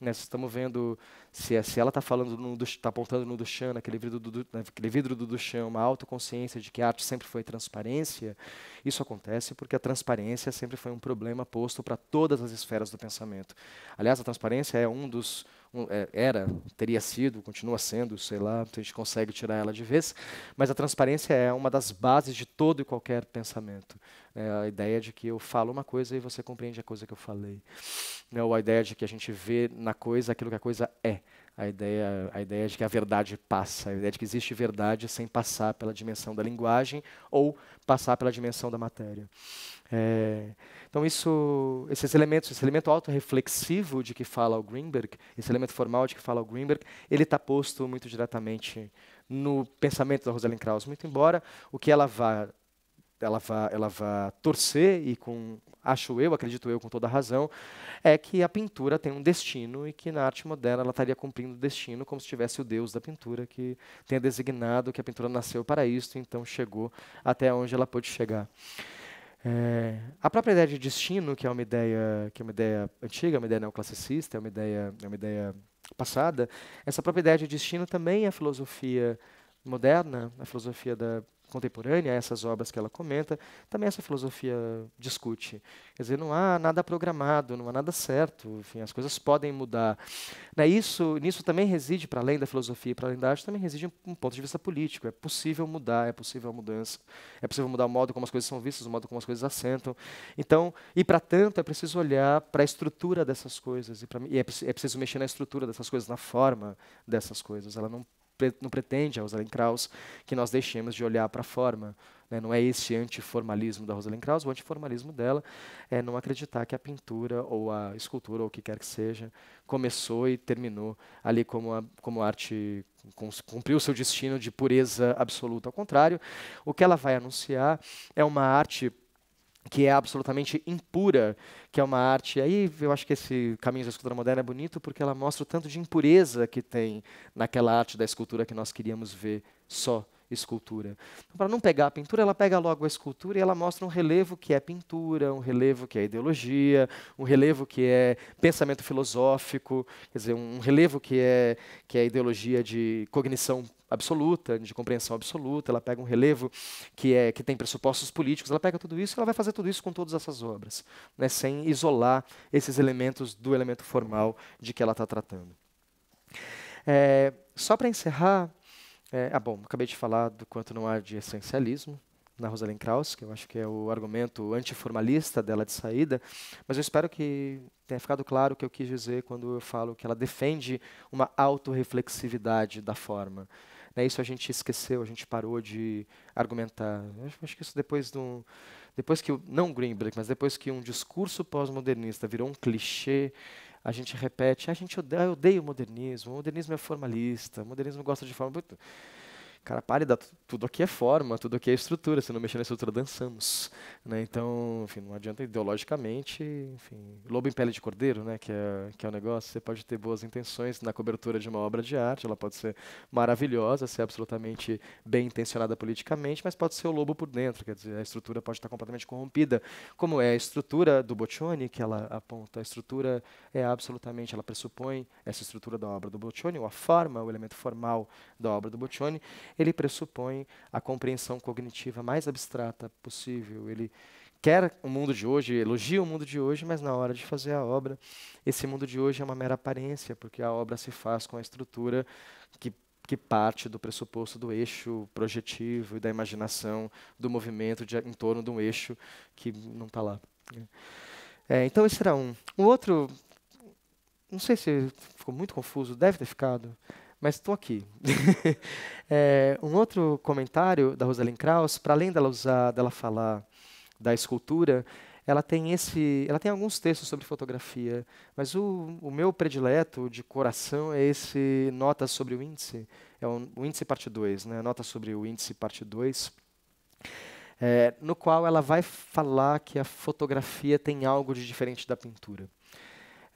Né, estamos vendo se, é, se ela está falando, está apontando no Duchamp, naquele vidro do, naquele vidro do Duchamp, uma autoconsciência de que a arte sempre foi transparência, isso acontece porque a transparência sempre foi um problema posto para todas as esferas do pensamento. Aliás, a transparência é um dos é, era, teria sido, continua sendo, sei lá, a gente consegue tirar ela de vez, mas a transparência é uma das bases de todo e qualquer pensamento. É a ideia de que eu falo uma coisa e você compreende a coisa que eu falei. É, ou a ideia de que a gente vê na coisa aquilo que a coisa é. A ideia, a ideia de que a verdade passa, a ideia de que existe verdade sem passar pela dimensão da linguagem ou passar pela dimensão da matéria. É, então, isso, esses elementos, esse elemento autorreflexivo de que fala o Greenberg, esse elemento formal de que fala o Greenberg, ele está posto muito diretamente no pensamento da Rosalind Krauss, muito embora o que ela vá ela vá, ela vá torcer e com acho eu, acredito eu com toda razão, é que a pintura tem um destino e que na arte moderna ela estaria cumprindo o destino como se tivesse o deus da pintura que tenha designado que a pintura nasceu para isto, então chegou até onde ela pôde chegar. É, a própria ideia de destino, que é uma ideia que é uma ideia antiga, é uma ideia neoclassicista, é uma ideia, é uma ideia passada, essa própria ideia de destino também é a filosofia moderna, a filosofia da contemporânea, essas obras que ela comenta, também essa filosofia discute. Quer dizer, não há nada programado, não há nada certo, enfim, as coisas podem mudar. Né, isso, nisso também reside, para além da filosofia e para além da arte, também reside um, um, ponto de vista político. É possível mudar, é possível a mudança, é possível mudar o modo como as coisas são vistas, o modo como as coisas assentam. Então, e para tanto, é preciso olhar para a estrutura dessas coisas, e, pra, e é, é preciso mexer na estrutura dessas coisas, na forma dessas coisas. Ela não não pretende, a Rosalind Krauss, que nós deixemos de olhar para a forma. Né? Não é esse antiformalismo da Rosalind Krauss, o antiformalismo dela é não acreditar que a pintura ou a escultura ou o que quer que seja começou e terminou ali como, a, como arte cumpriu seu destino de pureza absoluta. Ao contrário, o que ela vai anunciar é uma arte que é absolutamente impura, que é uma arte. Aí eu acho que esse caminho da escultura moderna é bonito porque ela mostra o tanto de impureza que tem naquela arte da escultura que nós queríamos ver só escultura. Então, para não pegar a pintura, ela pega logo a escultura e ela mostra um relevo que é pintura, um relevo que é ideologia, um relevo que é pensamento filosófico, quer dizer, um relevo que é que é ideologia de cognição absoluta, de compreensão absoluta, ela pega um relevo que, é, que tem pressupostos políticos, ela pega tudo isso e ela vai fazer tudo isso com todas essas obras, né, sem isolar esses elementos do elemento formal de que ela está tratando. É, só para encerrar, é, ah, bom, acabei de falar do quanto não há de essencialismo na Rosalind Krauss, que eu acho que é o argumento antiformalista dela de saída, mas eu espero que tenha ficado claro o que eu quis dizer quando eu falo que ela defende uma autorreflexividade da forma. Né, isso a gente esqueceu, a gente parou de argumentar. Acho, acho que isso depois de um, depois que não Greenberg, mas depois que um discurso pós-modernista virou um clichê, a gente repete, a ah, gente odeia, eu odeio o modernismo, o modernismo é formalista, o modernismo gosta de forma cara, pare, dá tudo aqui é forma, tudo aqui é estrutura, se não mexer na estrutura, dançamos. Né? Então, enfim, não adianta ideologicamente, enfim, lobo em pele de cordeiro, né, que é, que é o negócio, você pode ter boas intenções na cobertura de uma obra de arte, ela pode ser maravilhosa, ser absolutamente bem intencionada politicamente, mas pode ser o lobo por dentro, quer dizer, a estrutura pode estar completamente corrompida, como é a estrutura do Boccioni, que ela aponta, a estrutura é absolutamente, ela pressupõe essa estrutura da obra do Boccioni, ou a forma, o elemento formal da obra do Boccioni, ele pressupõe a compreensão cognitiva mais abstrata possível. Ele quer o mundo de hoje, elogia o mundo de hoje, mas na hora de fazer a obra, esse mundo de hoje é uma mera aparência, porque a obra se faz com a estrutura que que parte do pressuposto do eixo projetivo e da imaginação do movimento de, em torno de um eixo que não está lá. É, então esse era um. O outro, não sei se ficou muito confuso, deve ter ficado mas estou aqui. é, um outro comentário da Rosalind Krauss, para além dela usar, dela falar da escultura, ela tem esse, ela tem alguns textos sobre fotografia, mas o, o meu predileto de coração é esse Notas sobre o índice, é o, o índice parte 2, né? Notas sobre o índice parte 2. É, no qual ela vai falar que a fotografia tem algo de diferente da pintura.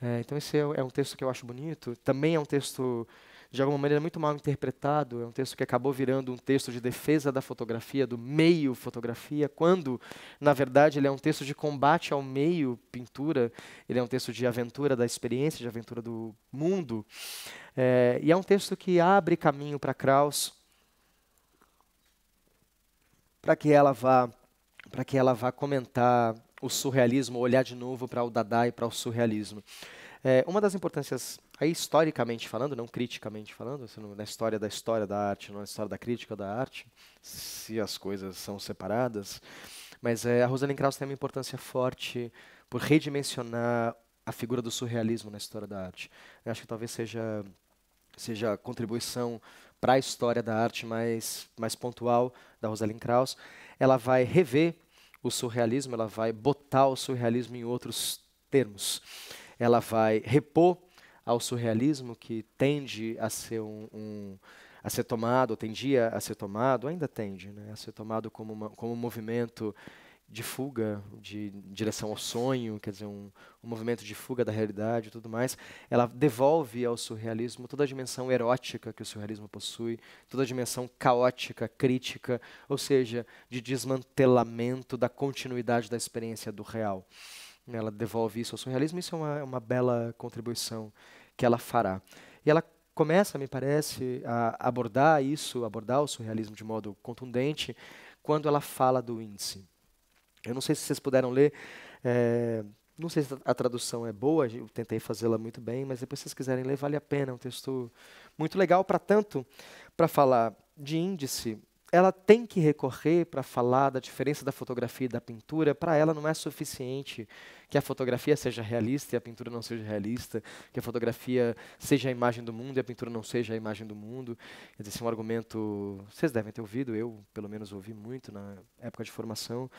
É, então esse é, é um texto que eu acho bonito. Também é um texto de alguma maneira é muito mal interpretado. É um texto que acabou virando um texto de defesa da fotografia, do meio fotografia, quando, na verdade, ele é um texto de combate ao meio pintura, ele é um texto de aventura da experiência, de aventura do mundo. É, e é um texto que abre caminho para Krauss, para que ela vá para que ela vá comentar o surrealismo, olhar de novo para o Dada e para o surrealismo. É, uma das importâncias, aí historicamente falando, não criticamente falando, na história da história da arte, não na história da crítica da arte, se as coisas são separadas, mas é, a Rosalind Krauss tem uma importância forte por redimensionar a figura do surrealismo na história da arte. Eu acho que talvez seja seja a contribuição para a história da arte mais mais pontual da Rosalind Krauss. Ela vai rever o surrealismo, ela vai botar o surrealismo em outros termos ela vai repor ao surrealismo que tende a ser um, um a ser tomado, tendia a ser tomado, ainda tende, né, a ser tomado como, uma, como um movimento de fuga, de direção ao sonho, quer dizer, um, um movimento de fuga da realidade e tudo mais, ela devolve ao surrealismo toda a dimensão erótica que o surrealismo possui, toda a dimensão caótica, crítica, ou seja, de desmantelamento da continuidade da experiência do real. Né? Ela devolve isso ao surrealismo, isso é uma, uma bela contribuição que ela fará. E ela começa, me parece, a abordar isso, abordar o surrealismo de modo contundente, quando ela fala do índice. Eu não sei se vocês puderam ler, é, não sei se a tradução é boa, eu tentei fazê-la muito bem, mas depois se vocês quiserem ler, vale a pena, é um texto muito legal, para tanto, para falar de índice, ela tem que recorrer para falar da diferença da fotografia e da pintura. Para ela não é suficiente que a fotografia seja realista e a pintura não seja realista, que a fotografia seja a imagem do mundo e a pintura não seja a imagem do mundo. Quer dizer, esse é um argumento vocês devem ter ouvido, eu pelo menos ouvi muito na época de formação.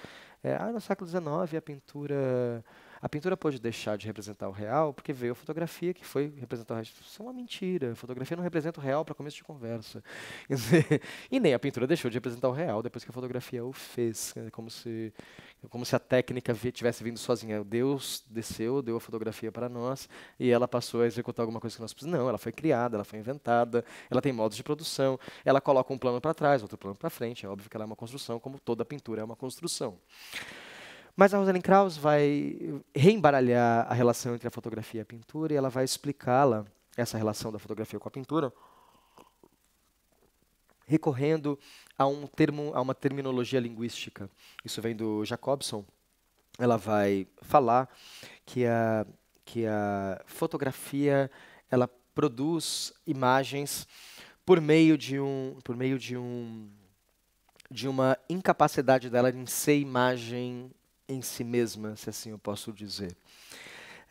É, ah, no século XIX a pintura a pintura pôde deixar de representar o real porque veio a fotografia que foi representar o real. Isso é uma mentira. A fotografia não representa o real para começo de conversa. e nem a pintura deixou de representar o real depois que a fotografia o fez. É como se, como se a técnica tivesse vindo sozinha. Deus desceu, deu a fotografia para nós e ela passou a executar alguma coisa que nós precisamos. Não, ela foi criada, ela foi inventada, ela tem modos de produção, ela coloca um plano para trás, outro plano para frente. É óbvio que ela é uma construção, como toda pintura é uma construção. Mas a Rosalind Krauss vai reembaralhar a relação entre a fotografia e a pintura e ela vai explicá-la, essa relação da fotografia com a pintura, recorrendo a um termo, a uma terminologia linguística. Isso vem do Jacobson. Ela vai falar que a que a fotografia ela produz imagens por meio de um por meio de um de uma incapacidade dela em ser imagem em si mesma, se assim eu posso dizer.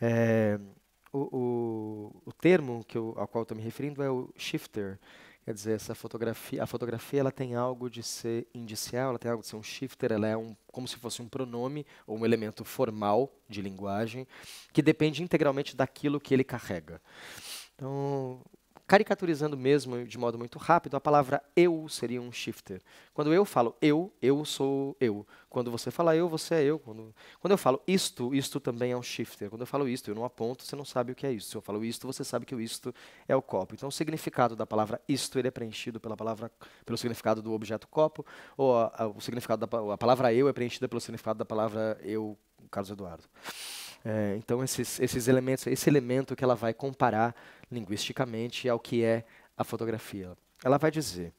É, o, o, o, termo que eu, ao qual estou me referindo é o shifter, quer dizer, essa fotografia, a fotografia ela tem algo de ser indicial, ela tem algo de ser um shifter, ela é um, como se fosse um pronome ou um elemento formal de linguagem que depende integralmente daquilo que ele carrega. Então, Caricaturizando mesmo de modo muito rápido, a palavra eu seria um shifter. Quando eu falo eu, eu sou eu. Quando você fala eu, você é eu. Quando, quando eu falo isto, isto também é um shifter. Quando eu falo isto, eu não aponto, você não sabe o que é isto. Se eu falo isto, você sabe que o isto é o copo. Então, o significado da palavra isto ele é preenchido pela palavra, pelo significado do objeto copo, ou a, a o significado da a palavra eu é preenchida pelo significado da palavra eu, Carlos Eduardo. É, então, esses, esses elementos, esse elemento que ela vai comparar linguisticamente ao que é a fotografia. Ela vai dizer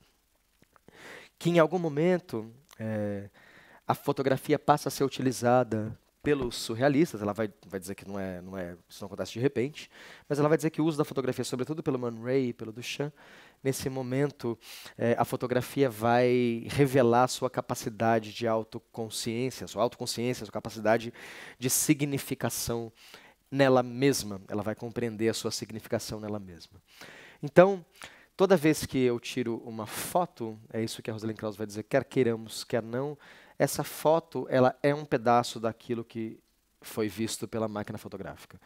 que, em algum momento, é, a fotografia passa a ser utilizada pelos surrealistas, ela vai, vai dizer que não é, não é, isso não acontece de repente, mas ela vai dizer que o uso da fotografia, sobretudo pelo Man Ray e pelo Duchamp, nesse momento, é, a fotografia vai revelar sua capacidade de autoconsciência, sua autoconsciência, sua capacidade de significação nela mesma. Ela vai compreender a sua significação nela mesma. Então, toda vez que eu tiro uma foto, é isso que a Rosalind Krauss vai dizer, quer queiramos, quer não, essa foto ela é um pedaço daquilo que foi visto pela máquina fotográfica.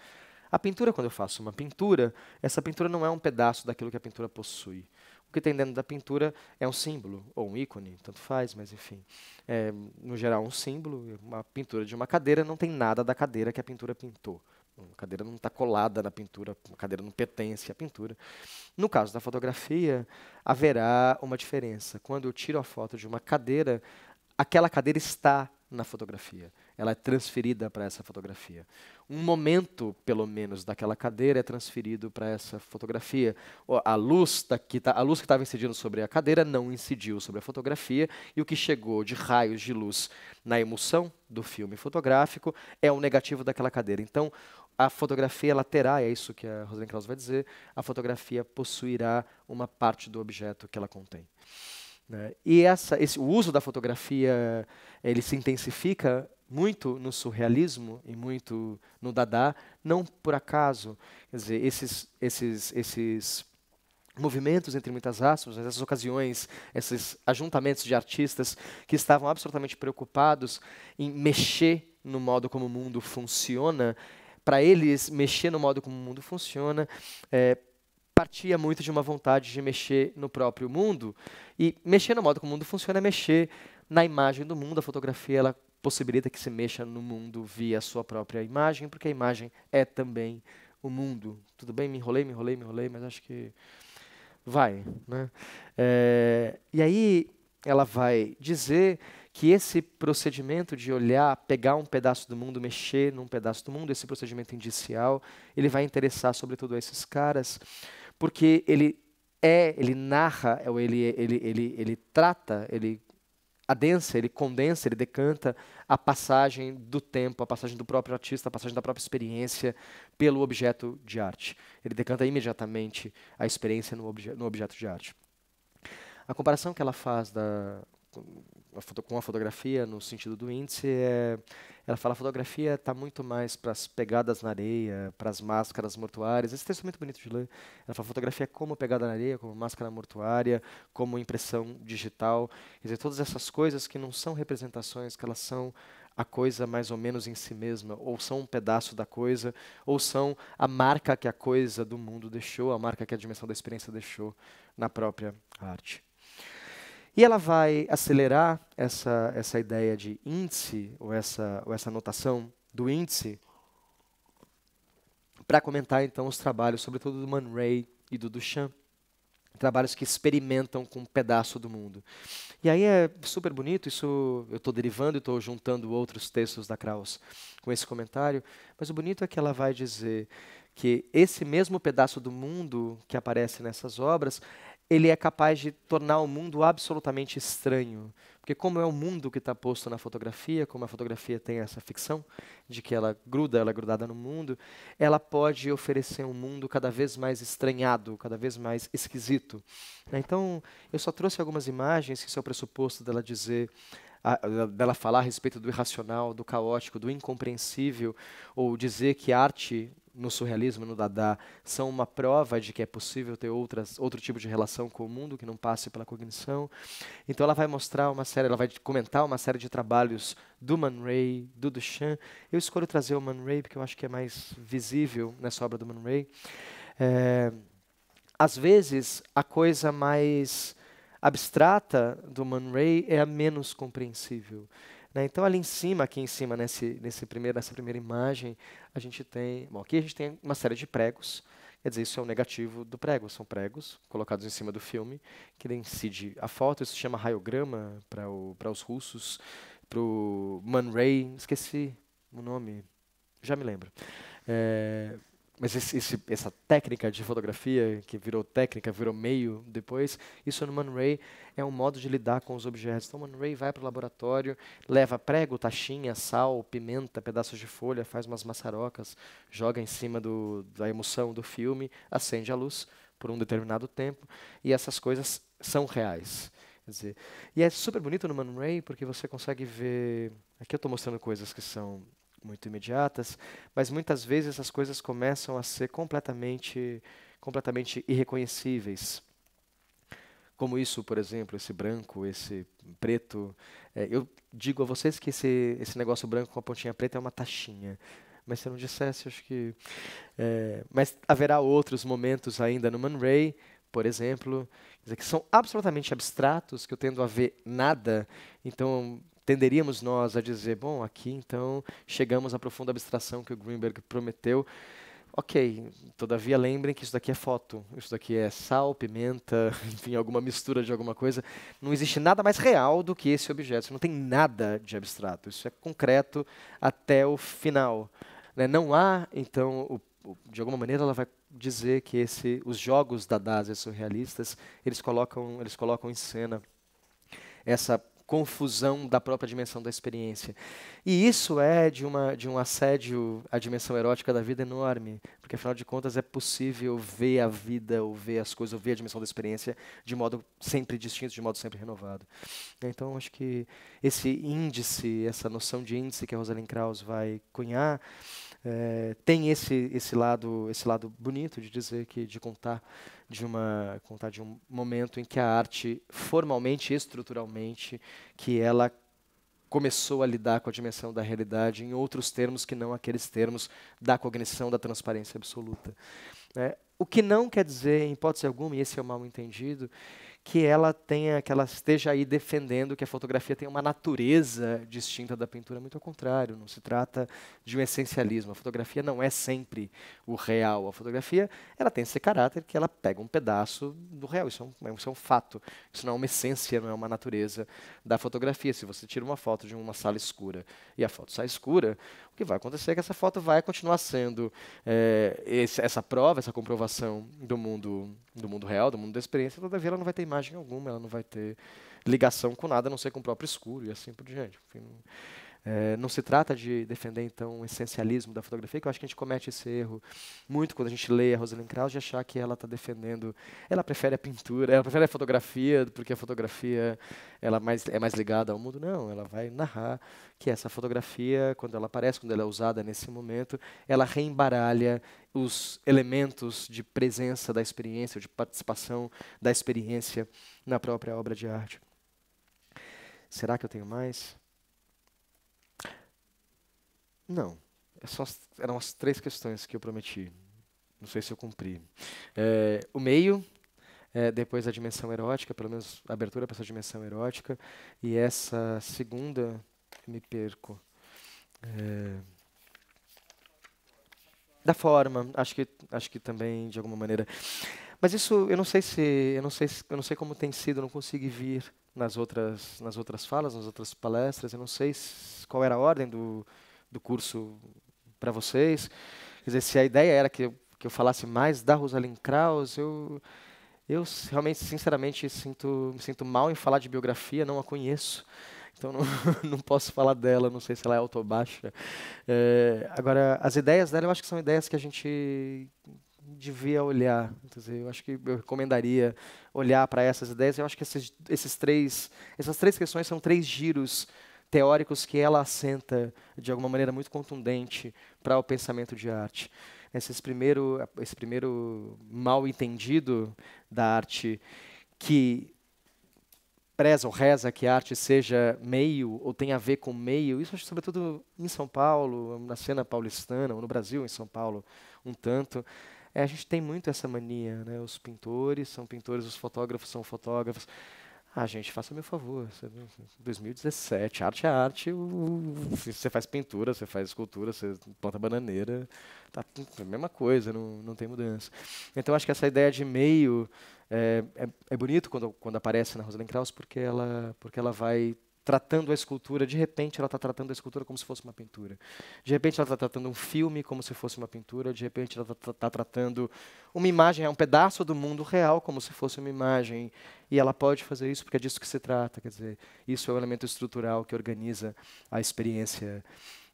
A pintura, quando eu faço uma pintura, essa pintura não é um pedaço daquilo que a pintura possui. O que tem dentro da pintura é um símbolo, ou um ícone, tanto faz, mas enfim. É, no geral, um símbolo. Uma pintura de uma cadeira não tem nada da cadeira que a pintura pintou. A cadeira não está colada na pintura, a cadeira não pertence à pintura. No caso da fotografia, haverá uma diferença. Quando eu tiro a foto de uma cadeira, aquela cadeira está na fotografia. Ela é transferida para essa fotografia. Um momento, pelo menos, daquela cadeira é transferido para essa fotografia. A luz, da, que tá, a luz que estava incidindo sobre a cadeira não incidiu sobre a fotografia, e o que chegou de raios de luz na emulsão do filme fotográfico é o negativo daquela cadeira. Então, a fotografia ela terá, é isso que a Rosalind Krauss vai dizer, a fotografia possuirá uma parte do objeto que ela contém. Né? E essa, esse, o uso da fotografia ele se intensifica muito no surrealismo e muito no Dada, não por acaso. Quer dizer, esses, esses, esses movimentos entre muitas aspas, essas ocasiões, esses ajuntamentos de artistas que estavam absolutamente preocupados em mexer no modo como o mundo funciona, para eles mexer no modo como o mundo funciona, é, partia muito de uma vontade de mexer no próprio mundo. E mexer no modo como o mundo funciona é mexer na imagem do mundo. A fotografia ela possibilita que se mexa no mundo via a sua própria imagem, porque a imagem é também o mundo. Tudo bem? Me enrolei, me enrolei, me enrolei, mas acho que vai. Né? É, e aí ela vai dizer que esse procedimento de olhar, pegar um pedaço do mundo, mexer num pedaço do mundo, esse procedimento indicial, ele vai interessar sobretudo a esses caras, porque ele é, ele narra, é ele, ele, ele, ele trata, ele adensa, ele condensa, ele decanta a passagem do tempo, a passagem do próprio artista, a passagem da própria experiência pelo objeto de arte. Ele decanta imediatamente a experiência no, obje no objeto de arte. A comparação que ela faz da, com a fotografia no sentido do índice, é, ela fala a fotografia está muito mais para as pegadas na areia, para as máscaras mortuárias. Esse texto é muito bonito de ler. Ela fala fotografia é como pegada na areia, como máscara mortuária, como impressão digital. Quer dizer, todas essas coisas que não são representações, que elas são a coisa mais ou menos em si mesma, ou são um pedaço da coisa, ou são a marca que a coisa do mundo deixou, a marca que a dimensão da experiência deixou na própria arte. E ela vai acelerar essa, essa ideia de índice, ou essa, ou essa notação do índice, para comentar então os trabalhos, sobretudo do Man Ray e do Duchamp, trabalhos que experimentam com um pedaço do mundo. E aí é super bonito, isso eu estou derivando e estou juntando outros textos da Krauss com esse comentário, mas o bonito é que ela vai dizer que esse mesmo pedaço do mundo que aparece nessas obras ele é capaz de tornar o mundo absolutamente estranho. Porque como é o mundo que está posto na fotografia, como a fotografia tem essa ficção de que ela gruda, ela é grudada no mundo, ela pode oferecer um mundo cada vez mais estranhado, cada vez mais esquisito. Né? Então, eu só trouxe algumas imagens que são é o pressuposto dela dizer a, dela falar a respeito do irracional, do caótico, do incompreensível, ou dizer que arte no surrealismo, no Dada, são uma prova de que é possível ter outras, outro tipo de relação com o mundo que não passe pela cognição. Então ela vai mostrar uma série, ela vai comentar uma série de trabalhos do Man Ray, do Duchamp. Eu escolho trazer o Man Ray porque eu acho que é mais visível nessa obra do Man Ray. É, às vezes, a coisa mais abstrata do Man Ray é a menos compreensível. Né? Então, ali em cima, aqui em cima, nesse, nesse primeiro, nessa primeira imagem, a gente tem. Bom, aqui a gente tem uma série de pregos. Quer dizer, isso é o um negativo do prego. São pregos colocados em cima do filme, que incide a foto. Isso se chama raiograma para os russos, para o Man Ray. Esqueci o nome, já me lembro. É, mas esse, esse, essa técnica de fotografia, que virou técnica, virou meio depois, isso no Man Ray é um modo de lidar com os objetos. Então, o Man Ray vai para o laboratório, leva prego, taxinha, sal, pimenta, pedaços de folha, faz umas maçarocas, joga em cima do, da emoção do filme, acende a luz por um determinado tempo, e essas coisas são reais. Quer dizer, e é super bonito no Man Ray porque você consegue ver. Aqui eu estou mostrando coisas que são muito imediatas, mas muitas vezes essas coisas começam a ser completamente, completamente irreconhecíveis. Como isso, por exemplo, esse branco, esse preto. É, eu digo a vocês que esse, esse negócio branco com a pontinha preta é uma taxinha. Mas se eu não dissesse, acho que. É, mas haverá outros momentos ainda no Man Ray, por exemplo, que são absolutamente abstratos, que eu tendo a ver nada. Então, tenderíamos nós a dizer, bom, aqui então chegamos à profunda abstração que o Greenberg prometeu. Ok, todavia lembrem que isso daqui é foto, isso daqui é sal, pimenta, enfim, alguma mistura de alguma coisa. Não existe nada mais real do que esse objeto, isso não tem nada de abstrato, isso é concreto até o final. Né? Não há, então, o, o, de alguma maneira ela vai dizer que esse, os jogos da Dada surrealistas, eles colocam, eles colocam em cena essa confusão da própria dimensão da experiência. E isso é de, uma, de um assédio à dimensão erótica da vida enorme, porque afinal de contas é possível ver a vida, ou ver as coisas, ou ver a dimensão da experiência de modo sempre distinto, de modo sempre renovado. Então acho que esse índice, essa noção de índice que a Rosalind Krauss vai cunhar, é, tem esse esse lado esse lado bonito de dizer que de contar de uma contar de um momento em que a arte formalmente estruturalmente que ela começou a lidar com a dimensão da realidade em outros termos que não aqueles termos da cognição da transparência absoluta é, o que não quer dizer em hipótese alguma e esse é o mal entendido que ela tenha, que ela esteja aí defendendo que a fotografia tem uma natureza distinta da pintura, muito ao contrário, não se trata de um essencialismo. A fotografia não é sempre o real. A fotografia, ela tem esse caráter que ela pega um pedaço do real. Isso é um, isso é um fato. Isso não é uma essência, não é uma natureza da fotografia. Se você tira uma foto de uma sala escura e a foto sai escura, o que vai acontecer é que essa foto vai continuar sendo é, esse, essa prova, essa comprovação do mundo, do mundo real, do mundo da experiência. Todavia, ela não vai ter imagem alguma, ela não vai ter ligação com nada, a não ser com o próprio escuro e assim por diante. Enfim, é, não se trata de defender, então, o essencialismo da fotografia, que eu acho que a gente comete esse erro muito quando a gente lê a Rosalind Krauss, de achar que ela está defendendo... Ela prefere a pintura, ela prefere a fotografia, porque a fotografia ela mais, é mais ligada ao mundo. Não, ela vai narrar que essa fotografia, quando ela aparece, quando ela é usada nesse momento, ela reembaralha os elementos de presença da experiência, de participação da experiência na própria obra de arte. Será que eu tenho mais? Não. É só, eram as três questões que eu prometi. Não sei se eu cumpri. É, o meio, é, depois a dimensão erótica, pelo menos a abertura para essa dimensão erótica, e essa segunda, me perco. É, da forma, acho que, acho que também de alguma maneira. Mas isso eu não sei se eu não sei eu não sei como tem sido, eu não consegui vir nas outras nas outras falas, nas outras palestras, eu não sei qual era a ordem do do curso para vocês. Quer dizer, se a ideia era que eu, que eu falasse mais da Rosalind Krauss, eu, eu realmente, sinceramente, sinto, me sinto mal em falar de biografia, não a conheço. Então não, não posso falar dela, não sei se ela é alta ou baixa. É, agora, as ideias dela eu acho que são ideias que a gente devia olhar. Dizer, eu acho que eu recomendaria olhar para essas ideias. Eu acho que esses, esses três, essas três questões são três giros teóricos que ela assenta de alguma maneira muito contundente para o pensamento de arte. Esse primeiro, esse primeiro mal entendido da arte que preza ou reza que a arte seja meio ou tenha a ver com meio, isso acho sobretudo em São Paulo, na cena paulistana, ou no Brasil, em São Paulo, um tanto, é, a gente tem muito essa mania, né? Os pintores são pintores, os fotógrafos são fotógrafos. Ah, gente, faça meu favor. 2017, arte é arte. Você faz pintura, você faz escultura, você planta bananeira. Tá é a mesma coisa, não, não tem mudança. Então, acho que essa ideia de meio é, é, é bonito quando, quando aparece na Rosalind Krauss, porque ela, porque ela vai tratando a escultura, de repente ela está tratando a escultura como se fosse uma pintura. De repente ela está tratando um filme como se fosse uma pintura, de repente ela está tá tratando uma imagem, é um pedaço do mundo real como se fosse uma imagem. E ela pode fazer isso porque é disso que se trata, quer dizer, isso é o elemento estrutural que organiza a experiência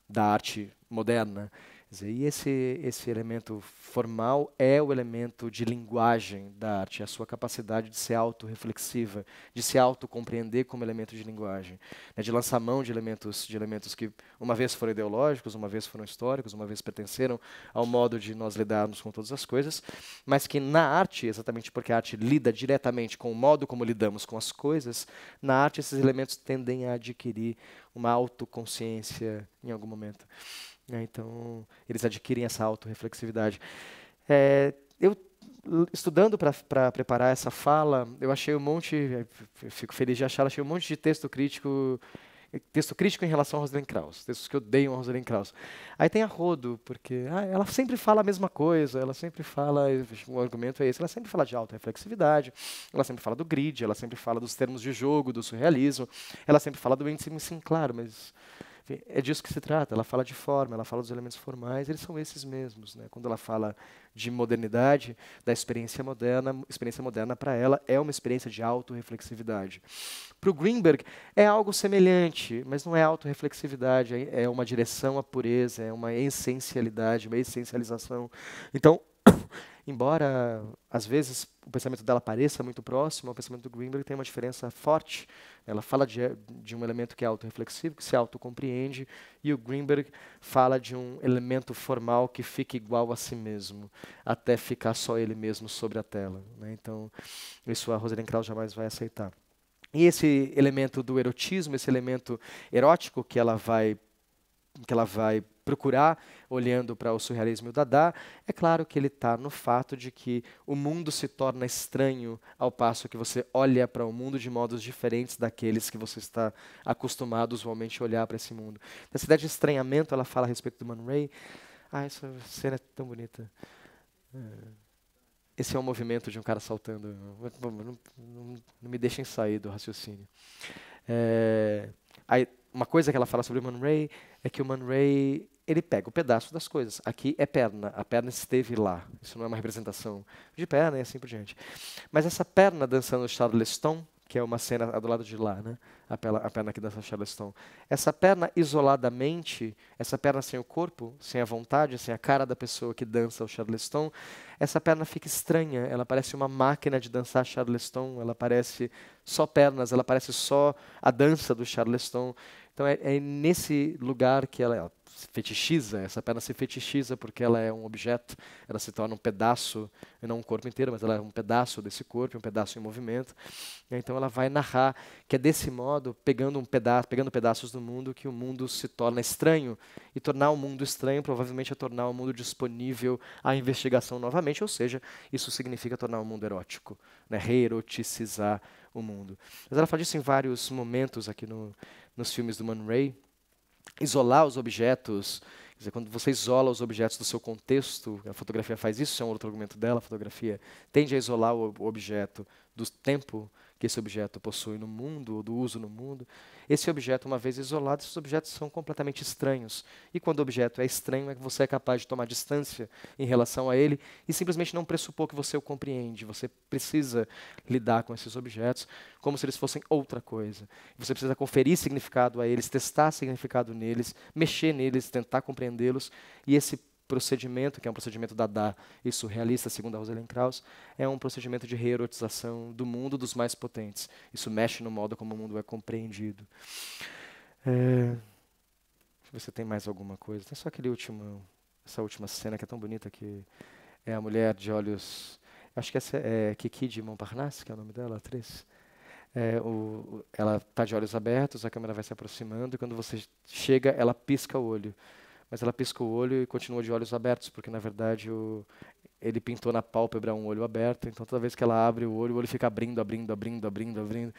da arte moderna. Dizer, e esse, esse elemento formal é o elemento de linguagem da arte, é a sua capacidade de ser autorreflexiva, de se autocompreender como elemento de linguagem, né, de lançar mão de elementos, de elementos que uma vez foram ideológicos, uma vez foram históricos, uma vez pertenceram ao modo de nós lidarmos com todas as coisas, mas que na arte, exatamente porque a arte lida diretamente com o modo como lidamos com as coisas, na arte esses elementos tendem a adquirir uma autoconsciência em algum momento. Né? Então, eles adquirem essa autorreflexividade. É, eu estudando para preparar essa fala, eu achei um monte, é, fico feliz de achar, achei um monte de texto crítico, texto crítico em relação a Rosalind Krauss, textos que odeiam a Rosalind Krauss. Aí tem a Rodo, porque ah, ela sempre fala a mesma coisa, ela sempre fala, o argumento é esse, ela sempre fala de auto-reflexividade, ela sempre fala do grid, ela sempre fala dos termos de jogo, do surrealismo, ela sempre fala do índice, sim, claro, mas enfim, é disso que se trata. Ela fala de forma, ela fala dos elementos formais, eles são esses mesmos. Né? Quando ela fala de modernidade, da experiência moderna, experiência moderna para ela é uma experiência de autorreflexividade. Para o Greenberg, é algo semelhante, mas não é autorreflexividade, é, é uma direção à pureza, é uma essencialidade, uma essencialização. Então, embora às vezes o pensamento dela pareça muito próximo ao pensamento do Greenberg, tem uma diferença forte. Ela fala de, de um elemento que é autorreflexivo, que se autocompreende, e o Greenberg fala de um elemento formal que fica igual a si mesmo, até ficar só ele mesmo sobre a tela. Né? Então, isso a Rosalind Krauss jamais vai aceitar. E esse elemento do erotismo, esse elemento erótico que ela vai que ela vai procurar olhando para o surrealismo e o Dada, é claro que ele está no fato de que o mundo se torna estranho ao passo que você olha para o mundo de modos diferentes daqueles que você está acostumado usualmente a olhar para esse mundo. Nessa ideia de estranhamento, ela fala a respeito do Man Ray. Ah, essa cena é tão bonita. É. Esse é um movimento de um cara saltando. Não, não, não me deixem sair do raciocínio. É, aí, uma coisa que ela fala sobre o Man Ray é que o Man Ray ele pega o pedaço das coisas. Aqui é perna, a perna esteve lá. Isso não é uma representação de perna e assim por diante. Mas essa perna dançando charleston, que é uma cena do lado de lá, né? a, perna, a perna que dança charleston. Essa perna isoladamente, essa perna sem o corpo, sem a vontade, sem a cara da pessoa que dança o charleston, essa perna fica estranha. Ela parece uma máquina de dançar charleston. Ela parece só pernas. Ela parece só a dança do charleston. Então é, é nesse lugar que ela, ela se fetichiza, essa perna se fetichiza porque ela é um objeto, ela se torna um pedaço, não um corpo inteiro, mas ela é um pedaço desse corpo, um pedaço em movimento. Então ela vai narrar que é desse modo, pegando um pedaço, pegando pedaços do mundo, que o mundo se torna estranho. E tornar o mundo estranho provavelmente é tornar o mundo disponível à investigação novamente, ou seja, isso significa tornar o mundo erótico, né? reeroticizar o mundo. Mas ela fala isso em vários momentos aqui no, nos filmes do Man Ray. Isolar os objetos, quer dizer, quando você isola os objetos do seu contexto, a fotografia faz isso, é um outro argumento dela, a fotografia tende a isolar o objeto do tempo, que esse objeto possui no mundo, ou do uso no mundo. Esse objeto, uma vez isolado, esses objetos são completamente estranhos. E quando o objeto é estranho, é que você é capaz de tomar distância em relação a ele e simplesmente não pressupor que você o compreende. Você precisa lidar com esses objetos como se eles fossem outra coisa. Você precisa conferir significado a eles, testar significado neles, mexer neles, tentar compreendê-los. E esse procedimento, que é um procedimento dada e surrealista, segundo a Rosalind Krauss, é um procedimento de reerotização do mundo dos mais potentes. Isso mexe no modo como o mundo é compreendido. É... tem mais alguma coisa. Tem só aquele último, essa última cena que é tão bonita que é a mulher de olhos. Acho que essa é, é Kiki de Montparnasse, que é o nome dela, atriz. É, o, ela está de olhos abertos, a câmera vai se aproximando, e quando você chega, ela pisca o olho mas ela pisca o olho e continua de olhos abertos, porque na verdade o, ele pintou na pálpebra um olho aberto, então toda vez que ela abre o olho, o olho fica abrindo, abrindo, abrindo, abrindo, abrindo.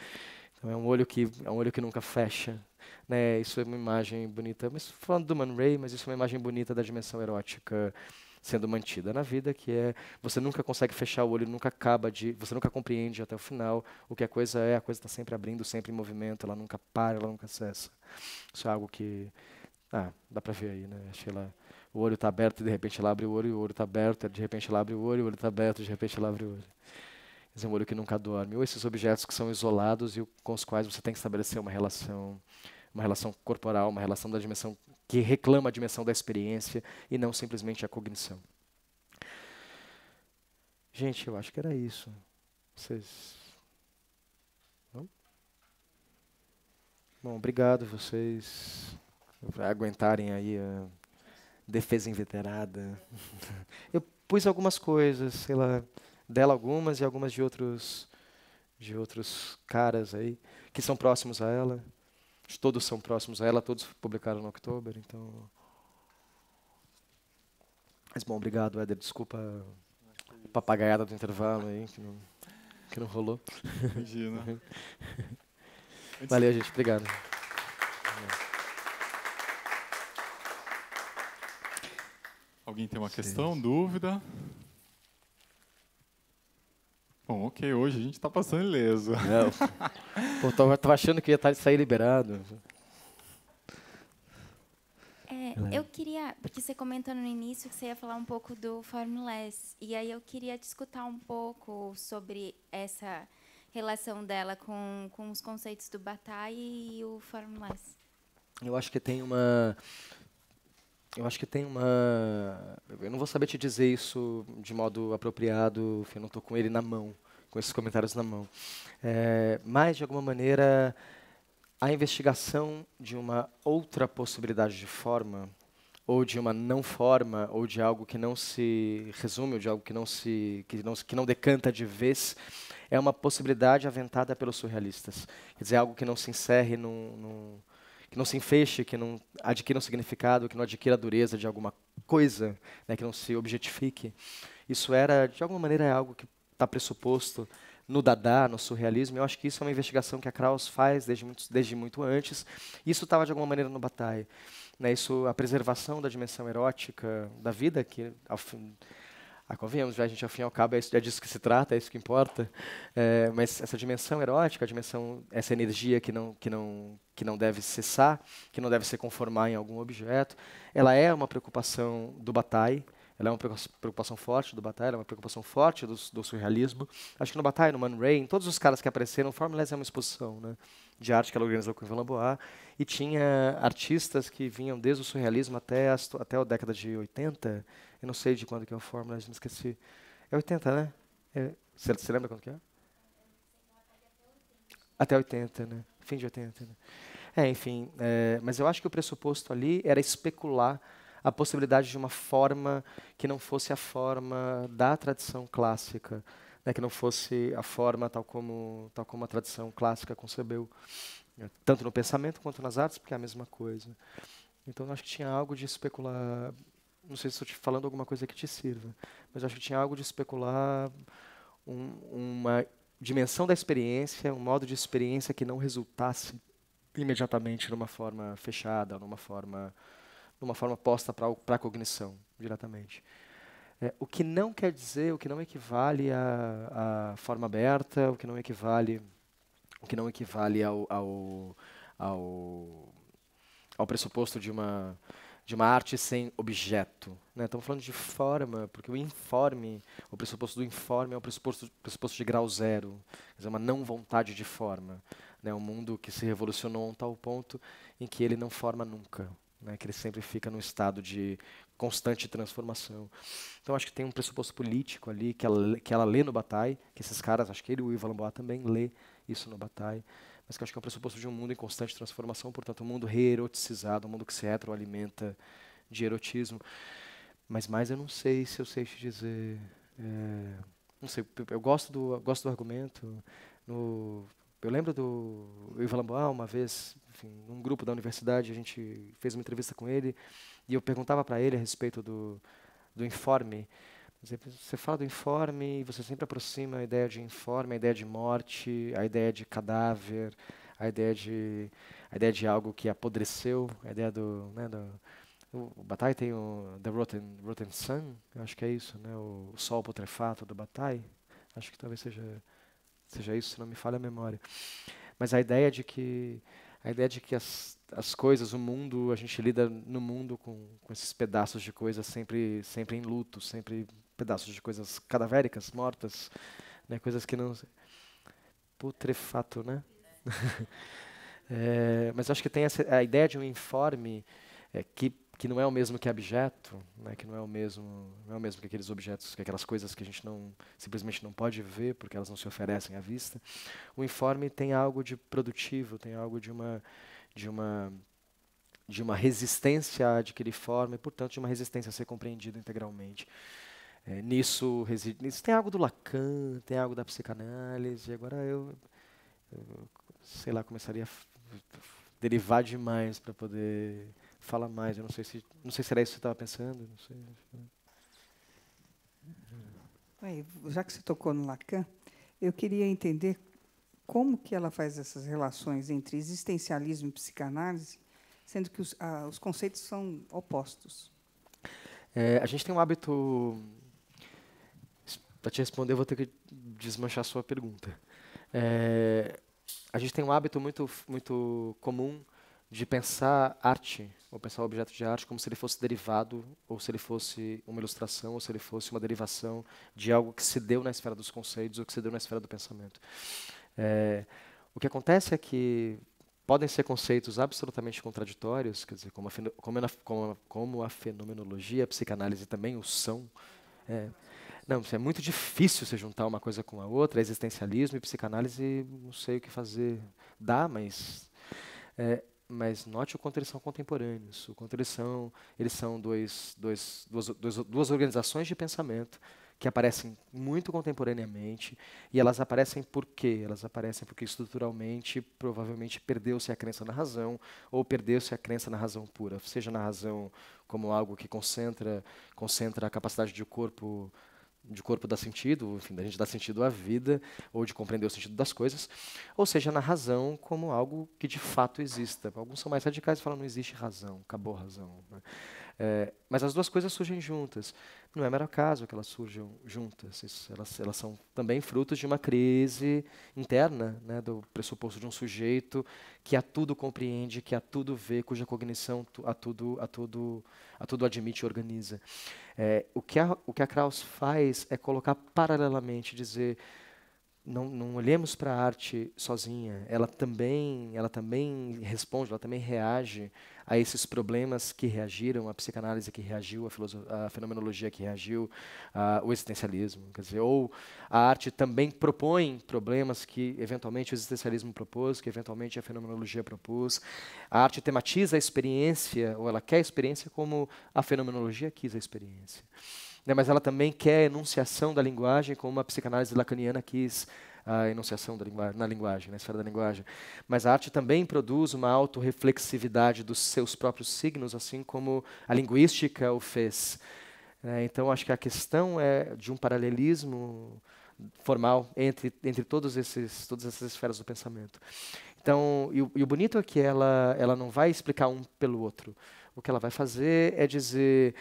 Então é um olho que é um olho que nunca fecha, né? Isso é uma imagem bonita. Mas falando do Man Ray, mas isso é uma imagem bonita da dimensão erótica sendo mantida na vida, que é você nunca consegue fechar o olho, nunca acaba de, você nunca compreende até o final o que a coisa é, a coisa está sempre abrindo, sempre em movimento, ela nunca para, ela nunca cessa. Isso é algo que ah, dá para ver aí, né? lá. o olho está aberto e de repente ela abre o olho, o olho está aberto, de repente ela abre o olho, o olho está aberto, de repente ela abre o olho. Tá Esse é um olho que nunca dorme. Ou esses objetos que são isolados e com os quais você tem que estabelecer uma relação, uma relação corporal, uma relação da dimensão que reclama a dimensão da experiência e não simplesmente a cognição. Gente, eu acho que era isso. Vocês Bom, obrigado vocês para aguentarem aí a defesa inveterada. Eu pus algumas coisas, sei lá, dela algumas e algumas de outros de outros caras aí que são próximos a ela. Todos são próximos a ela, todos publicaram no October, então. Mas bom, obrigado, Éder. Desculpa a papagaiada do intervalo aí, que não, que não rolou. Imagina. Valeu, gente. Obrigado. Alguém tem uma Sim. questão, dúvida? Bom, ok, hoje a gente está passando ileso. Não. achando que ia tá, sair liberado. É, é, eu queria, porque você comentou no início que você ia falar um pouco do Formless, e aí eu queria discutir um pouco sobre essa relação dela com, com os conceitos do Bataille e o Formless. Eu acho que tem uma eu acho que tem uma. Eu não vou saber te dizer isso de modo apropriado, eu não estou com ele na mão, com esses comentários na mão. É, mas, de alguma maneira, a investigação de uma outra possibilidade de forma, ou de uma não forma, ou de algo que não se resume, ou de algo que não se que não, que não decanta de vez, é uma possibilidade aventada pelos surrealistas. Quer dizer, algo que não se encerre num, num que não se enfeixe, que não adquira um significado, que não adquira a dureza de alguma coisa, né, que não se objetifique. Isso era, de alguma maneira, é algo que está pressuposto no Dada, no surrealismo. Eu acho que isso é uma investigação que a Krauss faz desde muito, desde muito antes. Isso estava, de alguma maneira, no Bataille. Né, isso, a preservação da dimensão erótica da vida, que ao fim, ah, convenhamos, né? a gente, ao fim e ao cabo, é, isso, é disso que se trata, é isso que importa. É, mas essa dimensão erótica, a dimensão, essa energia que não, que, não, que não deve cessar, que não deve se conformar em algum objeto, ela é uma preocupação do Bataille, é ela é uma preocupação forte do Bataille, ela é uma preocupação forte do, do surrealismo. Acho que no Bataille, no Man Ray, em todos os caras que apareceram, Formulese é uma exposição né, de arte que ela organizou com o Ivan e tinha artistas que vinham desde o surrealismo até, as, até a década de 80, eu não sei de quando que é a fórmula, já me esqueci. É 80, né? É, você é, lembra quando que é? Até 80, né? Fim de 80, né? É, enfim, é, mas eu acho que o pressuposto ali era especular a possibilidade de uma forma que não fosse a forma da tradição clássica, né, que não fosse a forma tal como, tal como a tradição clássica concebeu, né? tanto no pensamento quanto nas artes, porque é a mesma coisa. Então, eu acho que tinha algo de especular, não sei se estou te falando alguma coisa que te sirva, mas acho que tinha algo de especular um, uma dimensão da experiência, um modo de experiência que não resultasse imediatamente numa forma fechada, numa forma, numa forma posta para a cognição diretamente. É, o que não quer dizer, o que não equivale à, à forma aberta, o que não equivale, o que não equivale ao, ao, ao, ao pressuposto de uma de uma arte sem objeto. Né? Estamos falando de forma, porque o informe, o pressuposto do informe é um pressuposto, pressuposto de grau zero, quer dizer, uma não vontade de forma. Né? Um mundo que se revolucionou a um tal ponto em que ele não forma nunca, né? que ele sempre fica num estado de constante transformação. Então acho que tem um pressuposto político ali que ela, que ela lê no Bataille, que esses caras, acho que ele e o Ivo Bois também lê isso no Bataille mas que acho que é o pressuposto de um mundo em constante transformação, portanto, um mundo reeroticizado, um mundo que se retroalimenta de erotismo. Mas mais eu não sei se eu sei te dizer. É, não sei, eu gosto do, gosto do argumento. No, eu lembro do Ivan Lamboa, uma vez, enfim, num grupo da universidade, a gente fez uma entrevista com ele, e eu perguntava para ele a respeito do, do informe você fala do informe e você sempre aproxima a ideia de informe, a ideia de morte, a ideia de cadáver, a ideia de, a ideia de algo que apodreceu, a ideia do, né, do o Bataille tem o The Rotten, Rotten Sun, acho que é isso, né? O, o Sol Putrefato do Bataille. Acho que talvez seja, seja isso, se não me falha a memória. Mas a ideia de que a ideia de que as, as coisas, o mundo, a gente lida no mundo com, com esses pedaços de coisas sempre sempre em luto, sempre pedaços de coisas cadavéricas, mortas, né? coisas que não. Putrefato, né? é, mas acho que tem essa, a ideia de um informe é, que, que não é o mesmo que abjeto, né? que não é o mesmo não é o mesmo que aqueles objetos, que aquelas coisas que a gente não simplesmente não pode ver porque elas não se oferecem à vista. O informe tem algo de produtivo, tem algo de uma de uma de uma resistência a adquirir forma e, portanto, de uma resistência a ser compreendida integralmente. É, nisso reside. Nisso tem algo do Lacan, tem algo da psicanálise. Agora eu, eu sei lá, começaria a derivar demais para poder falar mais. Eu não sei se não sei se era isso que você estava pensando. Não sei. Aí, já que você tocou no Lacan, eu queria entender como que ela faz essas relações entre existencialismo e psicanálise, sendo que os, a, ah, os conceitos são opostos. É, a gente tem um hábito para te responder, eu vou ter que desmanchar a sua pergunta. É, a gente tem um hábito muito, muito comum de pensar arte, ou pensar o objeto de arte como se ele fosse derivado, ou se ele fosse uma ilustração, ou se ele fosse uma derivação de algo que se deu na esfera dos conceitos, ou que se deu na esfera do pensamento. É, o que acontece é que podem ser conceitos absolutamente contraditórios, quer dizer, como a, como a, como a fenomenologia, a psicanálise também o são. É, não, isso é muito difícil você juntar uma coisa com a outra, é existencialismo e psicanálise, não sei o que fazer. Dá, mas. É, mas note o quanto eles são contemporâneos, o quanto eles são, eles são dois, dois, duas, duas, duas organizações de pensamento que aparecem muito contemporaneamente e elas aparecem por quê? Elas aparecem porque estruturalmente provavelmente perdeu-se a crença na razão ou perdeu-se a crença na razão pura, seja na razão como algo que concentra, concentra a capacidade de corpo de corpo dá sentido, enfim, da gente dar sentido à vida, ou de compreender o sentido das coisas, ou seja, na razão como algo que de fato exista. Alguns são mais radicais e falam, não existe razão, acabou a razão. Né? É, mas as duas coisas surgem juntas. Não é mero caso que elas surjam juntas. Isso, elas, elas são também frutos de uma crise interna, né, do pressuposto de um sujeito que a tudo compreende, que a tudo vê, cuja cognição a tudo, a tudo, a tudo admite e organiza. É, o, que a, o que a Krauss faz é colocar paralelamente, dizer não, não olhemos para a arte sozinha. Ela também, ela também responde, ela também reage a esses problemas que reagiram, a psicanálise que reagiu, a, a fenomenologia que reagiu, a, o existencialismo. Quer dizer, ou a arte também propõe problemas que eventualmente o existencialismo propôs, que eventualmente a fenomenologia propôs. A arte tematiza a experiência, ou ela quer a experiência como a fenomenologia quis a experiência. Né, mas ela também quer a enunciação da linguagem como a psicanálise lacaniana quis a enunciação linguagem, na linguagem, na esfera da linguagem. Mas a arte também produz uma autorreflexividade dos seus próprios signos, assim como a linguística o fez. É, então, acho que a questão é de um paralelismo formal entre, entre todos esses, todas essas esferas do pensamento. Então, e, e o bonito é que ela, ela não vai explicar um pelo outro. O que ela vai fazer é dizer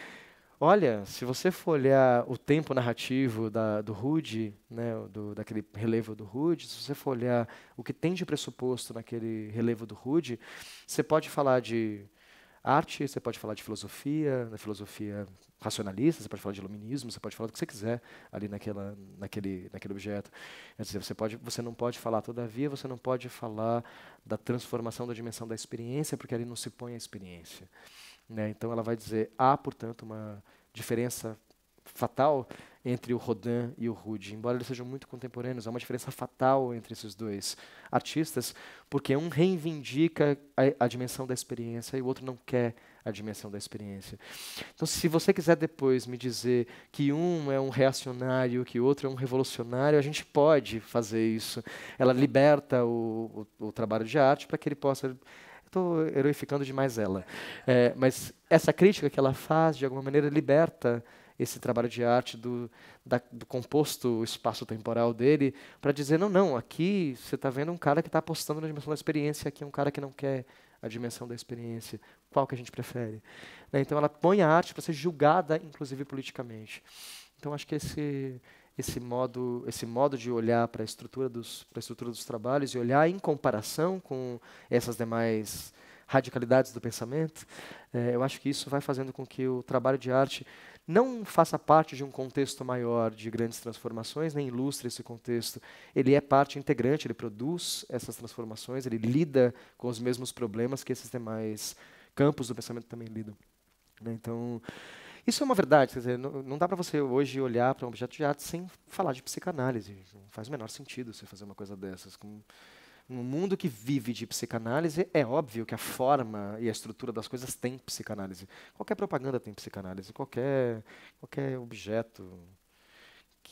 Olha, se você for olhar o tempo narrativo da, do Rude, né, do, daquele relevo do Rude, se você for olhar o que tem de pressuposto naquele relevo do Rude, você pode falar de arte, você pode falar de filosofia, da filosofia racionalista, você pode falar de iluminismo, você pode falar do que você quiser ali naquela, naquele, naquele objeto. Quer dizer, você, pode, você não pode falar, todavia, você não pode falar da transformação da dimensão da experiência, porque ali não se põe a experiência. Né? Então ela vai dizer: há, portanto, uma diferença fatal entre o Rodin e o Rude. Embora eles sejam muito contemporâneos, há uma diferença fatal entre esses dois artistas, porque um reivindica a, a, dimensão da experiência e o outro não quer a dimensão da experiência. Então, se você quiser depois me dizer que um é um reacionário, que o outro é um revolucionário, a gente pode fazer isso. Ela liberta o, o, o trabalho de arte para que ele possa estou heroificando demais ela. É, mas essa crítica que ela faz, de alguma maneira, liberta esse trabalho de arte do, da, do composto espaço-temporal dele para dizer, não, não, aqui você está vendo um cara que está apostando na dimensão da experiência, aqui é um cara que não quer a dimensão da experiência, qual que a gente prefere. Né? Então ela põe a arte para ser julgada, inclusive politicamente. Então acho que esse esse modo, esse modo de olhar para a estrutura dos, para a estrutura dos trabalhos e olhar em comparação com essas demais radicalidades do pensamento, é, eu acho que isso vai fazendo com que o trabalho de arte não faça parte de um contexto maior de grandes transformações, nem ilustre esse contexto. Ele é parte integrante, ele produz essas transformações, ele lida com os mesmos problemas que esses demais campos do pensamento também lidam. Né? Então, isso é uma verdade, quer dizer, não, dá para você hoje olhar para um objeto de arte sem falar de psicanálise. Não faz o menor sentido você fazer uma coisa dessas. Com, no mundo que vive de psicanálise, é óbvio que a forma e a estrutura das coisas tem psicanálise. Qualquer propaganda tem psicanálise, qualquer, qualquer objeto,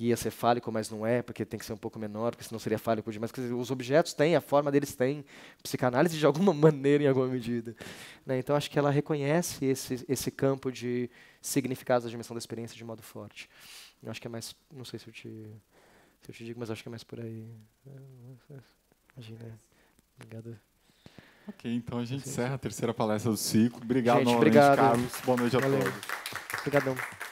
que ia ser fálico, mas não é, porque tem que ser um pouco menor, porque senão seria fálico demais. Dizer, os objetos têm, a forma deles tem, psicanálise de alguma maneira, em alguma medida. Né? Então, acho que ela reconhece esse, esse campo de significados da dimensão da experiência de modo forte. Eu acho que é mais, não sei se eu te, se eu te digo, mas acho que é mais por aí. Imagina. Obrigado. Ok, então a gente encerra a terceira palestra do ciclo. Obrigado gente, novamente, obrigado. Carlos. Boa noite a Valeu. todos. Obrigadão.